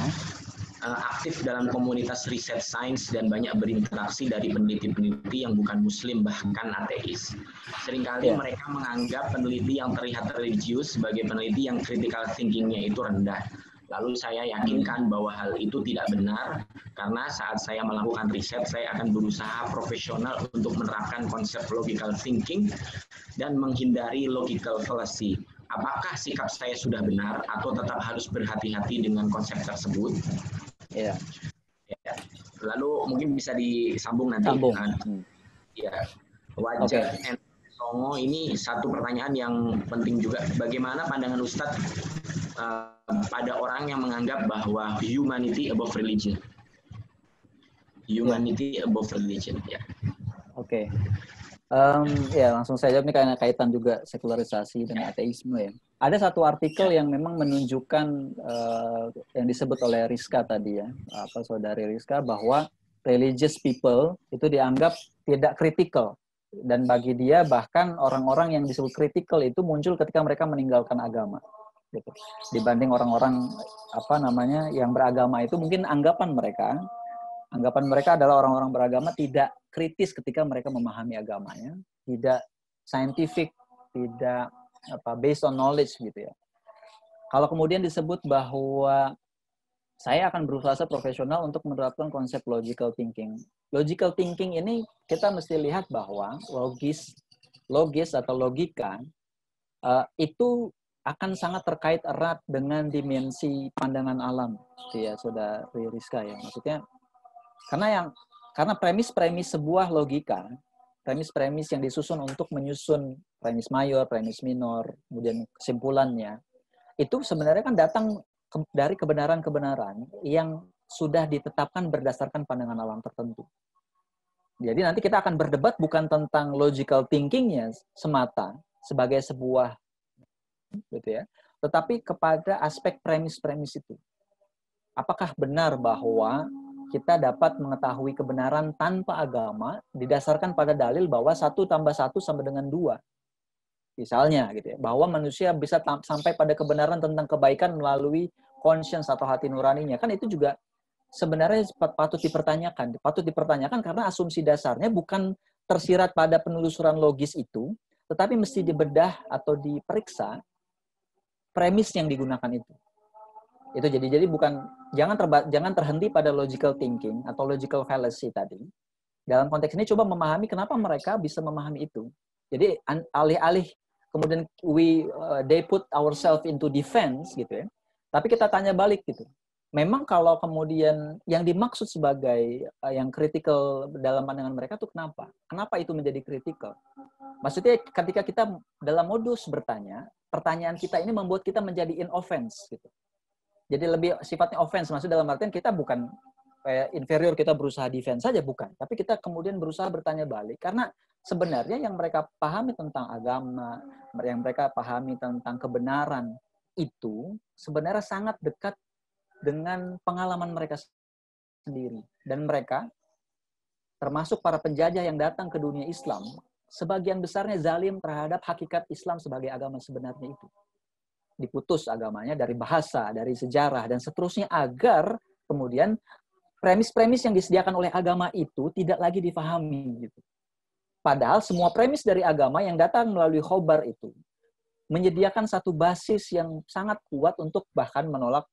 uh, aktif dalam komunitas riset sains dan banyak berinteraksi dari peneliti-peneliti yang bukan muslim bahkan ateis. Seringkali yeah. mereka menganggap peneliti yang terlihat religius sebagai peneliti yang critical thinkingnya itu rendah. Lalu saya yakinkan hmm. bahwa hal itu tidak benar karena saat saya melakukan riset saya akan berusaha profesional untuk menerapkan konsep logical thinking dan menghindari logical fallacy apakah sikap saya sudah benar atau tetap harus berhati-hati dengan konsep tersebut. Ya. ya. Lalu mungkin bisa disambung nanti. Sambung. Dengan, hmm. Ya. Wajah okay. and Songo ini satu pertanyaan yang penting juga. Bagaimana pandangan Ustadz uh, pada orang yang menganggap bahwa humanity above religion? Humanity above religion, ya. Oke. Um, ya langsung saja jawab ini karena kaitan juga sekularisasi dan ateisme ya. Ada satu artikel yang memang menunjukkan uh, yang disebut oleh Rizka tadi ya, apa saudari Rizka bahwa religious people itu dianggap tidak kritikal dan bagi dia bahkan orang-orang yang disebut kritikal itu muncul ketika mereka meninggalkan agama gitu. Dibanding orang-orang apa namanya yang beragama itu mungkin anggapan mereka Anggapan mereka adalah orang-orang beragama tidak kritis ketika mereka memahami agamanya, tidak scientific, tidak apa based on knowledge gitu ya. Kalau kemudian disebut bahwa saya akan berusaha profesional untuk menerapkan konsep logical thinking. Logical thinking ini kita mesti lihat bahwa logis, logis atau logika uh, itu akan sangat terkait erat dengan dimensi pandangan alam, ya, saudara Rizka ya. Maksudnya karena yang karena premis-premis sebuah logika, premis-premis yang disusun untuk menyusun premis mayor, premis minor, kemudian kesimpulannya, itu sebenarnya kan datang ke, dari kebenaran-kebenaran yang sudah ditetapkan berdasarkan pandangan alam tertentu. Jadi nanti kita akan berdebat bukan tentang logical thinkingnya semata sebagai sebuah gitu ya, tetapi kepada aspek premis-premis itu. Apakah benar bahwa kita dapat mengetahui kebenaran tanpa agama didasarkan pada dalil bahwa satu tambah satu sama dengan dua. Misalnya, gitu ya, bahwa manusia bisa sampai pada kebenaran tentang kebaikan melalui conscience atau hati nuraninya. Kan itu juga sebenarnya patut dipertanyakan. Patut dipertanyakan karena asumsi dasarnya bukan tersirat pada penelusuran logis itu, tetapi mesti dibedah atau diperiksa premis yang digunakan itu itu jadi jadi bukan jangan terba, jangan terhenti pada logical thinking atau logical fallacy tadi dalam konteks ini coba memahami kenapa mereka bisa memahami itu jadi alih-alih kemudian we uh, they put ourselves into defense gitu ya tapi kita tanya balik gitu memang kalau kemudian yang dimaksud sebagai uh, yang critical dalam pandangan mereka tuh kenapa? Kenapa itu menjadi critical Maksudnya ketika kita dalam modus bertanya, pertanyaan kita ini membuat kita menjadi in offense gitu. Jadi lebih sifatnya offense, maksud dalam artian kita bukan kayak inferior kita berusaha defense saja bukan, tapi kita kemudian berusaha bertanya balik karena sebenarnya yang mereka pahami tentang agama, yang mereka pahami tentang kebenaran itu sebenarnya sangat dekat dengan pengalaman mereka sendiri dan mereka termasuk para penjajah yang datang ke dunia Islam sebagian besarnya zalim terhadap hakikat Islam sebagai agama sebenarnya itu diputus agamanya dari bahasa, dari sejarah, dan seterusnya agar kemudian premis-premis yang disediakan oleh agama itu tidak lagi difahami. Gitu. Padahal semua premis dari agama yang datang melalui khobar itu menyediakan satu basis yang sangat kuat untuk bahkan menolak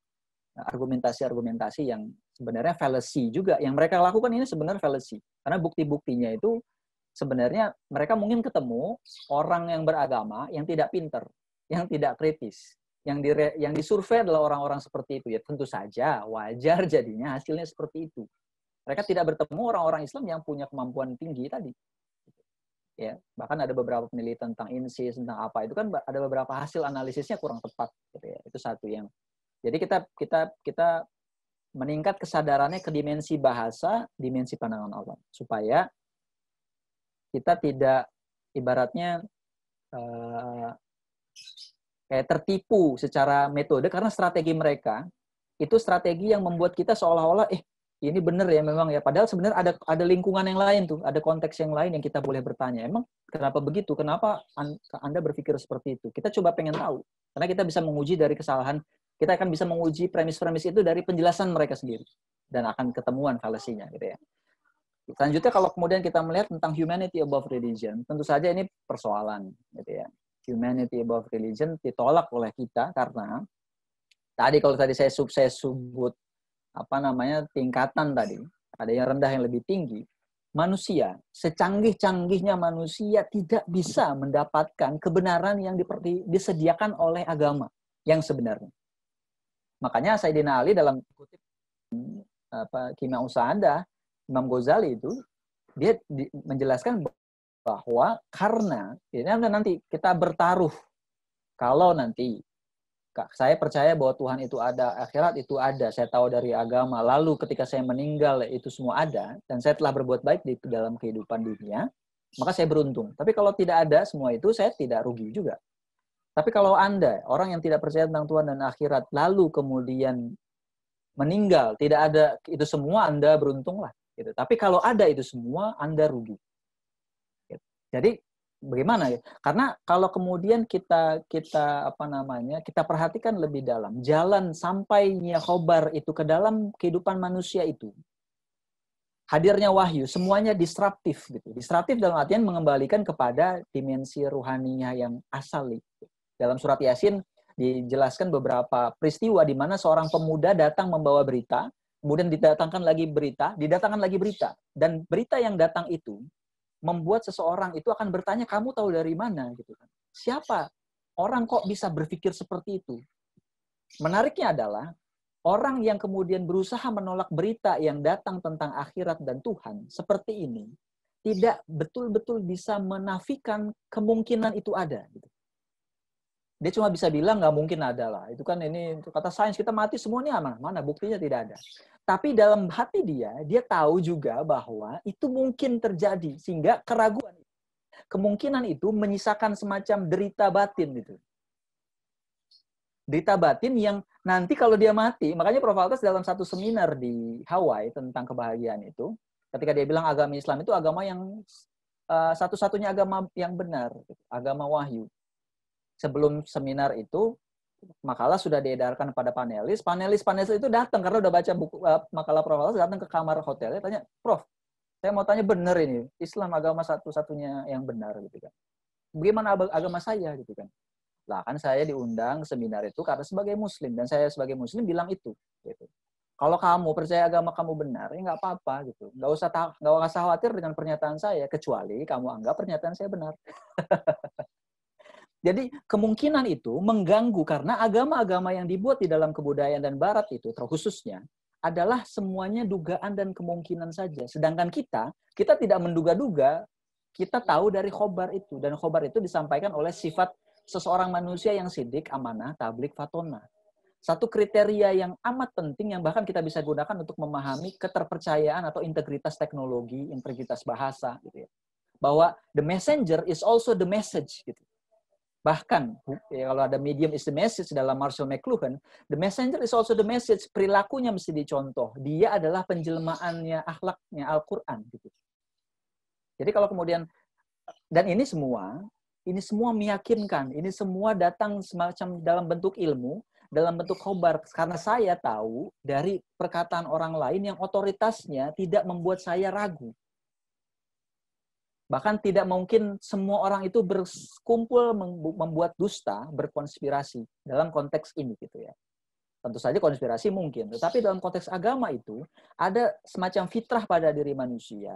e, argumentasi-argumentasi yang sebenarnya fallacy juga. Yang mereka lakukan ini sebenarnya fallacy. Karena bukti-buktinya itu sebenarnya mereka mungkin ketemu orang yang beragama yang tidak pinter yang tidak kritis. Yang di yang disurvei adalah orang-orang seperti itu ya tentu saja wajar jadinya hasilnya seperti itu. Mereka tidak bertemu orang-orang Islam yang punya kemampuan tinggi tadi. Ya, bahkan ada beberapa penelitian tentang insis tentang apa itu kan ada beberapa hasil analisisnya kurang tepat gitu ya. Itu satu yang jadi kita kita kita meningkat kesadarannya ke dimensi bahasa, dimensi pandangan Allah supaya kita tidak ibaratnya uh, eh, tertipu secara metode karena strategi mereka itu strategi yang membuat kita seolah-olah eh ini benar ya memang ya padahal sebenarnya ada ada lingkungan yang lain tuh ada konteks yang lain yang kita boleh bertanya emang kenapa begitu kenapa anda berpikir seperti itu kita coba pengen tahu karena kita bisa menguji dari kesalahan kita akan bisa menguji premis-premis itu dari penjelasan mereka sendiri dan akan ketemuan falasinya gitu ya selanjutnya kalau kemudian kita melihat tentang humanity above religion tentu saja ini persoalan gitu ya humanity above religion ditolak oleh kita karena tadi kalau tadi saya sub saya sebut apa namanya tingkatan tadi ada yang rendah yang lebih tinggi manusia secanggih-canggihnya manusia tidak bisa mendapatkan kebenaran yang disediakan oleh agama yang sebenarnya makanya Sayyidina Ali dalam kutip apa kimia usaha anda Imam Ghazali itu dia menjelaskan bahwa karena ini nanti kita bertaruh kalau nanti saya percaya bahwa Tuhan itu ada, akhirat itu ada, saya tahu dari agama. Lalu ketika saya meninggal itu semua ada dan saya telah berbuat baik di dalam kehidupan dunia, maka saya beruntung. Tapi kalau tidak ada semua itu, saya tidak rugi juga. Tapi kalau Anda, orang yang tidak percaya tentang Tuhan dan akhirat, lalu kemudian meninggal, tidak ada itu semua, Anda beruntunglah. Gitu. Tapi kalau ada itu semua, Anda rugi. Jadi bagaimana ya? Karena kalau kemudian kita kita apa namanya kita perhatikan lebih dalam jalan sampainya khobar itu ke dalam kehidupan manusia itu hadirnya wahyu semuanya disruptif gitu. Disruptif dalam artian mengembalikan kepada dimensi ruhaninya yang asal itu. Dalam surat Yasin dijelaskan beberapa peristiwa di mana seorang pemuda datang membawa berita, kemudian didatangkan lagi berita, didatangkan lagi berita dan berita yang datang itu membuat seseorang itu akan bertanya kamu tahu dari mana gitu kan. Siapa orang kok bisa berpikir seperti itu? Menariknya adalah orang yang kemudian berusaha menolak berita yang datang tentang akhirat dan Tuhan seperti ini tidak betul-betul bisa menafikan kemungkinan itu ada gitu dia cuma bisa bilang nggak mungkin ada lah itu kan ini kata sains kita mati semuanya ini mana buktinya tidak ada tapi dalam hati dia, dia tahu juga bahwa itu mungkin terjadi. Sehingga keraguan, kemungkinan itu menyisakan semacam derita batin. Gitu. Derita batin yang nanti kalau dia mati, makanya Prof. Altas dalam satu seminar di Hawaii tentang kebahagiaan itu, ketika dia bilang agama Islam itu agama yang uh, satu-satunya agama yang benar, gitu, agama wahyu. Sebelum seminar itu, makalah sudah diedarkan pada panelis. Panelis-panelis itu datang karena udah baca buku uh, makalah Prof. datang ke kamar hotelnya tanya, "Prof, saya mau tanya benar ini, Islam agama satu-satunya yang benar gitu kan. Bagaimana agama saya gitu kan?" Lah kan saya diundang seminar itu karena sebagai muslim dan saya sebagai muslim bilang itu gitu. Kalau kamu percaya agama kamu benar, ya nggak apa-apa gitu. Nggak usah nggak usah khawatir dengan pernyataan saya kecuali kamu anggap pernyataan saya benar. Jadi kemungkinan itu mengganggu karena agama-agama yang dibuat di dalam kebudayaan dan barat itu terkhususnya adalah semuanya dugaan dan kemungkinan saja. Sedangkan kita, kita tidak menduga-duga, kita tahu dari khobar itu. Dan khobar itu disampaikan oleh sifat seseorang manusia yang sidik, amanah, tablik, fatona. Satu kriteria yang amat penting yang bahkan kita bisa gunakan untuk memahami keterpercayaan atau integritas teknologi, integritas bahasa. Gitu ya. Bahwa the messenger is also the message. Gitu. Bahkan ya, kalau ada medium is the message dalam Marshall McLuhan, the messenger is also the message. Perilakunya mesti dicontoh. Dia adalah penjelmaannya, akhlaknya Al-Quran. Gitu. Jadi kalau kemudian dan ini semua, ini semua meyakinkan, ini semua datang semacam dalam bentuk ilmu, dalam bentuk khobar. Karena saya tahu dari perkataan orang lain yang otoritasnya tidak membuat saya ragu. Bahkan tidak mungkin semua orang itu berkumpul membuat dusta, berkonspirasi dalam konteks ini gitu ya. Tentu saja konspirasi mungkin, tetapi dalam konteks agama itu ada semacam fitrah pada diri manusia,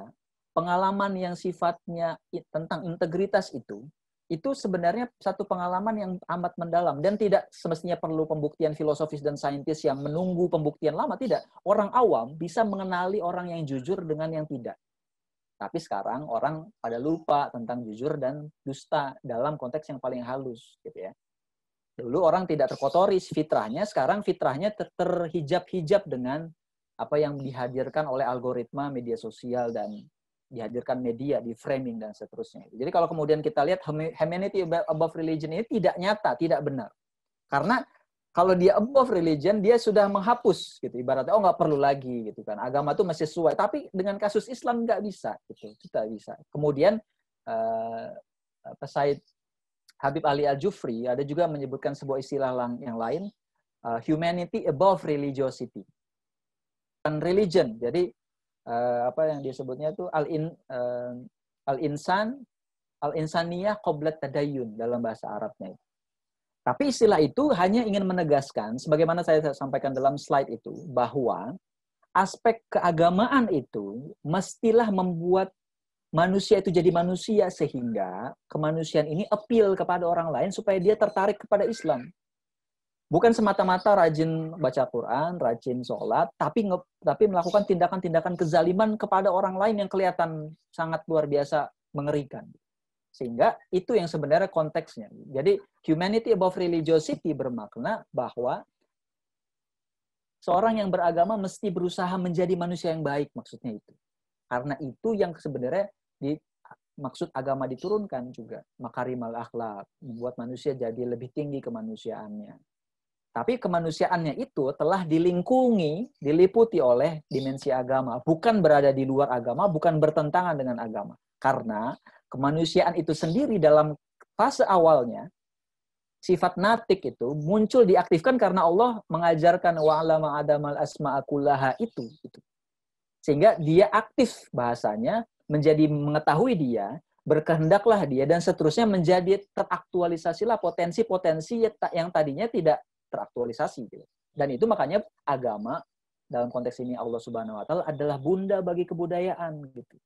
pengalaman yang sifatnya tentang integritas itu itu sebenarnya satu pengalaman yang amat mendalam dan tidak semestinya perlu pembuktian filosofis dan saintis yang menunggu pembuktian lama tidak orang awam bisa mengenali orang yang jujur dengan yang tidak tapi sekarang orang pada lupa tentang jujur dan dusta dalam konteks yang paling halus, gitu ya. Dulu orang tidak terkotoris fitrahnya, sekarang fitrahnya ter terhijab-hijab dengan apa yang dihadirkan oleh algoritma media sosial dan dihadirkan media di framing dan seterusnya. Jadi kalau kemudian kita lihat humanity above religion ini tidak nyata, tidak benar. Karena kalau dia above religion dia sudah menghapus gitu ibaratnya oh nggak perlu lagi gitu kan agama tuh masih sesuai tapi dengan kasus Islam nggak bisa gitu kita bisa kemudian uh, Habib Ali Al Jufri ada juga menyebutkan sebuah istilah yang lain uh, humanity above religiosity dan religion jadi uh, apa yang disebutnya itu al in uh, al insan al insaniyah koblat tadayun dalam bahasa Arabnya itu tapi istilah itu hanya ingin menegaskan, sebagaimana saya sampaikan dalam slide itu, bahwa aspek keagamaan itu mestilah membuat manusia itu jadi manusia sehingga kemanusiaan ini appeal kepada orang lain supaya dia tertarik kepada Islam. Bukan semata-mata rajin baca Quran, rajin sholat, tapi tapi melakukan tindakan-tindakan kezaliman kepada orang lain yang kelihatan sangat luar biasa mengerikan. Sehingga itu yang sebenarnya konteksnya. Jadi humanity above religiosity bermakna bahwa seorang yang beragama mesti berusaha menjadi manusia yang baik maksudnya itu. Karena itu yang sebenarnya di maksud agama diturunkan juga. Makarimal akhlak, membuat manusia jadi lebih tinggi kemanusiaannya. Tapi kemanusiaannya itu telah dilingkungi, diliputi oleh dimensi agama, bukan berada di luar agama, bukan bertentangan dengan agama. Karena kemanusiaan itu sendiri dalam fase awalnya sifat natik itu muncul diaktifkan karena Allah mengajarkan wa'lama adamal asma'a itu itu. Sehingga dia aktif bahasanya menjadi mengetahui dia, berkehendaklah dia dan seterusnya menjadi teraktualisasilah potensi-potensi yang tadinya tidak teraktualisasi gitu. Dan itu makanya agama dalam konteks ini Allah Subhanahu wa taala adalah bunda bagi kebudayaan gitu.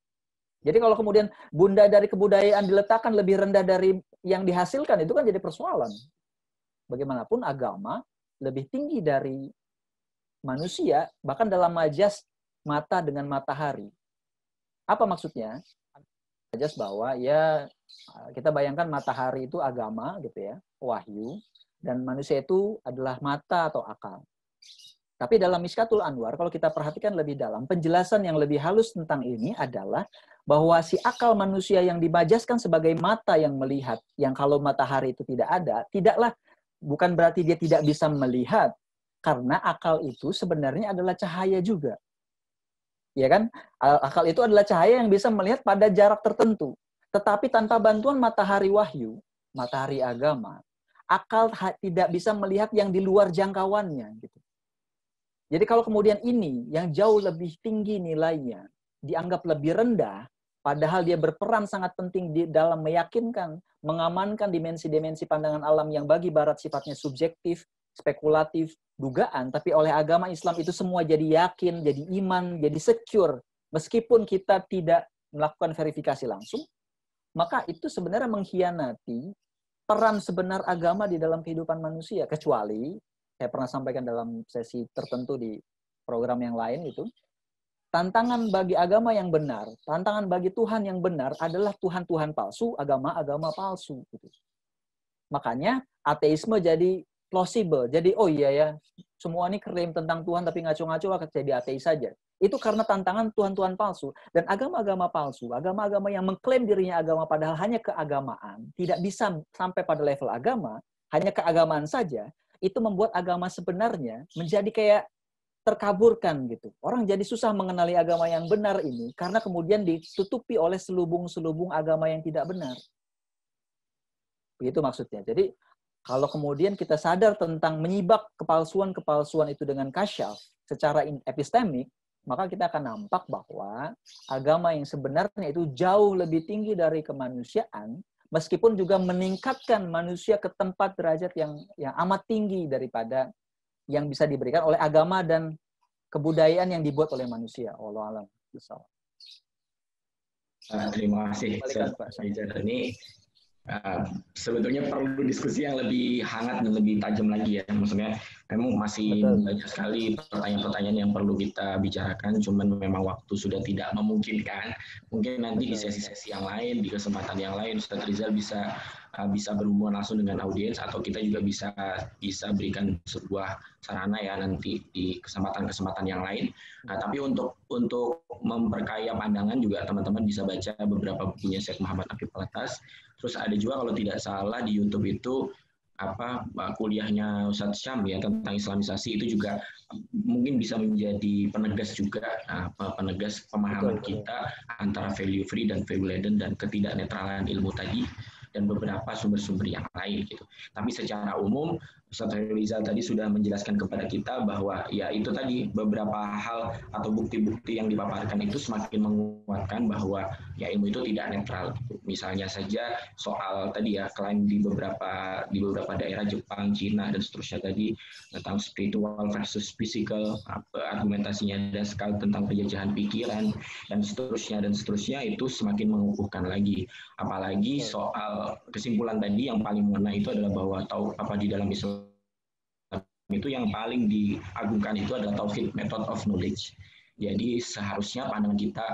Jadi kalau kemudian bunda dari kebudayaan diletakkan lebih rendah dari yang dihasilkan itu kan jadi persoalan. Bagaimanapun agama lebih tinggi dari manusia bahkan dalam majas mata dengan matahari. Apa maksudnya? Majas bahwa ya kita bayangkan matahari itu agama gitu ya, wahyu dan manusia itu adalah mata atau akal. Tapi dalam Miskatul Anwar, kalau kita perhatikan lebih dalam, penjelasan yang lebih halus tentang ini adalah bahwa si akal manusia yang dibajaskan sebagai mata yang melihat, yang kalau matahari itu tidak ada, tidaklah bukan berarti dia tidak bisa melihat, karena akal itu sebenarnya adalah cahaya juga. Ya kan? Akal itu adalah cahaya yang bisa melihat pada jarak tertentu. Tetapi tanpa bantuan matahari wahyu, matahari agama, akal tidak bisa melihat yang di luar jangkauannya gitu. Jadi kalau kemudian ini yang jauh lebih tinggi nilainya dianggap lebih rendah, Padahal dia berperan sangat penting di dalam meyakinkan, mengamankan dimensi-dimensi pandangan alam yang bagi Barat sifatnya subjektif, spekulatif, dugaan. Tapi oleh agama Islam itu semua jadi yakin, jadi iman, jadi secure. Meskipun kita tidak melakukan verifikasi langsung, maka itu sebenarnya mengkhianati peran sebenar agama di dalam kehidupan manusia. Kecuali, saya pernah sampaikan dalam sesi tertentu di program yang lain itu, tantangan bagi agama yang benar, tantangan bagi Tuhan yang benar adalah Tuhan-Tuhan palsu, agama-agama palsu. Gitu. Makanya ateisme jadi plausible. Jadi, oh iya ya, semua ini klaim tentang Tuhan tapi ngaco-ngaco akan jadi ateis saja. Itu karena tantangan Tuhan-Tuhan palsu. Dan agama-agama palsu, agama-agama yang mengklaim dirinya agama padahal hanya keagamaan, tidak bisa sampai pada level agama, hanya keagamaan saja, itu membuat agama sebenarnya menjadi kayak terkaburkan gitu. Orang jadi susah mengenali agama yang benar ini karena kemudian ditutupi oleh selubung-selubung agama yang tidak benar. Begitu maksudnya. Jadi kalau kemudian kita sadar tentang menyibak kepalsuan-kepalsuan itu dengan kasyaf secara epistemik, maka kita akan nampak bahwa agama yang sebenarnya itu jauh lebih tinggi dari kemanusiaan, meskipun juga meningkatkan manusia ke tempat derajat yang yang amat tinggi daripada yang bisa diberikan oleh agama dan kebudayaan yang dibuat oleh manusia. Allah alam. Uh, terima kasih. Pak ini uh, sebetulnya perlu diskusi yang lebih hangat dan lebih tajam lagi ya. Maksudnya memang masih Betul. banyak sekali pertanyaan-pertanyaan yang perlu kita bicarakan. Cuman memang waktu sudah tidak memungkinkan. Mungkin nanti Betul. di sesi-sesi yang lain, di kesempatan yang lain, Ustaz Rizal bisa Uh, bisa berhubungan langsung dengan audiens atau kita juga bisa bisa berikan sebuah sarana ya nanti di kesempatan-kesempatan yang lain. Nah, tapi untuk untuk memperkaya pandangan juga teman-teman bisa baca beberapa bukunya Syekh Muhammad Afif Pelatas. Terus ada juga kalau tidak salah di YouTube itu apa uh, kuliahnya Ustadz Syam ya tentang islamisasi itu juga mungkin bisa menjadi penegas juga apa uh, penegas pemahaman kita antara value free dan value laden dan ketidaknetralan ilmu tadi dan beberapa sumber-sumber yang lain gitu. Tapi secara umum Ustadz Rizal tadi sudah menjelaskan kepada kita bahwa ya itu tadi beberapa hal atau bukti-bukti yang dipaparkan itu semakin menguatkan bahwa ya ilmu itu tidak netral. Misalnya saja soal tadi ya klaim di beberapa di beberapa daerah Jepang, Cina dan seterusnya tadi tentang spiritual versus physical, argumentasinya dan sekali tentang penjajahan pikiran dan seterusnya dan seterusnya itu semakin mengukuhkan lagi. Apalagi soal kesimpulan tadi yang paling mengena itu adalah bahwa tahu apa di dalam Islam itu yang paling diagungkan itu adalah tauhid method of knowledge. Jadi seharusnya pandangan kita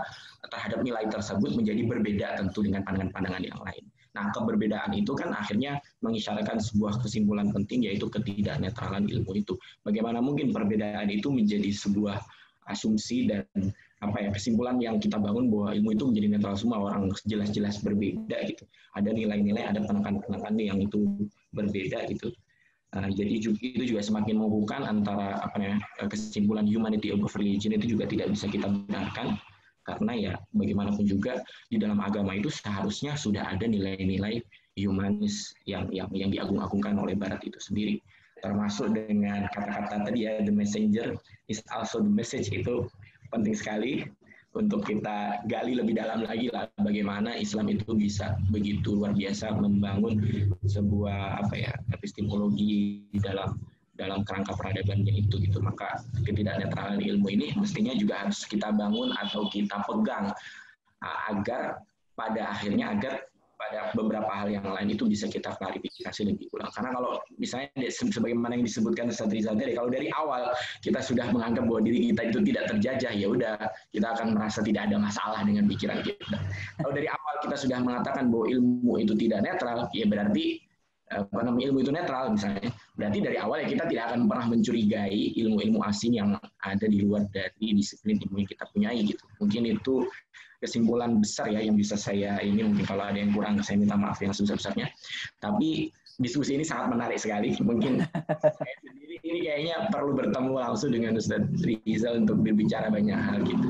terhadap nilai tersebut menjadi berbeda tentu dengan pandangan-pandangan yang lain. Nah, keberbedaan itu kan akhirnya mengisyaratkan sebuah kesimpulan penting yaitu ketidaknetralan ilmu itu. Bagaimana mungkin perbedaan itu menjadi sebuah asumsi dan apa ya kesimpulan yang kita bangun bahwa ilmu itu menjadi netral semua orang jelas-jelas berbeda gitu. Ada nilai-nilai, ada penekan-penekan penekan yang itu berbeda gitu. Uh, jadi itu juga semakin menghubungkan antara apa ya, kesimpulan humanity over religion itu juga tidak bisa kita benarkan karena ya bagaimanapun juga di dalam agama itu seharusnya sudah ada nilai-nilai humanis yang yang yang diagung-agungkan oleh Barat itu sendiri termasuk dengan kata-kata tadi ya the messenger is also the message itu penting sekali untuk kita gali lebih dalam lagi lah bagaimana Islam itu bisa begitu luar biasa membangun sebuah apa ya epistemologi dalam dalam kerangka peradabannya itu gitu maka ketidaknetralan ilmu ini mestinya juga harus kita bangun atau kita pegang ah, agar pada akhirnya agar pada beberapa hal yang lain itu bisa kita klarifikasi lebih ulang. Karena kalau misalnya sebagaimana yang disebutkan Satri Satri, kalau dari awal kita sudah menganggap bahwa diri kita itu tidak terjajah, ya udah kita akan merasa tidak ada masalah dengan pikiran kita. Kalau dari awal kita sudah mengatakan bahwa ilmu itu tidak netral, ya berarti eh, apa namanya ilmu itu netral misalnya berarti dari awal ya kita tidak akan pernah mencurigai ilmu-ilmu asing yang ada di luar dari disiplin ilmu yang kita punyai gitu mungkin itu kesimpulan besar ya yang bisa saya ini mungkin kalau ada yang kurang saya minta maaf yang sebesar-besarnya. Tapi diskusi ini sangat menarik sekali. Mungkin saya sendiri ini kayaknya perlu bertemu langsung dengan Ustadz Rizal untuk berbicara banyak hal gitu.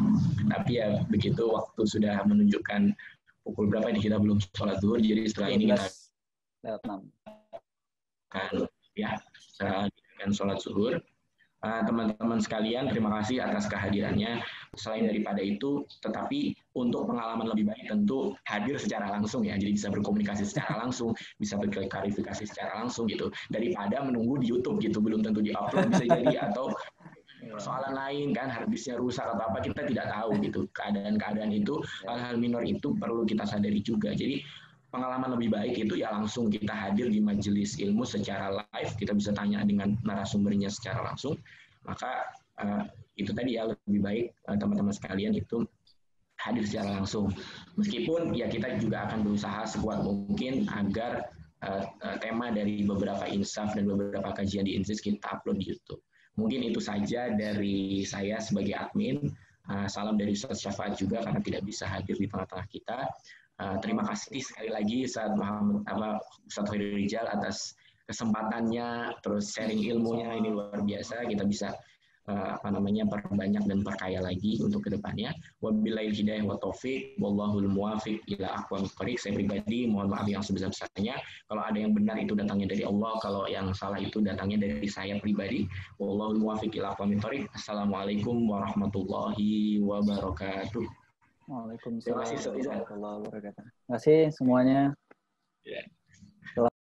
Tapi ya begitu waktu sudah menunjukkan pukul berapa ini kita belum sholat zuhur, jadi setelah ini kita akan ya akan sholat zuhur. Ah, teman-teman sekalian, terima kasih atas kehadirannya. Selain daripada itu, tetapi untuk pengalaman lebih baik tentu hadir secara langsung ya. Jadi bisa berkomunikasi secara langsung, bisa berklarifikasi secara langsung gitu. Daripada menunggu di YouTube gitu, belum tentu di diupload bisa jadi atau persoalan lain kan harusnya rusak atau apa kita tidak tahu gitu keadaan-keadaan itu hal-hal minor itu perlu kita sadari juga jadi pengalaman lebih baik itu ya langsung kita hadir di majelis ilmu secara live kita bisa tanya dengan narasumbernya secara langsung maka eh, itu tadi ya lebih baik eh, teman-teman sekalian itu hadir secara langsung. Meskipun ya kita juga akan berusaha sekuat mungkin agar uh, tema dari beberapa insaf dan beberapa kajian di Insis kita upload di YouTube. Mungkin itu saja dari saya sebagai admin. Uh, salam dari Ustaz Syafaat juga karena tidak bisa hadir di tengah-tengah kita. Uh, terima kasih sekali lagi Ustaz Muhammad apa Ustaz Ijal atas kesempatannya terus sharing ilmunya ini luar biasa kita bisa Eh, apa namanya perbanyak dan perkaya lagi untuk kedepannya. Wabillahi hidayah wa taufik, wallahul muwafiq ila aqwam qariq. Saya pribadi mohon maaf yang sebesar-besarnya. Kalau ada yang benar itu datangnya dari Allah, kalau yang salah itu datangnya dari saya pribadi. Wallahul muwafiq ila aqwam qariq. Assalamualaikum warahmatullahi wabarakatuh. Waalaikumsalam warahmatullahi wabarakatuh. Terima kasih semuanya. Yeah.